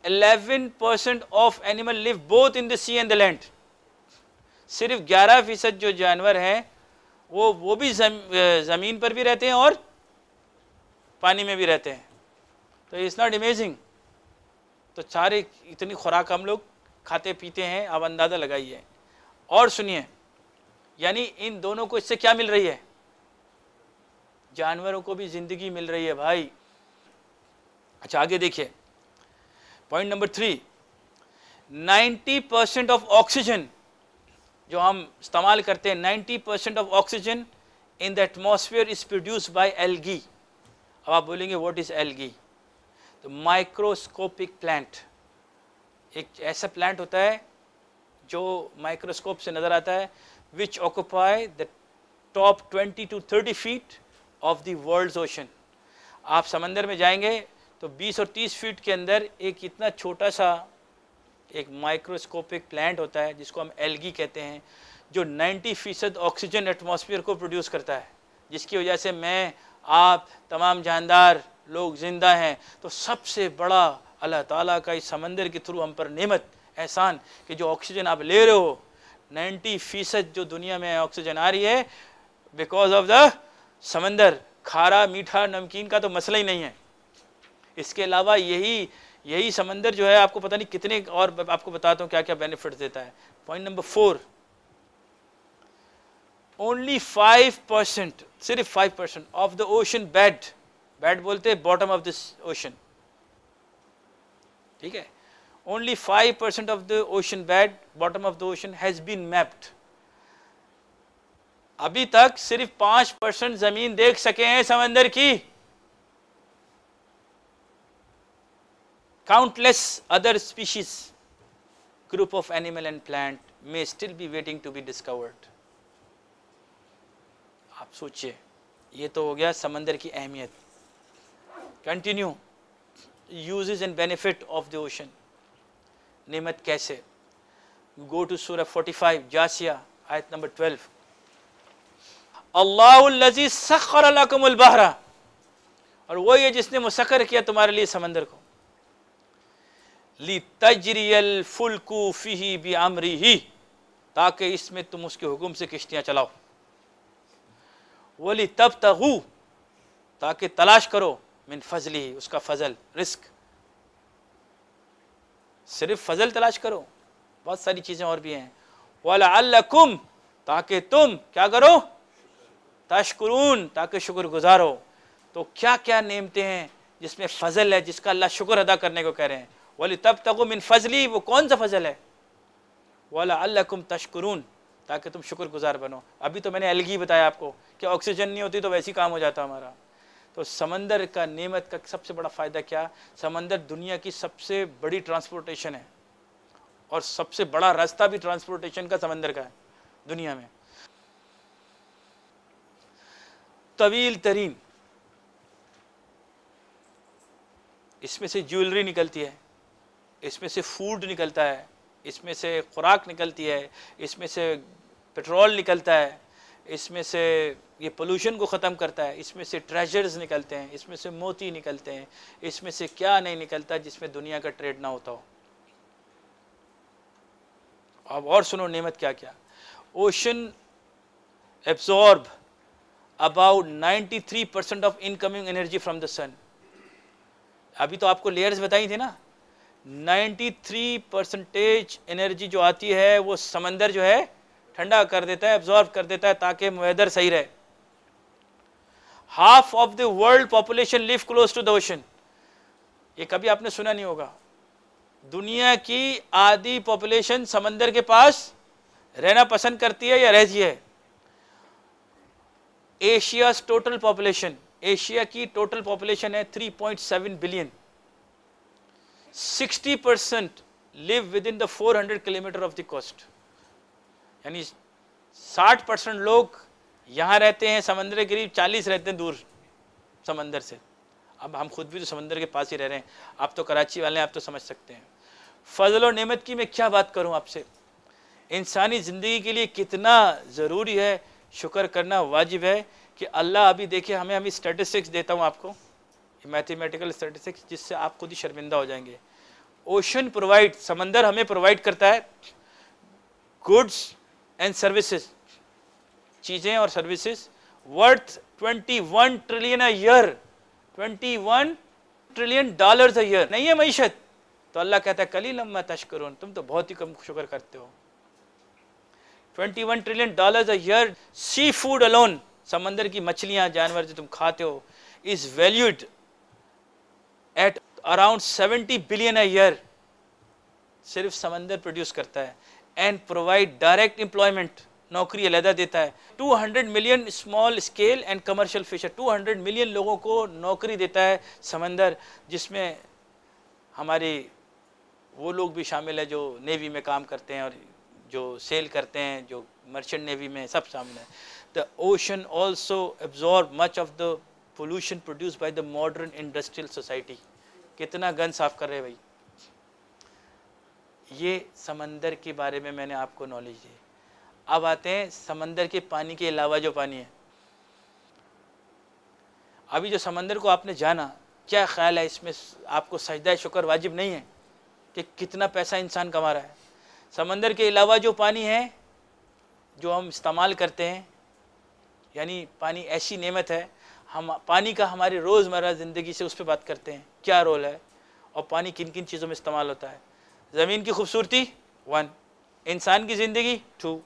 11 percent of animal live both in the sea and the land सिर्फ 11 फीसद जो जानवर हैं वो वो भी जम, ज़मीन पर भी रहते हैं और पानी में भी रहते हैं तो इट्स नॉट अमेजिंग तो चारे इतनी खुराक हम लोग खाते पीते हैं अब अंदाज़ा लगाइए और सुनिए यानी इन दोनों को इससे क्या मिल रही है जानवरों को भी ज़िंदगी मिल रही है भाई अच्छा आगे देखिए point number three ninety percent of oxygen जो हम इस्तेमाल करते हैं ninety percent of oxygen in the atmosphere is produce by algae अब आप बोलेंगे वॉट इज़ एलगी तो माइक्रोस्कोपिक प्लांट एक ऐसा प्लांट होता है जो माइक्रोस्कोप से नज़र आता है which occupy the top 20 to 30 feet of the world's ocean आप समंदर में जाएंगे तो 20 और 30 फीट के अंदर एक इतना छोटा सा एक माइक्रोस्कोपिक प्लांट होता है जिसको हम एल्गी कहते हैं जो 90 फ़ीसद ऑक्सीजन एटमॉस्फेयर को प्रोड्यूस करता है जिसकी वजह से मैं आप तमाम जानदार लोग ज़िंदा हैं तो सबसे बड़ा अल्लाह ताला का इस समंदर के थ्रू हम पर नेमत एहसान कि जो ऑक्सीजन आप ले रहे हो 90 फ़ीसद जो दुनिया में ऑक्सीजन आ रही है बिकॉज ऑफ द समंदर खारा मीठा नमकीन का तो मसला ही नहीं है इसके अलावा यही यही समंदर जो है आपको पता नहीं कितने और आपको बताता हूँ क्या क्या बेनिफिट देता है point number four only five percent सिर्फ five percent of the ocean bed bed बोलते हैं बॉटम ऑफ दिस ओशन ठीक है only five percent of the ocean bed bottom of the ocean has been mapped अभी तक सिर्फ पांच percent ज़मीन देख सके हैं समंदर की countless other species group of animal and plant may still be waiting to be discovered आप सोचिए ये तो हो गया समंदर की अहमियत continue uses and benefit of the ocean nimat कैसे गो टू सूर फोर्टी फाइव जासिया आयत नंबर ट्वेल्व अल्लाजी सखर बहरा और वो ये जिसने मुसखर किया तुम्हारे लिए समंदर को ली तजरियल फुलकू फी बी आमरी ही ताकि इसमें तुम उसके हुक्म से किश्तियां चलाओ वो ली तब तहू ताकि तलाश करो मिन फजली उसका फजल रिस्क सिर्फ फजल तलाश करो बहुत सारी चीज़ें और भी हैं वाला कुम ताकि तुम क्या करो तशकुरून ताकि शुक्र गुजारो तो क्या क्या नेमतें हैं जिसमें फ़जल है जिसका अल्लाह शुक्र अदा करने को कह रहे हैं वाली तब तक मिन फजली वो कौन सा फजल है वाला अल्लाकुम तशकुरून ताकि तुम गुजार बनो अभी तो मैंने अलगी बताया आपको कि ऑक्सीजन नहीं होती तो वैसे ही काम हो जाता हमारा तो समंदर का नियमत का सबसे बड़ा फ़ायदा क्या समंदर दुनिया की सबसे बड़ी ट्रांसपोर्टेशन है और सबसे बड़ा रास्ता भी ट्रांसपोर्टेशन का समंदर का है दुनिया में तवील तरीन इसमें से ज्वेलरी निकलती है इसमें से फूड निकलता है इसमें से खुराक निकलती है इसमें से पेट्रोल निकलता है इसमें से ये पोल्यूशन को ख़त्म करता है इसमें से ट्रेजर्स निकलते हैं इसमें से मोती निकलते हैं इसमें से क्या नहीं निकलता जिसमें दुनिया का ट्रेड ना होता हो अब और सुनो नेमत क्या क्या ocean absorb about 93 percent of incoming energy from the sun अभी तो आपको लेयर्स बताई थी ना 93 परसेंटेज एनर्जी जो आती है वो समंदर जो है ठंडा कर देता है एब्जॉर्ब कर देता है ताकि वेदर सही रहे half of the world population live close to the ocean ये कभी आपने सुना नहीं होगा दुनिया की आधी पॉपुलेशन समंदर के पास रहना पसंद करती है या रहती है एशिया टोटल पॉपुलेशन एशिया की टोटल पॉपुलेशन है 3.7 billion 60 percent live within the 400 kilometre of the coast यानी 60 परसेंट लोग यहाँ रहते हैं समंदर के करीब चालीस रहते हैं दूर समंदर से अब हम खुद भी तो समंदर के पास ही रह रहे हैं आप तो कराची वाले हैं आप तो समझ सकते हैं फजल और नेमत की मैं क्या बात करूँ आपसे इंसानी ज़िंदगी के लिए कितना ज़रूरी है शुक्र करना वाजिब है कि अल्लाह अभी देखिए हमें हमें स्टेटिस्टिक्स देता हूँ आपको मैथमेटिकल स्टेटिस्टिक्स जिससे आप खुद ही शर्मिंदा हो जाएंगे ओशन प्रोवाइड समंदर हमें प्रोवाइड करता है गुड्स एंड सर्विसेज चीज़ें और services worth 21 trillion a year 21 trillion dollars a year नहीं है मीशत तो अल्लाह कहता है कली लम्बा तश्कर तुम तो बहुत ही कम शुक्र करते हो 21 trillion dollars a year sea food alone समंदर की मछलियां जानवर जो तुम खाते हो is valued at around 70 billion year सिर्फ समंदर प्रोड्यूस करता है एंड प्रोवाइड डायरेक्ट एम्प्लॉयमेंट नौकरी अलहदा देता है 200 million small scale and commercial fisher 200 million लोगों को नौकरी देता है समंदर जिसमें हमारे वो लोग भी शामिल है जो नेवी में काम करते हैं और जो सेल करते हैं जो मर्चेंट नेवी में सब शामिल है the ocean also absorb much of the pollution produce by the modern industrial society कितना गन साफ कर रहे हैं भाई ये समंदर के बारे में मैंने आपको नॉलेज दी अब आते हैं समंदर के पानी के अलावा जो पानी है अभी जो समंदर को आपने जाना क्या ख्याल है इसमें आपको सजदा शुक्र वाजिब नहीं है कि कितना पैसा इंसान कमा रहा है समंदर के अलावा जो पानी है जो हम इस्तेमाल करते हैं यानी पानी ऐसी नेमत है हम पानी का हमारे रोज़मर्रा ज़िंदगी से उस पर बात करते हैं क्या रोल है और पानी किन किन चीज़ों में इस्तेमाल होता है ज़मीन की खूबसूरती वन इंसान की ज़िंदगी टू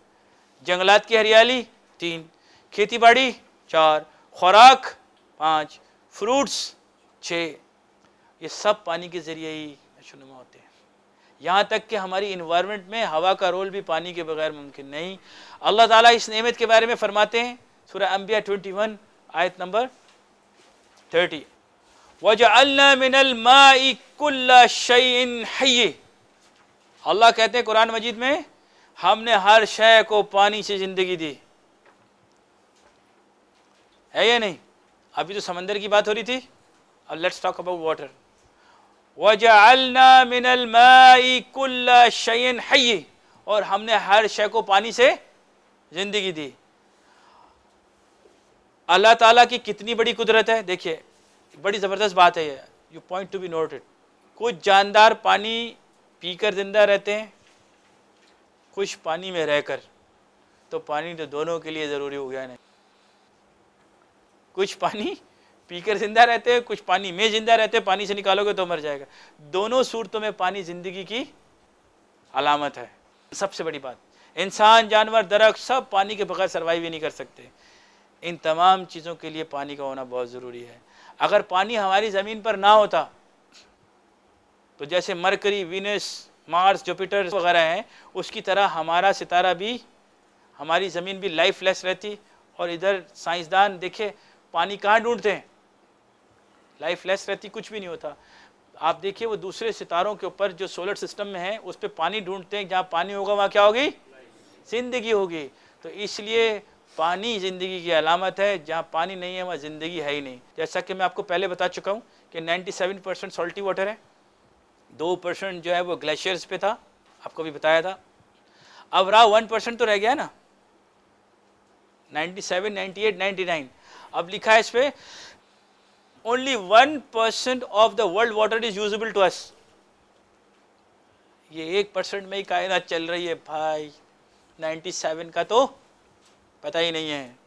जंगलात की हरियाली तीन खेती बाड़ी चार खुराक पाँच फ्रूट्स छः ये सब पानी के ज़रिए ही नशोनुमा होते हैं यहाँ तक कि हमारी इन्वायरमेंट में हवा का रोल भी पानी के बगैर मुमकिन नहीं अल्लाह ताला इस नेमत के बारे में फ़रमाते हैं सूर्य अम्बिया 21 आयत नंबर 30 वजअल्ला अल्लाह कहते हैं कुरान मजीद में हमने हर शय को पानी से ज़िंदगी दी है या नहीं अभी तो समंदर की बात हो रही थी अब लेट्स टॉक अबाउट वाटर वजअलना मिनल माई शयन और हमने हर शय को पानी से ज़िंदगी दी अल्लाह ताला की कितनी बड़ी कुदरत है देखिए बड़ी ज़बरदस्त बात है ये you point to be noted कुछ जानदार पानी पीकर ज़िंदा रहते हैं कुछ पानी में रहकर तो पानी तो दोनों के लिए ज़रूरी हो गया नहीं कुछ पानी पीकर जिंदा रहते हैं कुछ पानी में जिंदा रहते हैं पानी से निकालोगे तो मर जाएगा दोनों सूरतों में पानी ज़िंदगी की अलामत है सबसे बड़ी बात इंसान जानवर दरख्त सब पानी के बगैर सर्वाइव ही नहीं कर सकते इन तमाम चीज़ों के लिए पानी का होना बहुत ज़रूरी है अगर पानी हमारी ज़मीन पर ना होता तो जैसे मरकरी वीनस मार्स जुपिटर वगैरह हैं उसकी तरह हमारा सितारा भी हमारी ज़मीन भी लाइफ लेस रहती और इधर साइंसदान देखे पानी कहाँ ढूंढते हैं लाइफ लेस रहती कुछ भी नहीं होता आप देखिए वो दूसरे सितारों के ऊपर जो सोलर सिस्टम में है उस पर पानी ढूंढते हैं जहाँ पानी होगा वहाँ क्या होगी ज़िंदगी होगी तो इसलिए पानी ज़िंदगी की अलामत है जहाँ पानी नहीं है वहाँ ज़िंदगी है ही नहीं जैसा कि मैं आपको पहले बता चुका हूँ कि 97 परसेंट सॉल्टी वाटर है दो परसेंट जो है वो ग्लेशियर्स पे था आपको भी बताया था अब रहा वन परसेंट तो रह गया ना ninety seven ninety eight ninety nine अब लिखा है इस पर only one percent of the world water is usable to us ये एक परसेंट में ही कायनात चल रही है भाई नाइनटी सेवन का तो पता ही नहीं है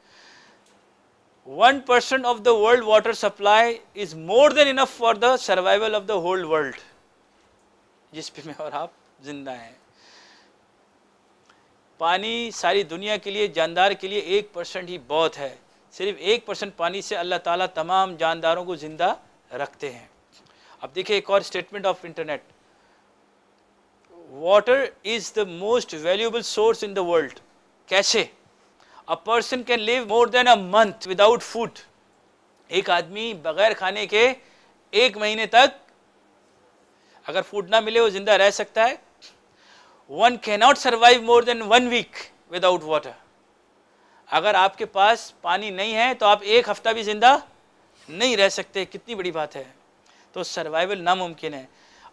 one percent of the world water supply is more than enough for the survival of the whole world जिस पे मैं और आप जिंदा हैं पानी सारी दुनिया के लिए जानदार के लिए एक परसेंट ही बहुत है सिर्फ एक परसेंट पानी से अल्लाह ताला तमाम जानदारों को ज़िंदा रखते हैं अब देखिए एक और statement of internet water is the most valuable source in the world कैसे a person can live more than a month without food एक आदमी बगैर खाने के एक महीने तक अगर फूड ना मिले वो ज़िंदा रह सकता है one cannot survive more than one week without water अगर आपके पास पानी नहीं है तो आप एक हफ्ता भी ज़िंदा नहीं रह सकते कितनी बड़ी बात है तो सर्वाइवल नामुमकिन है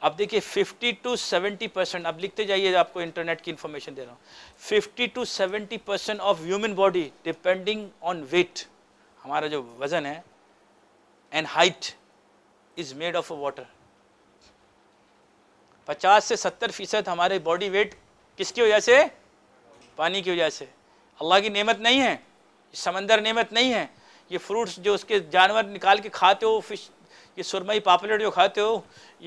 अब देखिए 50 टू 70 परसेंट अब लिखते जाइए आपको इंटरनेट की इंफॉर्मेशन दे रहा हूँ 50 to 70 percent of human body depending on weight हमारा जो वज़न है and height is made of a water पचास से सत्तर फ़ीसद हमारे बॉडी वेट किसकी वजह से पानी की वजह से अल्लाह की नेमत नहीं है समंदर नेमत नहीं है ये फ्रूट्स जो उसके जानवर निकाल के खाते हो फिश ये सुरमई पापलेट जो खाते हो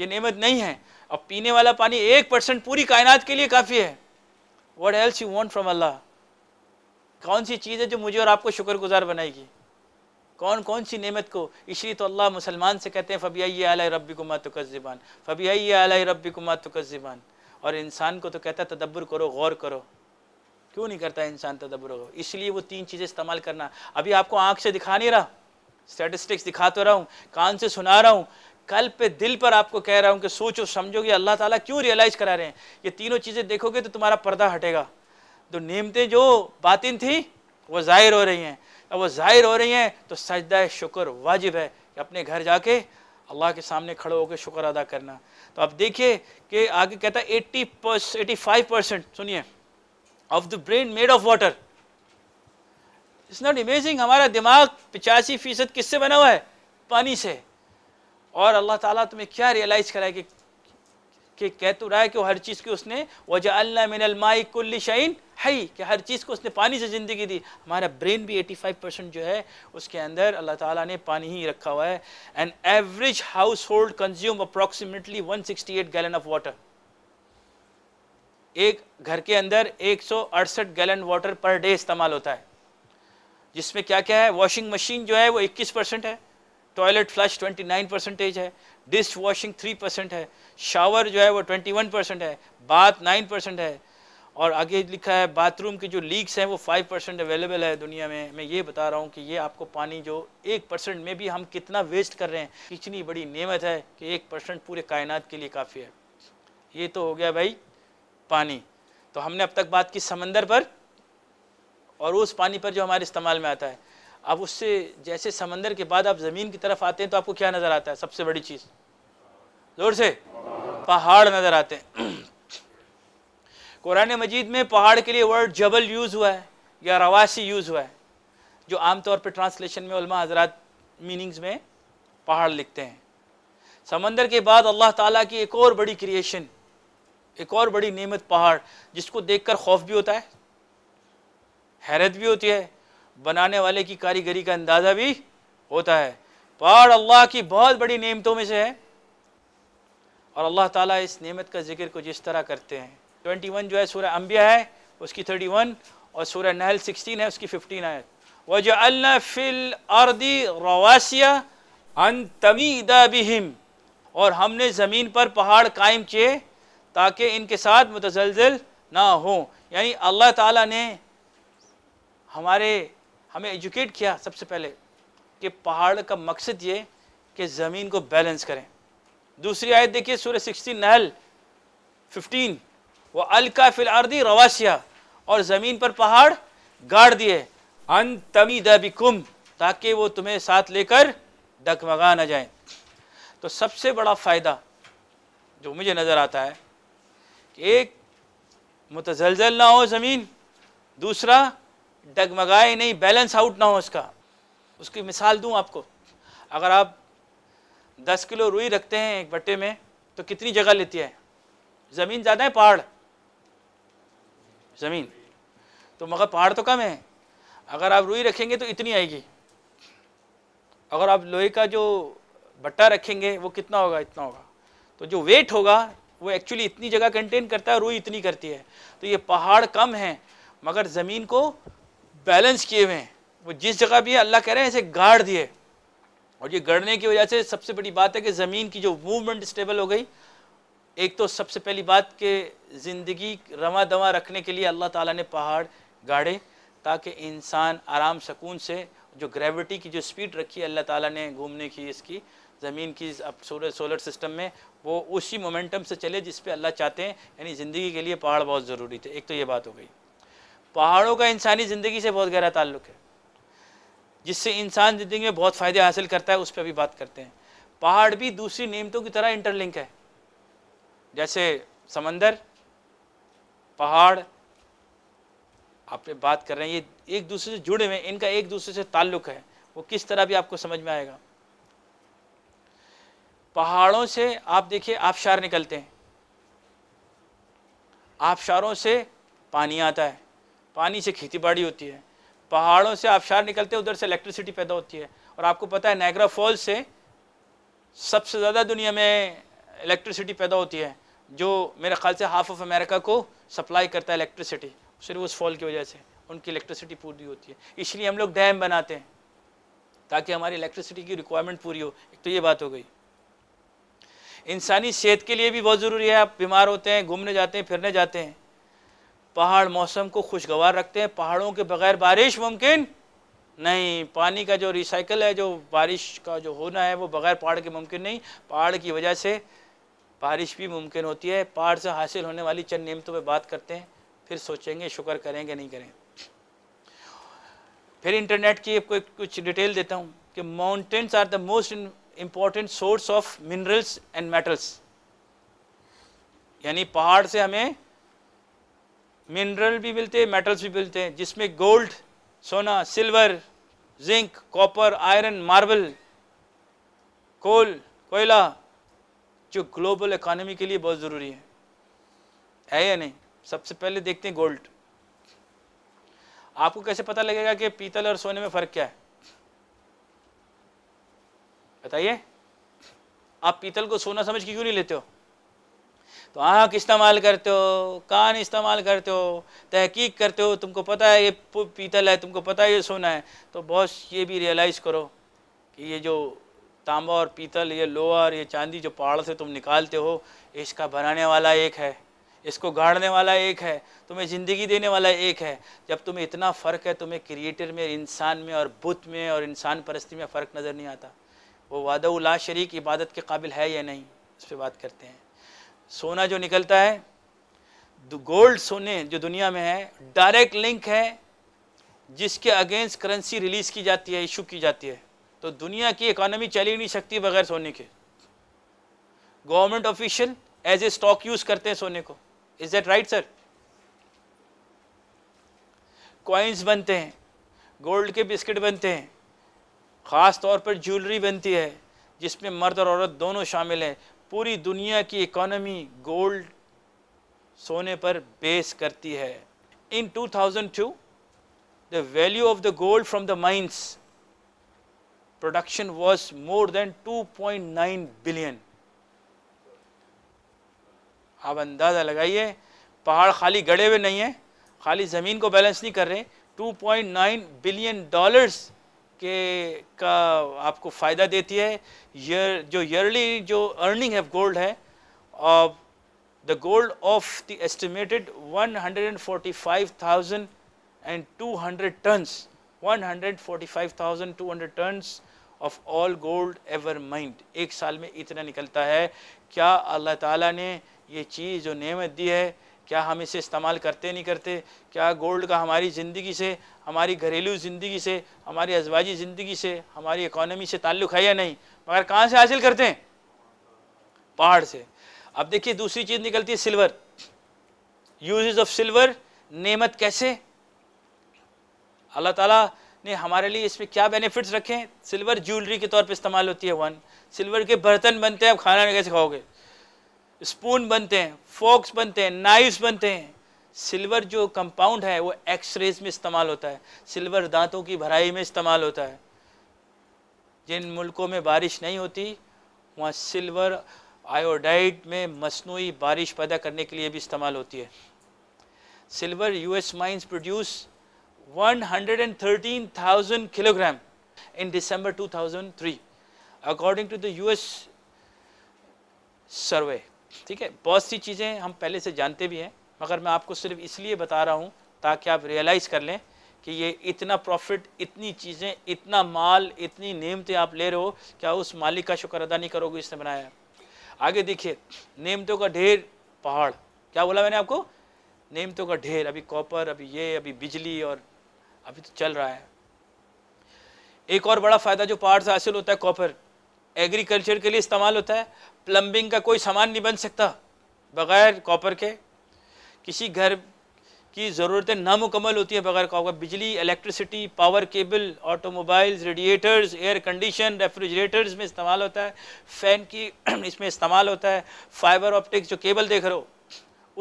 ये नेमत नहीं है अब पीने वाला पानी एक परसेंट पूरी कायनात के लिए काफ़ी है what else you want from अल्लाह कौन सी चीज़ है जो मुझे और आपको शुक्रगुजार बनाएगी कौन कौन सी नेमत को इसलिए तो अल्लाह मुसलमान से कहते हैं फ़बिया आल रबी कुमा तकज़िबान फ़बिया आल रबी कुमा तकज़िबान और इंसान को तो कहता है तदब्बर करो गौर करो क्यों नहीं करता इंसान तदब्बर करो इसलिए वो तीन चीज़ें इस्तेमाल करना अभी आपको आँख से दिखा नहीं रहा स्टेटिस्टिक्स दिखा तो रहा हूँ कान से सुना रहा हूँ कल पे दिल पर आपको कह रहा हूँ कि सोचो समझोगे अल्लाह ताला क्यों रियलाइज़ करा रहे हैं ये तीनों चीज़ें देखोगे तो तुम्हारा पर्दा हटेगा तो नियमतें जो बातिन थी वो ज़ाहिर हो रही हैं अब वो ज़ाहिर हो रही हैं तो सजद शुक्र वाजिब है कि अपने घर जाके अल्लाह के सामने खड़े होकर शुक्र अदा करना तो आप देखिए कि आगे कहता है eighty percent eighty five percent सुनिए of the brain made of water it's not amazing हमारा दिमाग पचासी फीसद किससे बना हुआ है पानी से और अल्लाह ताला तुम्हें क्या रियलाइज़ कराए कि कि कह तो रहा है कि हर चीज़ की उसने वजह अल्लाह मिनलमाई कुल्ली शाइन है कि हर चीज़ को उसने पानी से ज़िंदगी दी हमारा ब्रेन भी 85 परसेंट जो है उसके अंदर अल्लाह ताला ने पानी ही रखा हुआ है and average household consume approximately 168 gallon of water एक घर के अंदर एक गैलन वाटर पर डे इस्तेमाल होता है जिसमें क्या क्या है वॉशिंग मशीन जो है वो इक्कीस परसेंट है टॉयलेट फ्लश नाइन परसेंटेज है डिश वॉशिंग थ्री परसेंट है शावर जो है वो ट्वेंटी वन परसेंट है बाथ नाइन परसेंट है और आगे लिखा है बाथरूम के जो लीक्स हैं वो फाइव परसेंट अवेलेबल है दुनिया में मैं ये बता रहा हूँ कि ये आपको पानी जो एक परसेंट में भी हम कितना वेस्ट कर रहे हैं कितनी बड़ी नेमत है कि एक परसेंट पूरे कायनात के लिए काफ़ी है ये तो हो गया भाई पानी तो हमने अब तक बात की समंदर पर और उस पानी पर जो हमारे इस्तेमाल में आता है अब उससे जैसे समंदर के बाद आप ज़मीन की तरफ आते हैं तो आपको क्या नज़र आता है सबसे बड़ी चीज़ ज़ोर से पहाड़ नज़र आते हैं कुरान मजीद में पहाड़ के लिए वर्ड जबल यूज़ हुआ है या रवासी यूज़ हुआ है जो आमतौर पर ट्रांसलेशन में उलमा मीनिंग्स में पहाड़ लिखते हैं समंदर के बाद अल्लाह ताला की एक और बड़ी क्रिएशन एक और बड़ी नेमत पहाड़ जिसको देखकर खौफ भी होता है हैरत भी होती है बनाने वाले की कारीगरी का अंदाज़ा भी होता है पहाड़ अल्लाह की बहुत बड़ी नियमतों में से है और अल्लाह ताला इस नेमत का जिक्र कुछ इस तरह करते हैं 21 जो है सूर्य अम्बिया है उसकी 31 और सूर्य नहल 16 है उसकी 15 आयत अल्ला फिल अर्दी रवासिया अन तमीदा बिहिम और हमने ज़मीन पर पहाड़ कायम किए ताकि इनके साथ मुतजलजल ना हो यानी अल्लाह ताला ने हमारे हमें एजुकेट किया सबसे पहले कि पहाड़ का मकसद ये कि ज़मीन को बैलेंस करें दूसरी आयत देखिए सूर्य सिक्सटीन नहल फिफ्टीन व अलका फिलदी रवासिया और ज़मीन पर पहाड़ गाड़ दिए अन तमी दिकुम ताकि वो तुम्हें साथ लेकर डकमगा ना जाए तो सबसे बड़ा फ़ायदा जो मुझे नज़र आता है कि एक मुतजलजल ना हो ज़मीन दूसरा डगमगाए नहीं बैलेंस आउट ना हो उसका उसकी मिसाल दूं आपको अगर आप 10 किलो रुई रखते हैं एक बट्टे में तो कितनी जगह लेती है ज़मीन ज़्यादा है पहाड़ ज़मीन तो मगर पहाड़ तो कम है अगर आप रुई रखेंगे तो इतनी आएगी अगर आप लोहे का जो बट्टा रखेंगे वो कितना होगा इतना होगा तो जो वेट होगा वो एक्चुअली इतनी जगह कंटेन करता है रुई इतनी करती है तो ये पहाड़ कम है मगर ज़मीन को बैलेंस किए हुए हैं वो जिस जगह भी है अल्लाह कह रहे हैं इसे गाड़ दिए और ये गढ़ने की वजह से सबसे बड़ी बात है कि ज़मीन की जो मूवमेंट स्टेबल हो गई एक तो सबसे पहली बात कि ज़िंदगी रवा दवा रखने के लिए अल्लाह ताला ने पहाड़ गाड़े ताकि इंसान आराम सकून से जो ग्रेविटी की जो स्पीड रखी अल्लाह ताला ने घूमने की इसकी ज़मीन की अब सोलर सोलर सिस्टम में वो उसी मोमेंटम से चले जिस पर अल्लाह चाहते हैं यानी ज़िंदगी के लिए पहाड़ बहुत ज़रूरी थे एक तो ये बात हो गई पहाड़ों का इंसानी ज़िंदगी से बहुत गहरा ताल्लुक है जिससे इंसान ज़िंदगी में बहुत फ़ायदे हासिल करता है उस पर अभी बात करते हैं पहाड़ भी दूसरी नियमतों की तरह इंटरलिंक है जैसे समंदर पहाड़ आप बात कर रहे हैं ये एक दूसरे से जुड़े हुए इनका एक दूसरे से ताल्लुक है वो किस तरह भी आपको समझ में आएगा पहाड़ों से आप देखिए आबशार निकलते हैं आबशारों से पानी आता है पानी से खेतीबाड़ी होती है पहाड़ों से आबशार निकलते हैं उधर से इलेक्ट्रिसिटी पैदा होती है और आपको पता है नैगरा फॉल से सबसे ज़्यादा दुनिया में इलेक्ट्रिसिटी पैदा होती है जो मेरे ख्याल से हाफ ऑफ अमेरिका को सप्लाई करता है इलेक्ट्रिसिटी सिर्फ उस फॉल की वजह से उनकी इलेक्ट्रिसिटी पूरी होती है इसलिए हम लोग डैम बनाते हैं ताकि हमारी इलेक्ट्रिसिटी की रिक्वायरमेंट पूरी हो एक तो ये बात हो गई इंसानी सेहत के लिए भी बहुत ज़रूरी है आप बीमार होते हैं घूमने जाते हैं फिरने जाते हैं पहाड़ मौसम को खुशगवार रखते हैं पहाड़ों के बगैर बारिश मुमकिन नहीं पानी का जो रिसाइकल है जो बारिश का जो होना है वो बगैर पहाड़ के मुमकिन नहीं पहाड़ की वजह से बारिश भी मुमकिन होती है पहाड़ से हासिल होने वाली चंद नियमतों पर बात करते हैं फिर सोचेंगे शुक्र करेंगे नहीं करें फिर इंटरनेट की आपको कुछ डिटेल देता हूँ कि mountains are the most important source of minerals and metals यानी पहाड़ से हमें मिनरल भी मिलते हैं मेटल्स भी मिलते हैं जिसमें गोल्ड सोना silver zinc copper iron marble coal कोयला जो ग्लोबल इकोनॉमी के लिए बहुत ज़रूरी है है या नहीं सबसे पहले देखते हैं गोल्ड आपको कैसे पता लगेगा कि पीतल और सोने में फ़र्क क्या है बताइए आप पीतल को सोना समझ के क्यों नहीं लेते हो तो आँख इस्तेमाल करते हो कान इस्तेमाल करते हो तहकीक करते हो तुमको पता है ये पीतल है तुमको पता है ये सोना है तो बॉस ये भी रियलाइज़ करो कि ये जो तांबा और पीतल ये लोहा और ये चांदी जो पहाड़ से तुम निकालते हो इसका बनाने वाला एक है इसको गाड़ने वाला एक है तुम्हें ज़िंदगी देने वाला एक है जब तुम्हें इतना फ़र्क है तुम्हें क्रिएटर में इंसान में और बुत में और इंसान परस्ती में फ़र्क नज़र नहीं आता वो वादा उला शरीक इबादत के काबिल है या नहीं इस पर बात करते हैं सोना जो निकलता है गोल्ड सोने जो दुनिया में है डायरेक्ट लिंक है जिसके अगेंस्ट करेंसी रिलीज़ की जाती है इशू की जाती है तो दुनिया की इकोनॉमी चली नहीं सकती बगैर सोने के government official as a stock use करते हैं सोने को is that right sir coins बनते हैं गोल्ड के बिस्किट बनते हैं ख़ास तौर पर ज्वेलरी बनती है जिसमें मर्द और औरत दोनों शामिल हैं पूरी दुनिया की इकोनॉमी गोल्ड सोने पर बेस करती है in 2002 the value of the gold from the mines production was more than 2.9 billion आप अंदाज़ा लगाइए पहाड़ खाली गड़े हुए नहीं है खाली ज़मीन को बैलेंस नहीं कर रहे 2.9 बिलियन डॉलर्स के का आपको फ़ायदा देती है यर, जो ईयरली जो अर्निंग ऑफ गोल्ड है of the gold of the estimated 145,000 and 200 tons 145,200 tons of all gold ever mined एक साल में इतना निकलता है क्या अल्लाह ताला ने ये चीज़ जो नेमत दी है क्या हम इसे इस्तेमाल करते नहीं करते क्या गोल्ड का हमारी ज़िंदगी से हमारी घरेलू ज़िंदगी से हमारी अजवाजी ज़िंदगी से हमारी इकोनॉमी से ताल्लुक़ है या नहीं मगर कहाँ से हासिल करते हैं पहाड़ से अब देखिए दूसरी चीज़ निकलती है सिल्वर यूजेज ऑफ सिल्वर नेमत कैसे अल्लाह ताला ने हमारे लिए इसमें क्या बेनिफिट्स रखे हैं सिल्वर ज्वेलरी के तौर पे इस्तेमाल होती है वन सिल्वर के बर्तन बनते हैं अब खाना कैसे खाओगे स्पून बनते हैं फोक्स बनते हैं नाइव्स बनते हैं सिल्वर जो कंपाउंड है वो एक्सरेज में इस्तेमाल होता है सिल्वर दांतों की भराई में इस्तेमाल होता है जिन मुल्कों में बारिश नहीं होती वहाँ सिल्वर आयोडाइड में मसनू बारिश पैदा करने के लिए भी इस्तेमाल होती है silver US mines produce 113,000 kilogram thousand three 2003 to the U S survey ठीक है बहुत सी चीज़ें हम पहले से जानते भी हैं मगर मैं आपको सिर्फ इसलिए बता रहा हूँ ताकि आप रियलाइज़ कर लें कि ये इतना प्रॉफिट इतनी चीज़ें इतना माल इतनी नेमतें आप ले रहे हो क्या उस मालिक का शुक्र अदा नहीं करोगे इसने बनाया आगे देखिए नेमतों का ढेर पहाड़ क्या बोला मैंने आपको नेमतों का ढेर अभी कॉपर अभी ये अभी बिजली और अभी तो चल रहा है एक और बड़ा फ़ायदा जो पहाड़ से हासिल होता है कॉपर एग्रीकल्चर के लिए इस्तेमाल होता है प्लम्बिंग का कोई सामान नहीं बन सकता बग़ैर कॉपर के किसी घर की ज़रूरतें नामुकमल होती है बगैर कॉपर बिजली electricity power cable automobiles radiators air condition refrigerators में इस्तेमाल होता है फ़ैन की इसमें इस्तेमाल होता है फाइबर ऑप्टिक्स जो केबल देख रहे हो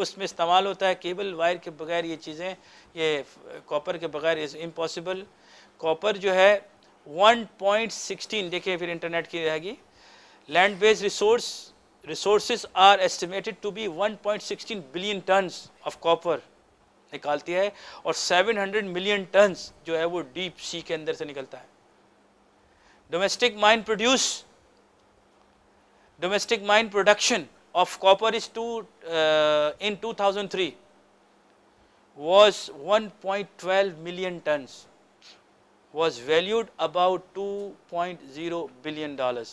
उसमें इस्तेमाल होता है केबल वायर के बगैर ये चीज़ें ये कॉपर के बगैर इज़ इम्पॉसिबल कॉपर जो है 1.16 देखिए फिर इंटरनेट की रहेगी land based resource resources are estimated to be 1.16 billion tons of copper निकालती है और 700 मिलियन टन्स जो है वो डीप सी के अंदर से निकलता है domestic mine produce domestic mine production of copper two two uh, in 2003 was 1.12 million tons was valued about 2.0 billion dollars.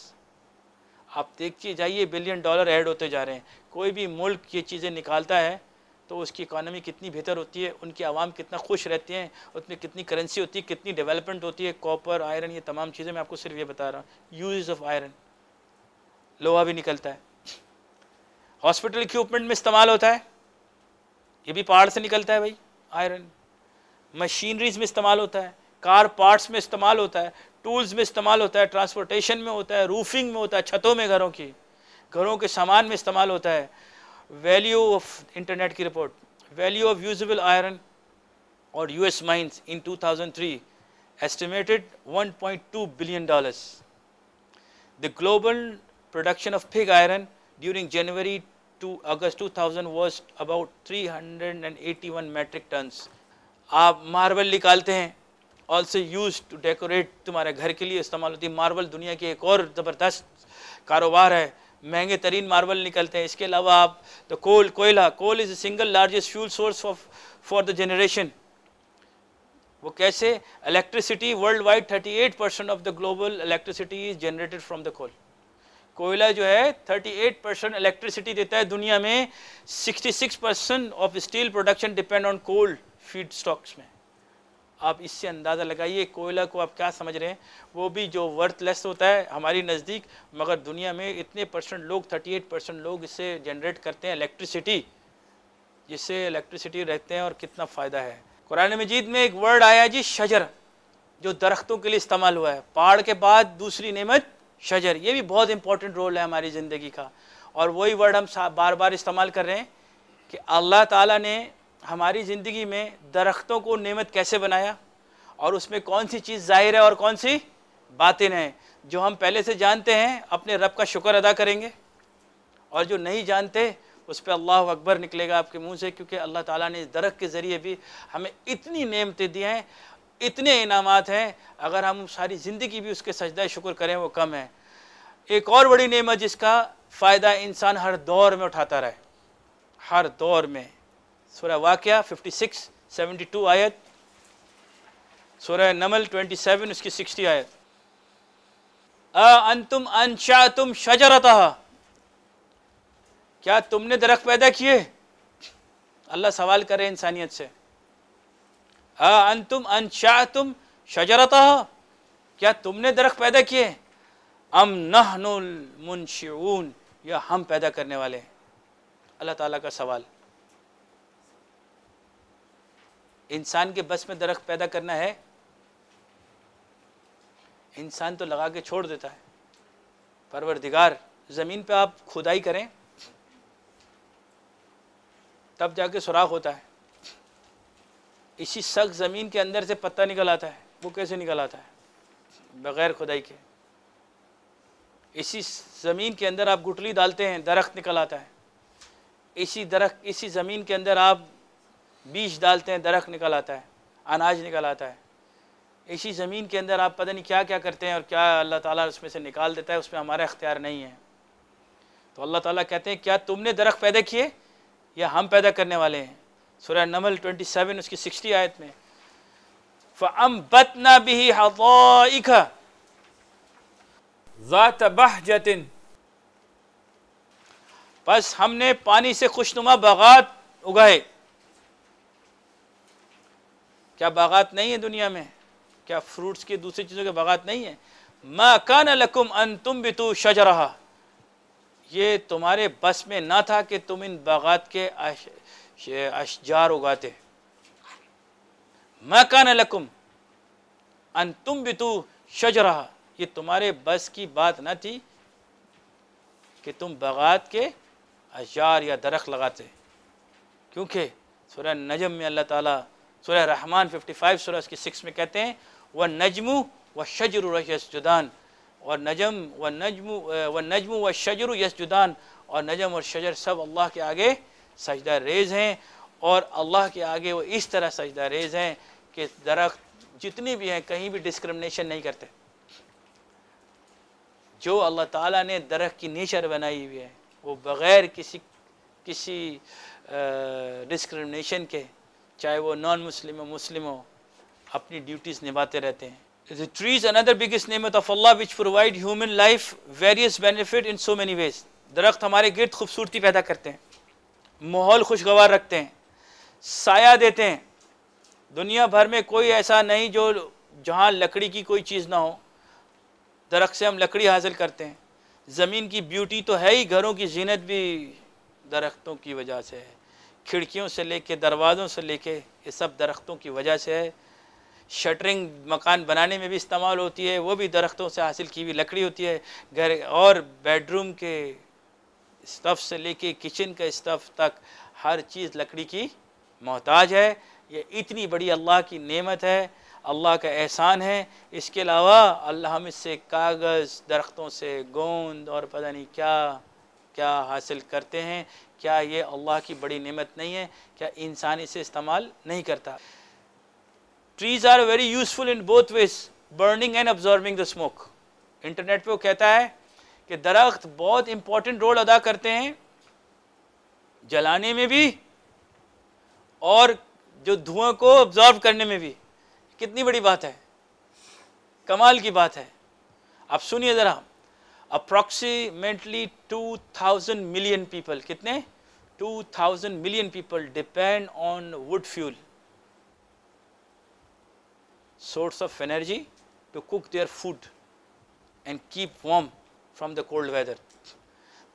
आप देखिए जाइए बिलियन डॉलर ऐड होते जा रहे हैं कोई भी मुल्क ये चीज़ें निकालता है तो उसकी इकानमी कितनी बेहतर होती है उनकी आवाम कितना खुश रहते हैं उसमें कितनी करेंसी होती है कितनी डेवलपमेंट होती है कॉपर आयरन ये तमाम चीज़ें मैं आपको सिर्फ ये बता रहा हूँ यूज ऑफ आयरन लोहा भी निकलता है हॉस्पिटल इक्वमेंट में इस्तेमाल होता है ये भी पहाड़ से निकलता है भाई आयरन मशीनरीज में इस्तेमाल होता है कार पार्ट्स में इस्तेमाल होता है टूल्स में इस्तेमाल होता है ट्रांसपोर्टेशन में होता है रूफिंग में होता है छतों में घरों की घरों के सामान में इस्तेमाल होता है वैल्यू ऑफ इंटरनेट की report value of usable iron और US mines in two two thousand three estimated one point billion dollars the global production of pig iron during January to August two thousand was about three hundred and eighty one metric tons आप marble निकालते हैं also use to decorate तुम्हारे घर के लिए इस्तेमाल होती है मार्बल दुनिया की एक और ज़बरदस्त कारोबार है महंगे तरीन मार्बल निकलते हैं इसके अलावा आप द कोल कोयला coal is single largest fuel source of for the generation वो कैसे electricity world wide 38 percent of the global electricity is generated from the coal कोयला जो है 38 परसेंट इलेक्ट्रिसिटी देता है दुनिया में 66 percent of steel production depend on coal feed stocks में आप इससे अंदाज़ा लगाइए कोयला को आप क्या समझ रहे हैं वो भी जो वर्थलेस होता है हमारी नज़दीक मगर दुनिया में इतने परसेंट लोग 38 परसेंट लोग इससे जनरेट करते हैं इलेक्ट्रिसिटी जिससे इलेक्ट्रिसिटी रहते हैं और कितना फ़ायदा है कुरान मजीद में एक वर्ड आया जी शजर जो दरख्तों के लिए इस्तेमाल हुआ है पहाड़ के बाद दूसरी नमत शजर ये भी बहुत इंपॉर्टेंट रोल है हमारी ज़िंदगी का और वही वर्ड हम बार बार इस्तेमाल कर रहे हैं कि अल्लाह ताली ने हमारी ज़िंदगी में दरख्तों को नेमत कैसे बनाया और उसमें कौन सी चीज़ ज़ाहिर है और कौन सी बातें हैं जो हम पहले से जानते हैं अपने रब का शुक्र अदा करेंगे और जो नहीं जानते उस पर अल्लाह अकबर निकलेगा आपके मुंह से क्योंकि अल्लाह ताला ने इस दरख के ज़रिए भी हमें इतनी नेमतें दी हैं इतने इनामात हैं अगर हम सारी ज़िंदगी भी उसके सजदा शुक्र करें वो कम है एक और बड़ी नेमत जिसका फ़ायदा इंसान हर दौर में उठाता रहे हर दौर में सूर्य वाक़ फिफ्टी सिक्स सेवेंटी टू आयत सूर्य नमल ट्वेंटी सेवन उसकी सिक्सटी आयत अंतुम अनशा तुम शजरत क्या तुमने दरख्त पैदा किए अल्लाह सवाल करे इंसानियत से अंतुम अनशा तुम शजरत क्या तुमने दरख्त पैदा किए अम नहनुल मुंशिऊन या हम पैदा करने वाले अल्लाह ताला का सवाल इंसान के बस में दरख्त पैदा करना है इंसान तो लगा के छोड़ देता है परवरदिगार ज़मीन पे आप खुदाई करें तब जाके सुराख होता है इसी सख्त ज़मीन के अंदर से पत्ता निकल आता है वो कैसे निकल आता है बग़ैर खुदाई के इसी ज़मीन के अंदर आप गुटली डालते हैं दरख्त निकल आता है इसी दरख्त इसी ज़मीन के अंदर आप बीज डालते हैं दरख निकल आता है अनाज निकल आता है इसी ज़मीन के अंदर आप पता नहीं क्या क्या करते हैं और क्या अल्लाह ताला उसमें से निकाल देता है उसमें हमारा अख्तियार नहीं है तो अल्लाह ताला कहते हैं क्या तुमने दरख्त पैदा किए या हम पैदा करने वाले हैं सुरह नमल 27 उसकी 60 आयत में फ़म बतना भी ज़ात बहजतिन बस हमने पानी से खुशनुमा बागात उगाए क्या बागात नहीं है दुनिया में क्या फ्रूट्स की दूसरी चीज़ों के बागात नहीं है मा कान लकुम अन तुम भी तू शज रहा ये तुम्हारे बस में ना था कि तुम इन बागात के अशजार उगाते मा कान लकुम अन तुम भी तू शज रहा ये तुम्हारे बस की बात ना थी कि तुम बागात के अशार या दरख्त लगाते क्योंकि सुरह नजम में अल्लाह ताला सूर्य रहमान 55 सूरह की सिक्स में कहते हैं व नजमु व शजर यसजुदान और नजम व नजमु व नजमु व शजर यसजुदान और नजम और शजर सब अल्लाह के आगे सजदा रेज हैं और अल्लाह के आगे वो इस तरह सजदा रेज हैं कि दरख्त जितनी भी हैं कहीं भी डिस्क्रमिनेशन नहीं करते जो अल्लाह ताला ने दरख्त की नेचर बनाई हुई है वो बग़ैर किसी किसी डिस्क्रमिनेशन के चाहे वो नॉन मुस्लिम हो मुस्लिम हो अपनी ड्यूटीज़ निभाते रहते हैं The tree is another biggest नेमत of Allah which provide human life various benefit in so many ways. दरख्त हमारे गिरद खूबसूरती पैदा करते हैं माहौल खुशगवार रखते हैं साया देते हैं दुनिया भर में कोई ऐसा नहीं जो जहाँ लकड़ी की कोई चीज़ ना हो दरख्त से हम लकड़ी हासिल करते हैं ज़मीन की ब्यूटी तो है ही घरों की जीनत भी दरख्तों की वजह से है खिड़कियों से लेके दरवाज़ों से लेके ये सब दरख्तों की वजह से है शटरिंग मकान बनाने में भी इस्तेमाल होती है वो भी दरख्तों से हासिल की हुई लकड़ी होती है घर और बेडरूम के स्टफ़ से लेके किचन के स्टफ़ तक हर चीज़ लकड़ी की मोहताज है ये इतनी बड़ी अल्लाह की नेमत है अल्लाह का एहसान है इसके अलावा अल्लाह हम इससे कागज़ दरख्तों से गोंद और पता नहीं क्या क्या हासिल करते हैं क्या ये अल्लाह की बड़ी नेमत नहीं है क्या इंसान इसे इस्तेमाल नहीं करता trees are very useful in both ways burning and absorbing the smoke internet पे वो कहता है कि दरख्त बहुत इंपॉर्टेंट रोल अदा करते हैं जलाने में भी और जो धुआं को ऑब्जॉर्व करने में भी कितनी बड़ी बात है कमाल की बात है आप सुनिए ज़रा approximately 2000 million people kitne 2000 million people depend on wood fuel source of energy to cook their food and keep warm from the cold weather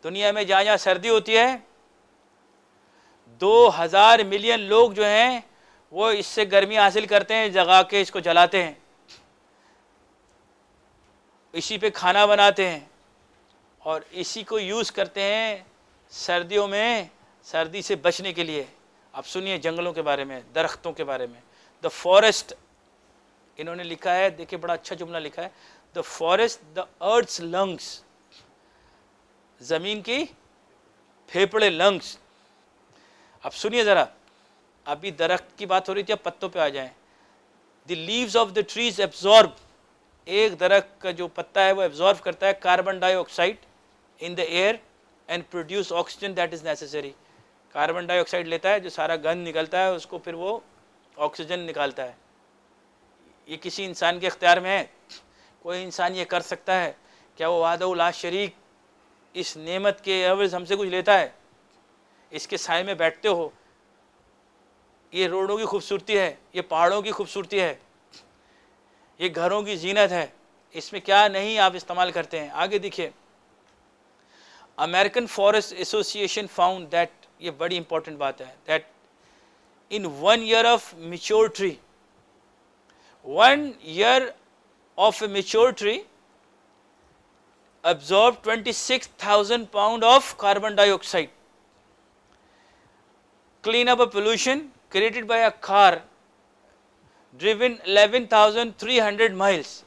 दुनिया में जहाँ जहाँ सर्दी होती है 2000 मिलियन लोग जो हैं वो इससे गर्मी हासिल करते हैं जगा के इसको जलाते हैं इसी पे खाना बनाते हैं और इसी को यूज़ करते हैं सर्दियों में सर्दी से बचने के लिए आप सुनिए जंगलों के बारे में दरख्तों के बारे में द फॉरेस्ट इन्होंने लिखा है देखिए बड़ा अच्छा जुमला लिखा है the forest the earth's lungs ज़मीन की फेफड़े लंग्स आप सुनिए ज़रा अभी दरख्त की बात हो रही थी अब पत्तों पे आ जाए the leaves of the trees absorb एक दरख्त का जो पत्ता है वो एब्जॉर्ब करता है carbon dioxide in the air and produce oxygen that is necessary carbon dioxide लेता है जो सारा गंद निकलता है उसको फिर वो ऑक्सीजन निकालता है ये किसी इंसान के अख्तियार में है कोई इंसान ये कर सकता है क्या वो वादा ला शरीक इस नेमत के अवज हमसे कुछ लेता है इसके साय में बैठते हो ये रोडों की खूबसूरती है ये पहाड़ों की खूबसूरती है ये घरों की जीनत है इसमें क्या नहीं आप इस्तेमाल करते हैं आगे देखिए American Forest Association found that ये बड़ी important बात है that in one year of mature tree, one year of a mature tree absorb 26,000 pound of carbon dioxide. Clean up a pollution created by a car driven 11,300 miles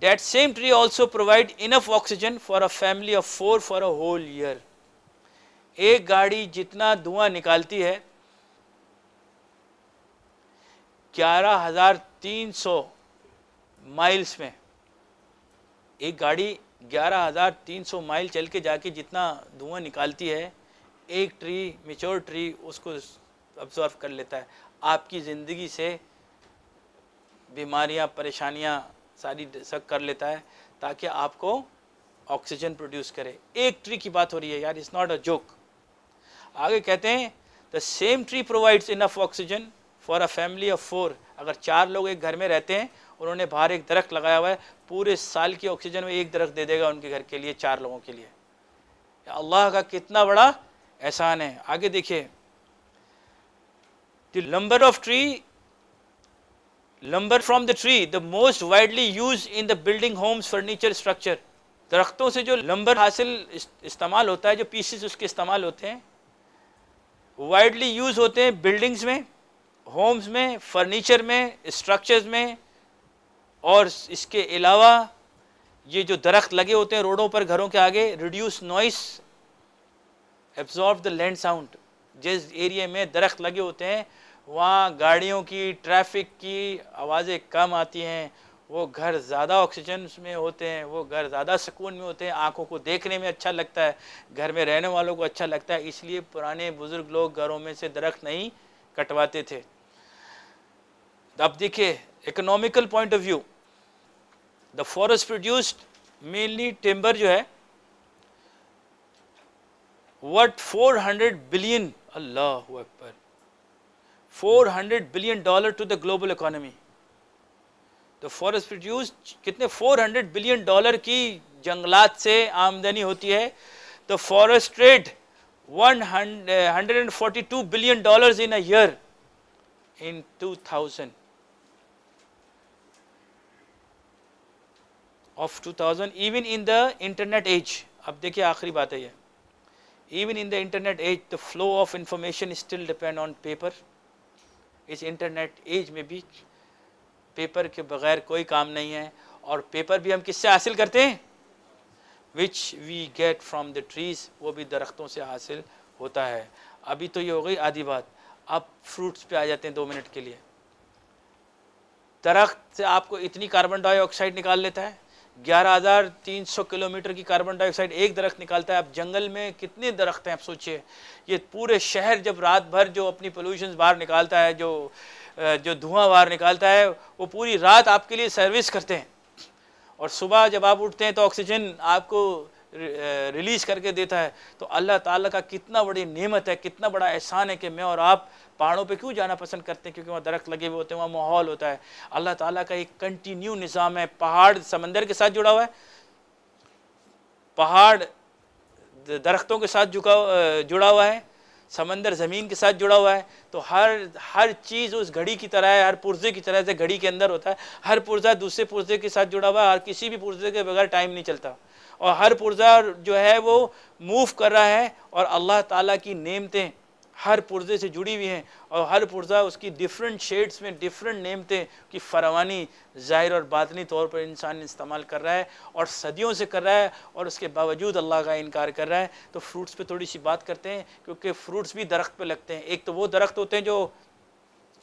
that same tree also provide enough oxygen for a family of 4 for a whole year एक गाड़ी जितना धुआं निकालती है ग्यारह हजार तीन सौ माइल्स में एक गाड़ी ग्यारह हजार तीन सौ माइल चल के जाके जितना धुआं निकालती है एक ट्री मेच्योर ट्री उसको अब्जॉर्व कर लेता है आपकी ज़िंदगी से बीमारियां परेशानियां सारी सक कर लेता है ताकि आपको ऑक्सीजन प्रोड्यूस करे एक ट्री की बात हो रही है यार इट्स नॉट अ जोक आगे कहते हैं the same tree provides enough oxygen for a family of four अगर चार लोग एक घर में रहते हैं उन्होंने बाहर एक दरख्त लगाया हुआ है पूरे साल की ऑक्सीजन में एक दरख्त दे देगा उनके घर के लिए चार लोगों के लिए अल्लाह का कितना बड़ा एहसान है आगे देखिए the number of tree lumber from the tree the most widely use in the building homes furniture structure दरख्तों से जो लंबर हासिल इस्तेमाल होता है जो पीसेस उसके इस्तेमाल होते हैं वाइडली यूज़ होते हैं बिल्डिंग्स में होम्स में फर्नीचर में स्ट्रक्चर्स में और इसके अलावा ये जो दरख्त लगे होते हैं रोडों पर घरों के आगे reduce noise absorb the land sound जिस एरिए में दरख्त लगे होते हैं वहाँ गाड़ियों की ट्रैफिक की आवाज़ें कम आती हैं वो घर ज़्यादा ऑक्सीजन में होते हैं वो घर ज़्यादा सुकून में होते हैं आंखों को देखने में अच्छा लगता है घर में रहने वालों को अच्छा लगता है इसलिए पुराने बुज़ुर्ग लोग घरों में से दरख्त नहीं कटवाते थे अब देखिए economical point of view the forest produced mainly timber जो है वट फोर हंड्रेड बिलियन अल्लाह अकबर 400 billion dollar to the global economy. तो फॉरेस्ट प्रोड्यूस कितने 400 बिलियन डॉलर की जंगलात से आमदनी होती है तो forest trade 142 billion dollars in a year in 2000 of 2000 even in the internet age अब देखिए आखिरी बात है ये even in the internet age the flow of information is still depend on paper इस इंटरनेट एज में भी पेपर के बगैर कोई काम नहीं है और पेपर भी हम किससे हासिल करते हैं which we get from the trees वो भी दरख्तों से हासिल होता है अभी तो ये हो गई आधी बात अब फ्रूट्स पे आ जाते हैं दो मिनट के लिए दरख्त से आपको इतनी कार्बन डाइऑक्साइड निकाल लेता है 11,300 किलोमीटर की कार्बन डाइऑक्साइड एक दरख्त निकालता है आप जंगल में कितने दरख्त हैं आप सोचिए ये पूरे शहर जब रात भर जो अपनी पोल्यूशन बाहर निकालता है जो जो धुआं बाहर निकालता है वो पूरी रात आपके लिए सर्विस करते हैं और सुबह जब आप उठते हैं तो ऑक्सीजन आपको रिलीज़ करके देता है तो अल्लाह ताला का कितना बड़ी नेमत है कितना बड़ा एहसान है कि मैं और आप पहाड़ों पे क्यों जाना पसंद करते हैं क्योंकि वहाँ दरख्त लगे हुए होते हैं वहाँ माहौल होता है अल्लाह ताला का एक कंटिन्यू निज़ाम है पहाड़ समंदर के साथ जुड़ा हुआ है पहाड़ दरख्तों के साथ झुका जुड़ा हुआ है समंदर ज़मीन के साथ जुड़ा हुआ है तो हर हर चीज़ उस घड़ी की तरह है हर पुर्जे की तरह से घड़ी के अंदर होता है हर पुर्जा दूसरे पुर्जे के साथ जुड़ा हुआ है हर किसी भी पुर्जे के बगैर टाइम नहीं चलता और हर पुर्जा जो है वो मूव कर रहा है और अल्लाह ताला की नेमतें हर पुर्जे से जुड़ी हुई हैं और हर पुर्जा उसकी डिफरेंट शेड्स में डिफरेंट नेमतें की फरवानी ज़ाहिर और बातनी तौर पर इंसान इस्तेमाल कर रहा है और सदियों से कर रहा है और उसके बावजूद अल्लाह का इनकार कर रहा है तो फ्रूट्स पे थोड़ी सी बात करते हैं क्योंकि फ्रूट्स भी दरख्त पे लगते हैं एक तो वो दरख्त होते हैं जो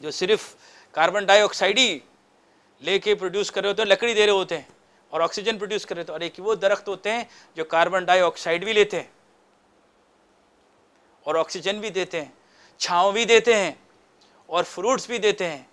जो सिर्फ कार्बन डाइऑक्साइड ही लेके प्रोड्यूस कर रहे होते हैं लकड़ी दे रहे होते हैं और ऑक्सीजन प्रोड्यूस कर रहे थे और एक वो दरख्त होते हैं जो कार्बन डाइऑक्साइड भी लेते हैं और ऑक्सीजन भी देते हैं छाँव भी देते हैं और फ्रूट्स भी देते हैं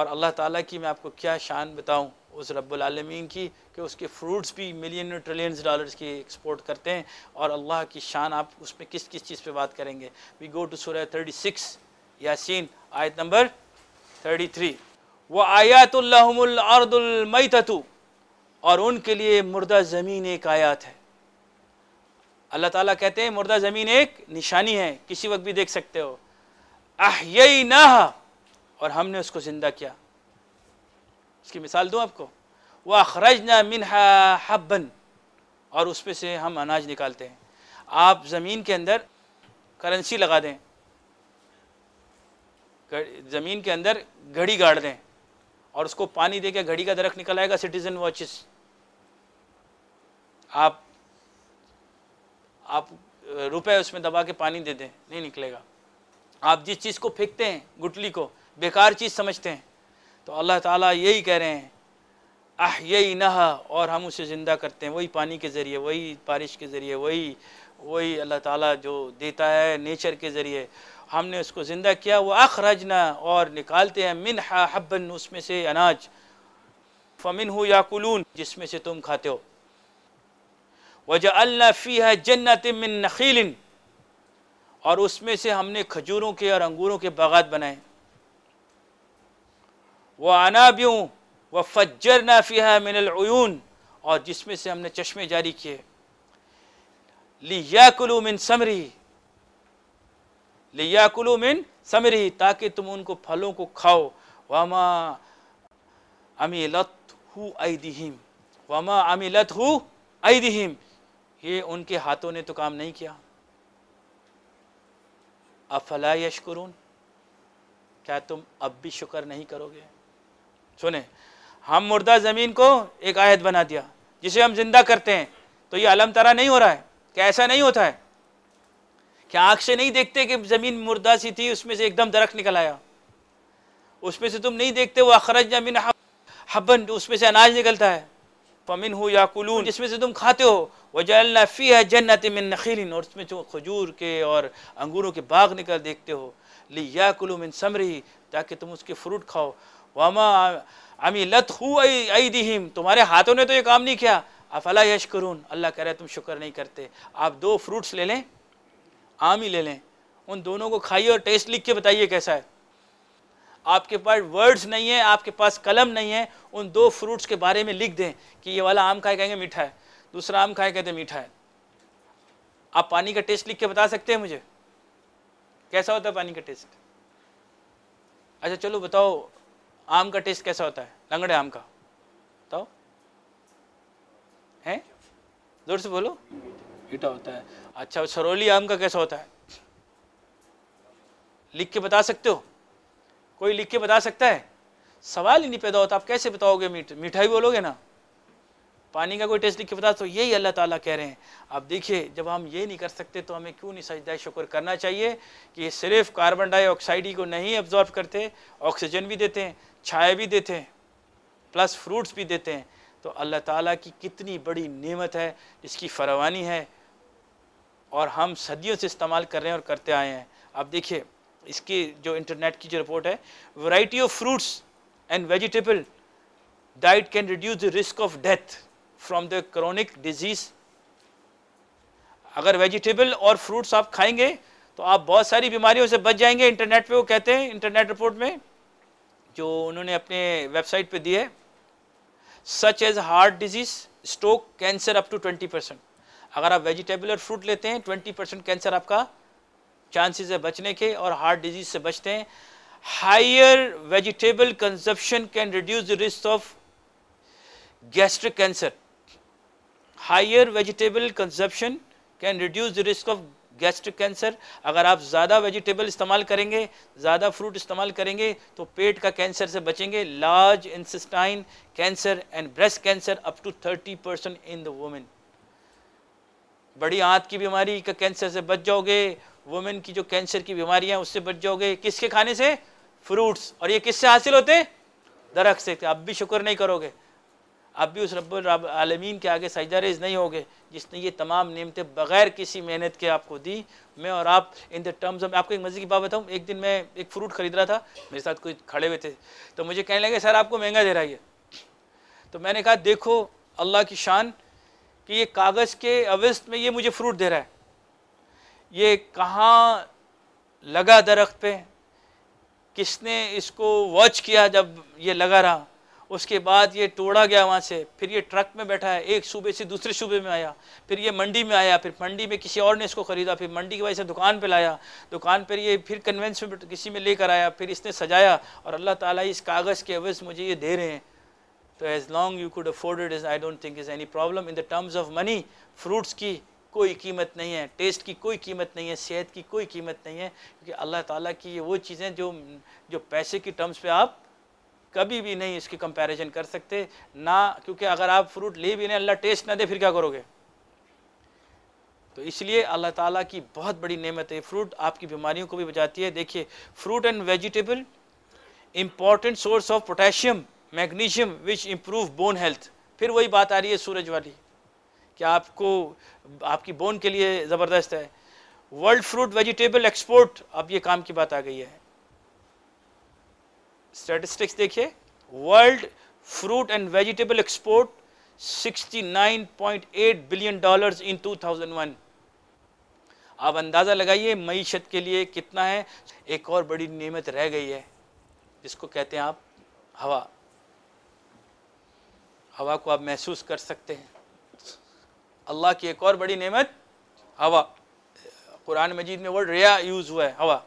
और अल्लाह ताला की मैं आपको क्या शान बताऊं उस रबालमीन की कि उसके फ्रूट्स भी मिलियन ट्रिलियंस डॉलर्स की एक्सपोर्ट करते हैं और अल्लाह की शान आप उसमें किस किस चीज़ पे बात करेंगे वी गो टू सूर्य थर्टी सिक्स यासिन आयत नंबर थर्टी थ्री व आयातुल्लाहमई ततु और उनके लिए मुर्दा ज़मीन एक आयात है अल्लाह ताला कहते हैं मुर्दा ज़मीन एक निशानी है किसी वक्त भी देख सकते हो आह यही ना और हमने उसको ज़िंदा किया इसकी मिसाल दूँ आपको वह खरज ना मिनहा हब्बन और उसमें से हम अनाज निकालते हैं आप ज़मीन के अंदर करेंसी लगा दें ज़मीन के अंदर घड़ी गाड़ दें और उसको पानी दे के घड़ी का दरख निकल आएगा सिटीजन वॉचेस आप आप रुपए उसमें दबा के पानी दे दें नहीं निकलेगा आप जिस चीज़ को फेंकते हैं गुटली को बेकार चीज़ समझते हैं तो अल्लाह ताला यही कह रहे हैं आह यही नहा और हम उसे ज़िंदा करते हैं वही पानी के ज़रिए वही बारिश के ज़रिए वही वही अल्लाह ताला जो देता है नेचर के ज़रिए हमने उसको ज़िंदा किया वो आख रजना और निकालते हैं मिन हा हब्बन उसमें से अनाज फ़मिन हो कुलून जिसमें से तुम खाते हो वजह फी है जन्नत मिन नखीलिन और उसमें से हमने खजूरों के और अंगूरों के बागात बनाए वह अनाबियों व फजर फी है मिनलून और जिसमें से हमने चश्मे जारी किए कुलू मिन समरी लियाकुलु मिन ही ताकि तुम उनको फलों को खाओ वामा अमिलत हु आईदिहिम वामा अमिलत हु आईदिहिम ये उनके हाथों ने तो काम नहीं किया अफला यशकुरून क्या तुम अब भी शुक्र नहीं करोगे सुने हम मुर्दा ज़मीन को एक आयत बना दिया जिसे हम जिंदा करते हैं तो ये अलम तरह नहीं हो रहा है क्या ऐसा नहीं होता है क्या आँख से नहीं देखते कि ज़मीन मुर्दा सी थी उसमें से एकदम दरख्त निकल आया उसमें से तुम नहीं देखते वो अखरज जमीन हबन उसमें से अनाज निकलता है फमिन हो या कुलून जिसमें से तुम खाते हो वह जल्लाफी है जन्नत मिन नखीलिन और उसमें जो खजूर के और अंगूरों के बाग निकल देखते हो ली या कुलू मिन समरी ताकि तुम उसके फ्रूट खाओ वामा अमी लत हु दिम तुम्हारे हाथों ने तो ये काम नहीं किया अफला यश करून अल्लाह कह रहे तुम शुक्र नहीं करते आप दो फ्रूट्स ले लें आम ही ले लें उन दोनों को खाइए और टेस्ट लिख के बताइए कैसा है आपके पास वर्ड्स नहीं है आपके पास कलम नहीं है उन दो फ्रूट्स के बारे में लिख दें कि ये वाला आम खाए कहेंगे मीठा है दूसरा आम खाए कहते मीठा है आप पानी का टेस्ट लिख के बता सकते हैं मुझे कैसा होता है पानी का टेस्ट अच्छा चलो बताओ आम का टेस्ट कैसा होता है लंगड़े आम का बताओ हैं जोर से बोलो ईटा होता है अच्छा सरोली आम का कैसा होता है लिख के बता सकते हो कोई लिख के बता सकता है सवाल ही नहीं पैदा होता आप कैसे बताओगे मीठ मिठाई बोलोगे ना पानी का कोई टेस्ट लिख के बता तो यही अल्लाह ताला कह रहे हैं आप देखिए जब हम ये नहीं कर सकते तो हमें क्यों नहीं सजदा शुक्र करना चाहिए कि सिर्फ कार्बन डाइऑक्साइड ही को नहीं एब्जॉर्ब करते ऑक्सीजन भी देते हैं छाया भी देते हैं प्लस फ्रूट्स भी देते हैं तो अल्लाह ताला की कितनी बड़ी नेमत है इसकी फरावानी है और हम सदियों से इस्तेमाल कर रहे हैं और करते आए हैं आप देखिए इसकी जो इंटरनेट की जो रिपोर्ट है variety of fruits and vegetable diet can reduce the risk of death from the chronic disease अगर वेजिटेबल और फ्रूट्स आप खाएंगे तो आप बहुत सारी बीमारियों से बच जाएंगे इंटरनेट पे वो कहते हैं इंटरनेट रिपोर्ट में जो उन्होंने अपने वेबसाइट पे दी है such as heart disease stroke cancer up to 20 percent अगर आप वेजिटेबल और फ्रूट लेते हैं 20 परसेंट कैंसर आपका चांसेस है बचने के और हार्ट डिजीज से बचते हैं higher vegetable consumption can reduce the risk of gastric cancer higher vegetable consumption can reduce the risk of gastric cancer अगर आप ज़्यादा वेजिटेबल इस्तेमाल करेंगे ज़्यादा फ्रूट इस्तेमाल करेंगे तो पेट का कैंसर से बचेंगे large intestine cancer and breast cancer up to thirty percent in the women बड़ी आंत की बीमारी का कैंसर से बच जाओगे वुमेन की जो कैंसर की बीमारियाँ उससे बच जाओगे किसके खाने से फ्रूट्स और ये किससे हासिल होते दरख्त से अब भी शुक्र नहीं करोगे अब भी उस रब के आगे सजदा रेज नहीं होगे जिसने ये तमाम नियमतें बग़ैर किसी मेहनत के आपको दी मैं और आप इन द टर्म्स ऑफ आपको एक मज़े की बात बताऊँ एक दिन मैं एक फ्रूट ख़रीद रहा था मेरे साथ कोई खड़े हुए थे तो मुझे कहने लगे सर आपको महंगा दे रहा है तो मैंने कहा देखो अल्लाह की शान कि ये कागज़ के अवस्त में ये मुझे फ्रूट दे रहा है ये कहाँ लगा दरख्त पे किसने इसको वॉच किया जब ये लगा रहा उसके बाद ये तोड़ा गया वहाँ से फिर ये ट्रक में बैठा है एक सूबे से दूसरे सूबे में आया फिर ये मंडी में आया फिर मंडी में किसी और ने इसको ख़रीदा फिर मंडी की वजह से दुकान पर लाया दुकान पर ये फिर कन्वेंस में किसी में लेकर आया फिर इसने सजाया और अल्लाह ताली इस कागज़ के अवज़ मुझे ये दे रहे हैं तो as long you could afford it is I don't think is any problem in the terms of money fruits की कोई कीमत नहीं है टेस्ट की कोई कीमत नहीं है सेहत की कोई कीमत नहीं है क्योंकि अल्लाह ताला की ये वो चीज़ें जो जो पैसे की टर्म्स पे आप कभी भी नहीं इसकी कंपैरिजन कर सकते ना क्योंकि अगर आप फ्रूट ले भी नहीं अल्लाह टेस्ट ना दे फिर क्या करोगे तो इसलिए अल्लाह ताला की बहुत बड़ी नेमत है फ्रूट आपकी बीमारियों को भी बचाती है देखिए fruit and vegetable important source of potassium magnesium which improve bone health फिर वही बात आ रही है सूरज वाली कि आपको आपकी बोन के लिए ज़बरदस्त है वर्ल्ड फ्रूट वेजिटेबल एक्सपोर्ट अब ये काम की बात आ गई है स्टेटिस्टिक्स देखिए world fruit and vegetable export 69.8 billion dollars in 2001 आप अंदाज़ा लगाइए मीशत के लिए कितना है एक और बड़ी नियमित रह गई है जिसको कहते हैं आप हवा हवा को आप महसूस कर सकते हैं अल्लाह की एक और बड़ी नेमत हवा कुरान मजीद में वर्ड रिया यूज़ हुआ है हवा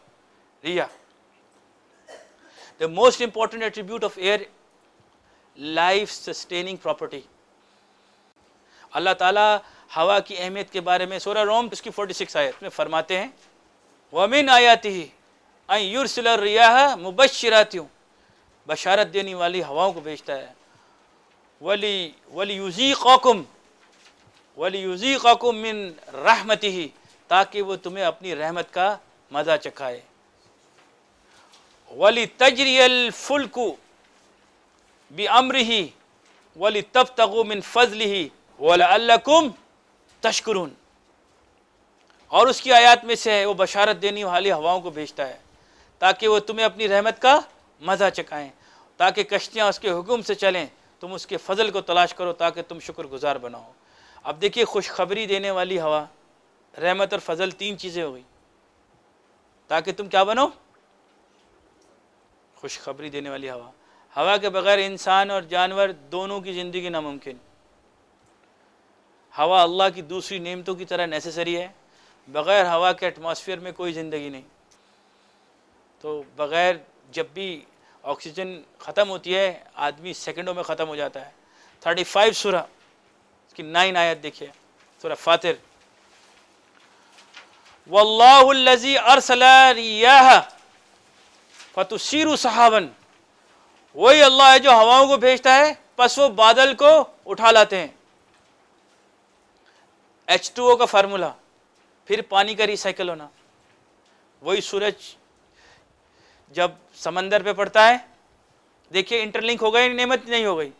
रिया The most important attribute of air, life sustaining property. अल्लाह ताला हवा की अहमियत के बारे में सोरा रोम इसकी 46 आयत में फरमाते हैं वमिन आयाती ही अयुरसल रियाह मुबशराती बशारत देने वाली हवाओं को भेजता है वली वली यूजी कौकुम वली यूजी कौकुम मिन रहमती ही ताकि वो तुम्हें अपनी रहमत का मज़ा चखाए वली तजरियल फुल्कु बी ही वली तब तगुमिन फजल ही वलकुम तशकरून और उसकी आयत में से है वो बशारत देने वाली हवाओं को भेजता है ताकि वो तुम्हें अपनी रहमत का मज़ा चकाएँ ताकि कश्तियाँ उसके हुक्म से चलें तुम उसके फजल को तलाश करो ताकि तुम शुक्रगुजार बनाओ अब देखिए खुशखबरी देने वाली हवा रहमत और फजल तीन चीज़ें हो गई ताकि तुम क्या बनो खुशखबरी देने वाली हवा हवा के बगैर इंसान और जानवर दोनों की ज़िंदगी नामुमकिन हवा अल्लाह की दूसरी नेमतों की तरह नेसेसरी है बग़ैर हवा के एटमॉस्फेयर में कोई ज़िंदगी नहीं तो बग़ैर जब भी ऑक्सीजन ख़त्म होती है आदमी सेकंडों में ख़त्म हो जाता है थर्टी फाइव सुरह की नाइन आयत देखिए सुरह फातिर वल्लाजी अरसला फतुशीर सहावन वही अल्लाह है जो हवाओं को भेजता है बस वो बादल को उठा लाते हैं एच टू ओ का फार्मूला फिर पानी का रिसाइकल होना वही सूरज जब समंदर पे पड़ता है देखिए इंटरलिंक हो गई नेमत नहीं हो गई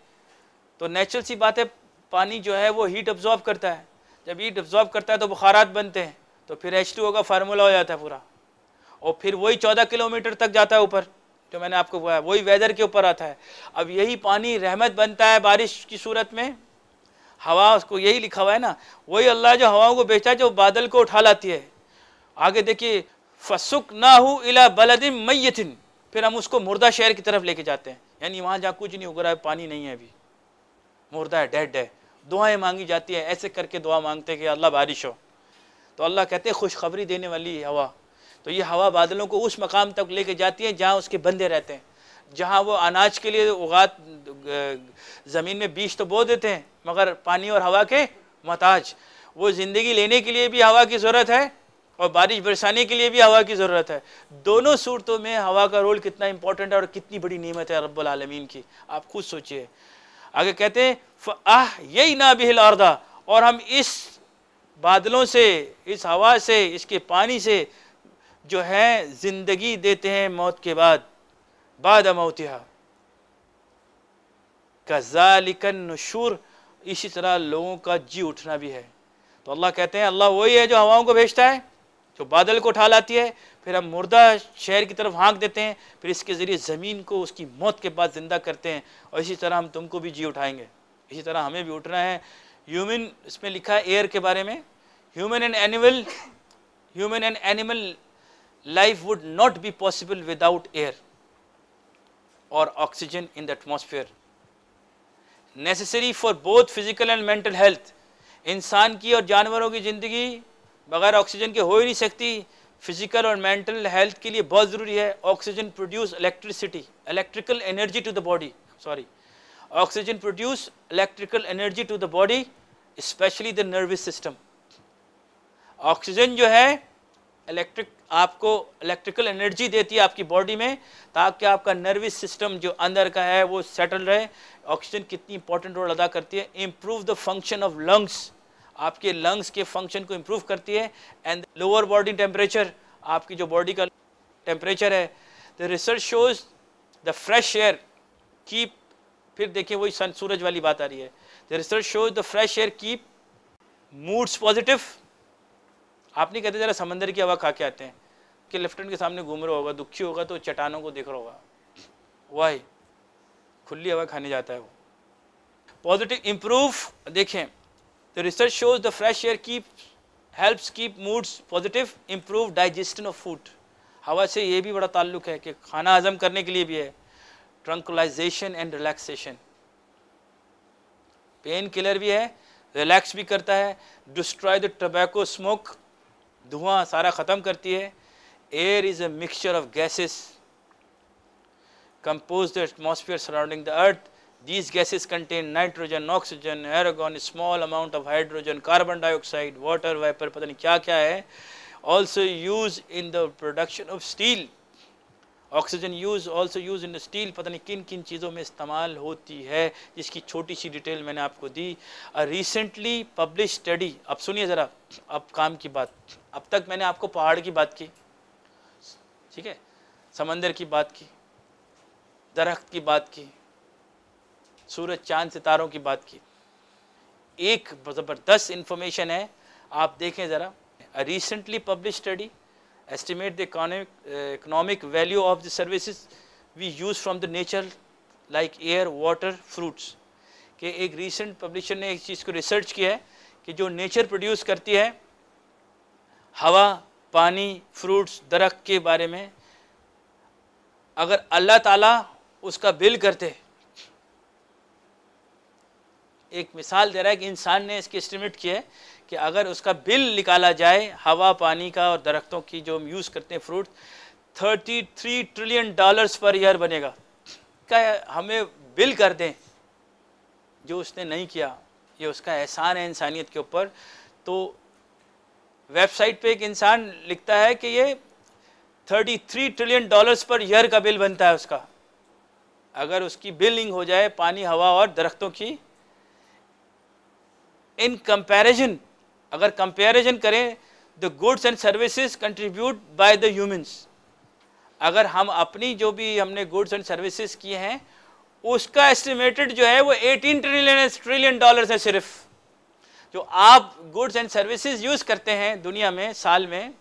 तो नेचुरल सी बात है पानी जो है वो हीट अब्जॉर्ब करता है जब हीट अब्जॉर्ब करता है तो बुखारात बनते हैं तो फिर एच टू ओ का फार्मूला हो जाता है पूरा और फिर वही चौदह किलोमीटर तक जाता है ऊपर जो मैंने आपको बताया वही वेदर के ऊपर आता है अब यही पानी रहमत बनता है बारिश की सूरत में हवा उसको यही लिखा हुआ है ना वही अल्लाह जो हवाओं को बेचता है जो बादल को उठा लाती है आगे देखिए फसुक ना हो इला बलदिन मैथिन फिर हम उसको मुर्दा शहर की तरफ लेके जाते हैं यानी वहाँ जहाँ कुछ नहीं उग रहा है पानी नहीं है अभी मुर्दा है डेड है दुआएं मांगी जाती है ऐसे करके दुआ मांगते हैं कि अल्लाह बारिश हो तो अल्लाह कहते हैं खुशखबरी देने वाली हवा तो ये हवा बादलों को उस मकाम तक लेके जाती है जहाँ उसके बंदे रहते हैं जहाँ वो अनाज के लिए उगात ज़मीन में बीज तो बो देते हैं मगर पानी और हवा के मताज वो ज़िंदगी लेने के लिए भी हवा की ज़रूरत है और बारिश बरसाने के लिए भी हवा की ज़रूरत है दोनों सूरतों में हवा का रोल कितना इंपॉर्टेंट है और कितनी बड़ी नियमत है रब्बुल आलमीन की आप खुद सोचिए आगे कहते हैं आह यही ना बिहिल और हम इस बादलों से इस हवा से इसके पानी से जो हैं ज़िंदगी देते हैं मौत के बाद बाद मौतिहा कजालिकन नशूर इसी तरह लोगों का जी उठना भी है तो अल्लाह कहते हैं अल्लाह वही है जो हवाओं को भेजता है जो बादल को उठा लाती है फिर हम मुर्दा शहर की तरफ हाँक देते हैं फिर इसके ज़रिए ज़मीन को उसकी मौत के बाद ज़िंदा करते हैं और इसी तरह हम तुमको भी जी उठाएंगे इसी तरह हमें भी उठना है ह्यूमन इसमें लिखा है एयर के बारे में human and animal human and animal life would not be possible without air or oxygen in the atmosphere. Necessary for both physical and mental health, इंसान की और जानवरों की ज़िंदगी बगैर ऑक्सीजन के हो ही नहीं सकती फिजिकल और मेंटल हेल्थ के लिए बहुत ज़रूरी है oxygen produce electricity electrical energy to the body sorry oxygen produce electrical energy to the body specially the nervous system oxygen जो है इलेक्ट्रिक आपको इलेक्ट्रिकल एनर्जी देती है आपकी बॉडी में ताकि आपका नर्वस सिस्टम जो अंदर का है वो सेटल रहे ऑक्सीजन कितनी इंपॉर्टेंट रोल अदा करती है improve the function of lungs आपके लंग्स के फंक्शन को इम्प्रूव करती है एंड लोअर बॉडी टेम्परेचर आपकी जो बॉडी का टेम्परेचर है the research shows the fresh air keep फिर देखिए वही सन सूरज वाली बात आ रही है the research shows the fresh air keep moods positive आप नहीं कहते ज़रा समंदर की हवा खा के आते हैं कि लेफ्टिनेंट के सामने घूम रहा होगा दुखी होगा तो चट्टानों को देख रहा होगा वाह खुली हवा खाने जाता है वो पॉजिटिव इम्प्रूव देखें the research shows the fresh air keep helps keep moods positive improve digestion of food हवा से ये भी बड़ा ताल्लुक है कि खाना हजम करने के लिए भी है tranquilization and relaxation pain killer भी है रिलैक्स भी करता है डिस्ट्रॉय द टबैको स्मोक धुआं सारा ख़त्म करती है air is a mixture of gases compose the atmosphere surrounding the earth these gases contain nitrogen oxygen argon small amount of hydrogen carbon dioxide water vapour पता नहीं क्या क्या है also use in the production of steel oxygen use also use in steel पता नहीं किन किन चीज़ों में इस्तेमाल होती है जिसकी छोटी सी डिटेल मैंने आपको दी रिसेंटली पब्लिश स्टडी अब सुनिए ज़रा अब काम की बात अब तक मैंने आपको पहाड़ की बात की ठीक है समंदर की बात की दरख्त की बात की सूरज चांद सितारों की बात की एक ज़बरदस्त इंफॉर्मेशन है आप देखें ज़रा recently publish study estimate the economic, uh, economic value of the services we use from the nature like air, water, fruits. कि एक recent publisher ने इस चीज़ को research किया है कि जो nature produce करती है हवा पानी fruits दरख्त के बारे में अगर अल्लाह ताला उसका बिल करते एक मिसाल दे रहा है कि इंसान ने इसकी एस्टिमेट किया है कि अगर उसका बिल निकाला जाए हवा पानी का और दरख्तों की जो हम यूज़ करते हैं fruit 33 trillion dollars per year बनेगा क्या हमें बिल कर दें जो उसने नहीं किया ये उसका एहसान है इंसानियत के ऊपर तो वेबसाइट पे एक इंसान लिखता है कि ये 33 ट्रिलियन डॉलर्स पर ईयर का बिल बनता है उसका अगर उसकी बिलिंग हो जाए पानी हवा और दरख्तों की इन कंपैरिजन अगर कंपेरिजन करें the goods and services contribute by the humans अगर हम अपनी जो भी हमने गुड्स एंड सर्विसेज किए हैं उसका एस्टिमेटेड जो है वो 18 ट्रिलियन ट्रिलियन डॉलर्स है सिर्फ जो आप गुड्स एंड सर्विसेज यूज़ करते हैं दुनिया में साल में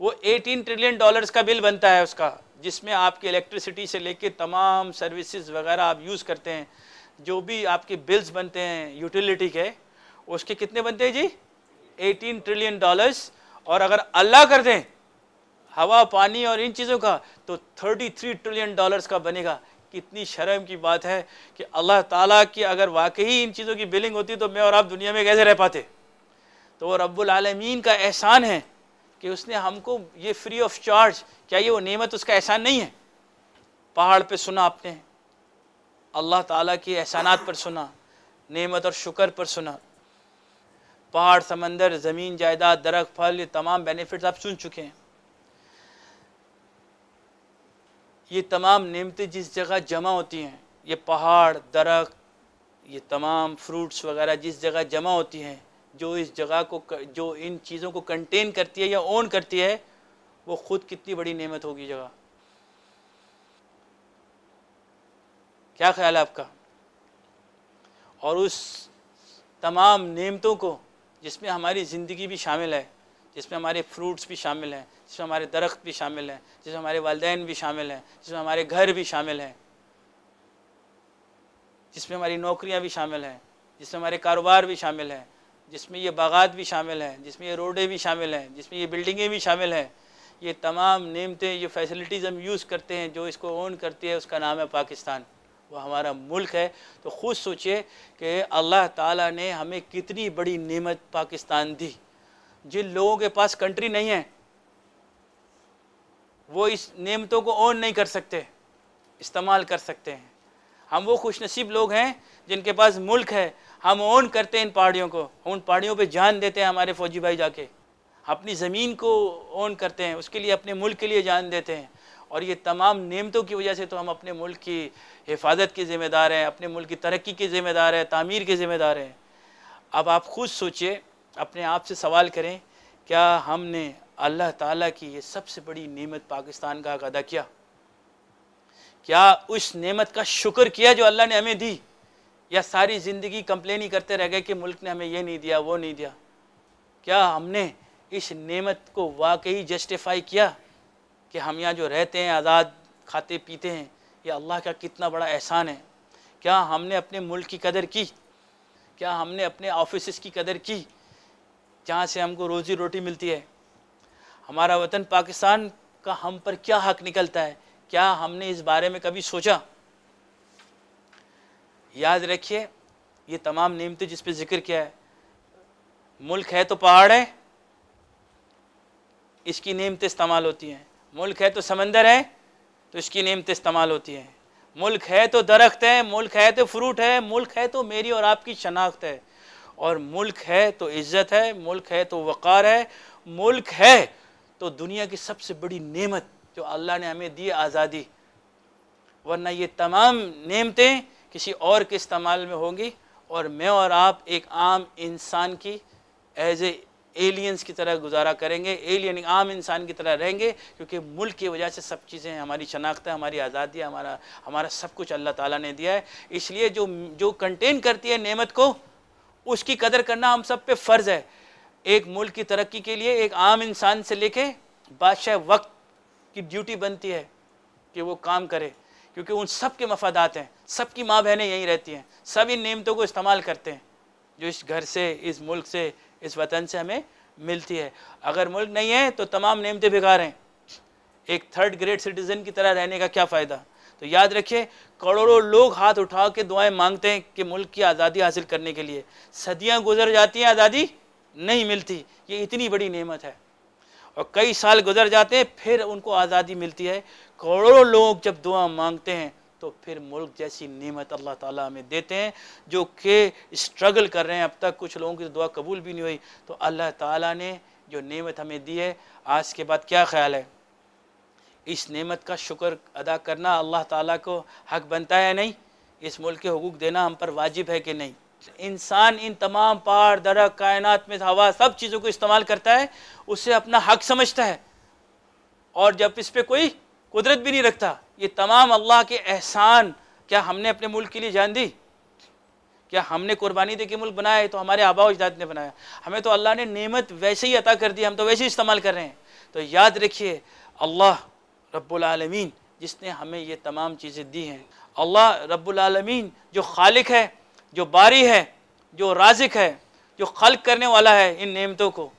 वो 18 ट्रिलियन डॉलर्स का बिल बनता है उसका जिसमें आपकी इलेक्ट्रिसिटी से लेके तमाम सर्विसेज वगैरह आप यूज़ करते हैं जो भी आपके बिल्स बनते हैं यूटिलिटी के उसके कितने बनते हैं जी 18 ट्रिलियन डॉलर्स और अगर अल्लाह कर दें हवा पानी और इन चीज़ों का तो 33 ट्रिलियन डॉलर्स का बनेगा कितनी शर्म की बात है कि अल्लाह ताला की अगर वाकई इन चीज़ों की बिलिंग होती तो मैं और आप दुनिया में कैसे रह पाते तो वो रब्बालमीन का एहसान है कि उसने हमको ये फ्री ऑफ चार्ज क्या ये वो नियमत उसका एहसान नहीं है पहाड़ पर सुना आपने अल्लाह ताली के एहसानात पर सुना नमत और शुक्र पर सुना पहाड़ समंदर ज़मीन जायदाद दरख फल ये तमाम बेनिफिट्स आप सुन चुके हैं ये तमाम नियमतें जिस जगह जमा होती हैं ये पहाड़ दरख ये तमाम फ्रूट्स वगैरह जिस जगह जमा होती हैं जो इस जगह को जो इन चीज़ों को कंटेन करती है या ओन करती है वो ख़ुद कितनी बड़ी नेमत होगी जगह क्या ख्याल है आपका और उस तमाम नेमतों को जिसमें हमारी ज़िंदगी भी शामिल है जिसमें हमारे फ्रूट्स भी शामिल हैं जिसमें हमारे दरख्त भी शामिल हैं जिसमें हमारे वालदेन भी शामिल हैं जिसमें हमारे घर भी शामिल हैं जिसमें हमारी नौकरियां भी शामिल हैं जिसमें हमारे कारोबार भी शामिल हैं जिसमें ये बागात भी शामिल हैं जिसमें ये रोडें भी शामिल हैं जिसमें ये बिल्डिंगें भी शामिल हैं ये तमाम नियमतें ये फैसिलिटीज़ हम यूज़ करते हैं जो इसको ओन करती है उसका नाम है पाकिस्तान वो हमारा मुल्क है तो ख़ुद सोचिए कि अल्लाह ताला ने हमें कितनी बड़ी नेमत पाकिस्तान दी जिन लोगों के पास कंट्री नहीं है वो इस नेमतों को ऑन नहीं कर सकते इस्तेमाल कर सकते हैं हम वो खुश नसीब लोग हैं जिनके पास मुल्क है हम ऑन करते हैं इन पहाड़ियों को उन पहाड़ियों पे जान देते हैं हमारे फौजी भाई जाके अपनी ज़मीन को ऑन करते हैं उसके लिए अपने मुल्क के लिए जान देते हैं और ये तमाम नियमतों की वजह से तो हम अपने मुल्क की हिफाजत के ज़िम्मेदार हैं अपने मुल्क की तरक्की के ज़िम्मेदार हैं तामीर के ज़िम्मेदार हैं अब आप खुद सोचिए अपने आप से सवाल करें क्या हमने अल्लाह ताला की ये सबसे बड़ी नेमत पाकिस्तान का अदा किया क्या उस नेमत का शुक्र किया जो अल्लाह ने हमें दी या सारी ज़िंदगी कंप्लेन ही करते रह गए कि मुल्क ने हमें ये नहीं दिया वो नहीं दिया क्या हमने इस नेमत को वाकई जस्टिफाई किया कि हम यहाँ जो रहते हैं आज़ाद खाते पीते हैं ये अल्लाह का कितना बड़ा एहसान है क्या हमने अपने मुल्क की कदर की क्या हमने अपने ऑफिस की कदर की जहाँ से हमको रोज़ी रोटी मिलती है हमारा वतन पाकिस्तान का हम पर क्या हक निकलता है क्या हमने इस बारे में कभी सोचा याद रखिए ये तमाम नियमतें जिस पे जिक्र किया है मुल्क है तो पहाड़ है इसकी नियमतें इस्तेमाल होती हैं मुल्क है तो समंदर है तो इसकी नियमत इस्तेमाल होती है मुल्क है तो दरख्त है मुल्क है तो फ्रूट है मुल्क है तो मेरी और आपकी शनाख्त है और मुल्क है तो इज़्ज़त है मुल्क है तो वक़ार है मुल्क है तो दुनिया की सबसे बड़ी नेमत जो अल्लाह ने हमें दी आज़ादी वरना ये तमाम नेमतें किसी और के इस्तेमाल में होंगी और मैं और आप एक आम इंसान की एज ए एलियंस की तरह गुजारा करेंगे एलियन आम इंसान की तरह रहेंगे क्योंकि मुल्क की वजह से सब चीज़ें हमारी शनाख्त है हमारी आज़ादी हमारा हमारा सब कुछ अल्लाह ताला ने दिया है इसलिए जो जो कंटेन करती है नेमत को उसकी कदर करना हम सब पे फ़र्ज़ है एक मुल्क की तरक्की के लिए एक आम इंसान से लेके बादशाह वक्त की ड्यूटी बनती है कि वो काम करे क्योंकि उन सब के मफादात हैं सब की माँ बहनें यहीं रहती हैं सब इन नियमतों को इस्तेमाल करते हैं जो इस घर से इस मुल्क से इस वतन से हमें मिलती है अगर मुल्क नहीं है तो तमाम नियमतें बेकार हैं एक थर्ड ग्रेड सिटीज़न की तरह रहने का क्या फ़ायदा तो याद रखिए करोड़ों लोग हाथ उठा के दुआएं मांगते हैं कि मुल्क की आज़ादी हासिल करने के लिए सदियां गुजर जाती हैं आज़ादी नहीं मिलती ये इतनी बड़ी नेमत है और कई साल गुजर जाते हैं फिर उनको आज़ादी मिलती है करोड़ों लोग जब दुआ मांगते हैं तो फिर मुल्क जैसी नियमत अल्लाह ताला हमें देते हैं जो कि स्ट्रगल कर रहे हैं अब तक कुछ लोगों की तो दुआ कबूल भी नहीं हुई तो अल्लाह ताला ने जो नियमत हमें दी है आज के बाद क्या ख्याल है इस नियमत का शुक्र अदा करना अल्लाह ताला को हक बनता है नहीं इस मुल्क के हकूक़ देना हम पर वाजिब है कि नहीं इंसान इन तमाम पहाड़ दर कायनात में हवा सब चीज़ों को इस्तेमाल करता है उसे अपना हक समझता है और जब इस पर कोई कुदरत भी नहीं रखता ये तमाम अल्लाह के एहसान क्या हमने अपने मुल्क के लिए जान दी क्या हमने कुर्बानी दे के मुल्क बनाया तो हमारे आबा उजदाद ने बनाया हमें तो अल्लाह ने नेमत वैसे ही अता कर दी हम तो वैसे ही इस्तेमाल कर रहे हैं तो याद रखिए अल्लाह रब्लमीन जिसने हमें ये तमाम चीज़ें दी हैं अल्लाह रब्लमीन जो खालिक है जो बारी है जो राजिक है जो खल्क करने वाला है इन नेमतों को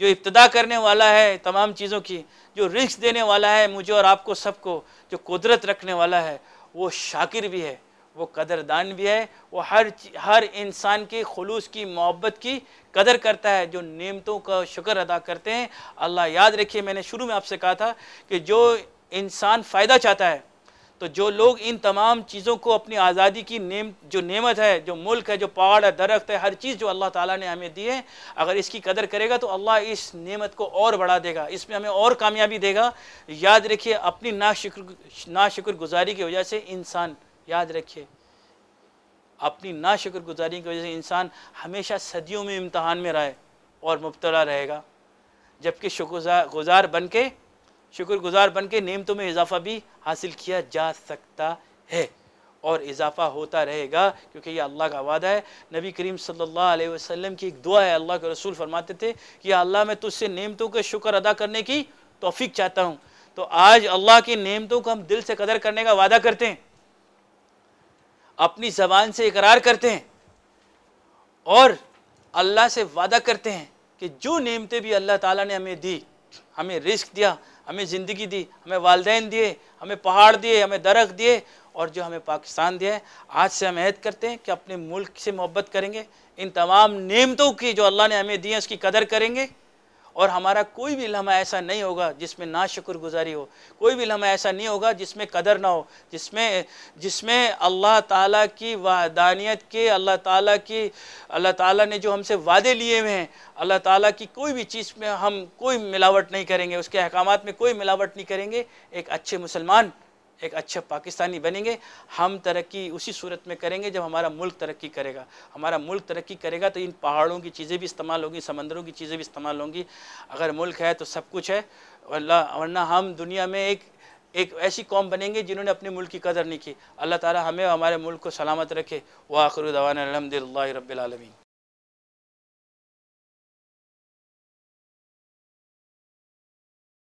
जो इब्तदा करने वाला है तमाम चीज़ों की जो रिस्क देने वाला है मुझे और आपको सबको जो कुदरत रखने वाला है वो शाकिर भी है वो कदरदान भी है वो हर हर इंसान के खलूस की मोहब्बत की कदर करता है जो नियमतों का शुक्र अदा करते हैं अल्लाह याद रखिए मैंने शुरू में आपसे कहा था कि जो इंसान फ़ायदा चाहता है तो जो लोग इन तमाम चीज़ों को अपनी आज़ादी की नेम जो नेमत है जो मुल्क है जो पहाड़ है दरख्त है हर चीज़ जो अल्लाह ताला ने हमें दी है अगर इसकी कदर करेगा तो अल्लाह इस नेमत को और बढ़ा देगा इसमें हमें और कामयाबी देगा याद रखिए अपनी नाशुक्र शिक्र गुजारी की वजह से इंसान याद रखिए अपनी नाशुक्र गुजारी की वजह से इंसान हमेशा सदियों में इम्तहान में रहे और मुबतला रहेगा जबकि शुक्र गुजार बन के शुक्रगुजार बन के नेमतों में इजाफा भी हासिल किया जा सकता है और इजाफा होता रहेगा क्योंकि यह अल्लाह का वादा है नबी करीम सल्लल्लाहु अलैहि वसल्लम की एक दुआ है अल्लाह के रसूल फरमाते थे कि अल्लाह मैं तुझसे नियमतों का शुक्र अदा करने की तोफीक चाहता हूँ तो आज अल्लाह की नियमतों को हम दिल से कदर करने का वादा करते हैं अपनी ज़बान से इकरार करते हैं और अल्लाह से वादा करते हैं कि जो नेमतें भी अल्लाह ताला ने हमें दी हमें रिस्क दिया हमें ज़िंदगी दी हमें वालदेन दिए हमें पहाड़ दिए हमें दरख्त दिए और जो हमें पाकिस्तान दिया है आज से हम ऐद करते हैं कि अपने मुल्क से मोहब्बत करेंगे इन तमाम नियमतों की जो अल्लाह ने हमें दी है उसकी कदर करेंगे और हमारा कोई भी लम्हा ऐसा नहीं होगा जिसमें ना गुजारी हो कोई भी लम्हा ऐसा नहीं होगा जिसमें कदर ना हो जिसमें जिसमें अल्लाह ताला की वदानियत के अल्लाह ताला की अल्लाह ताला ने जो हमसे वादे लिए हुए हैं अल्लाह ताला की कोई भी चीज़ में हम कोई मिलावट नहीं करेंगे उसके अहकाम में कोई मिलावट नहीं करेंगे एक अच्छे मुसलमान एक अच्छे पाकिस्तानी बनेंगे हम तरक्की उसी सूरत में करेंगे जब हमारा मुल्क तरक्की करेगा हमारा मुल्क तरक्की करेगा तो इन पहाड़ों की चीज़ें भी इस्तेमाल होंगी समंदरों की चीज़ें भी इस्तेमाल होंगी अगर मुल्क है तो सब कुछ है वरना वरना हम दुनिया में एक एक ऐसी कौम बनेंगे जिन्होंने अपने मुल्क की कदर नहीं की अल्लाह ताला हमें हमारे मुल्क को सलामत रखे व अलहमदिल्ला रबालमीन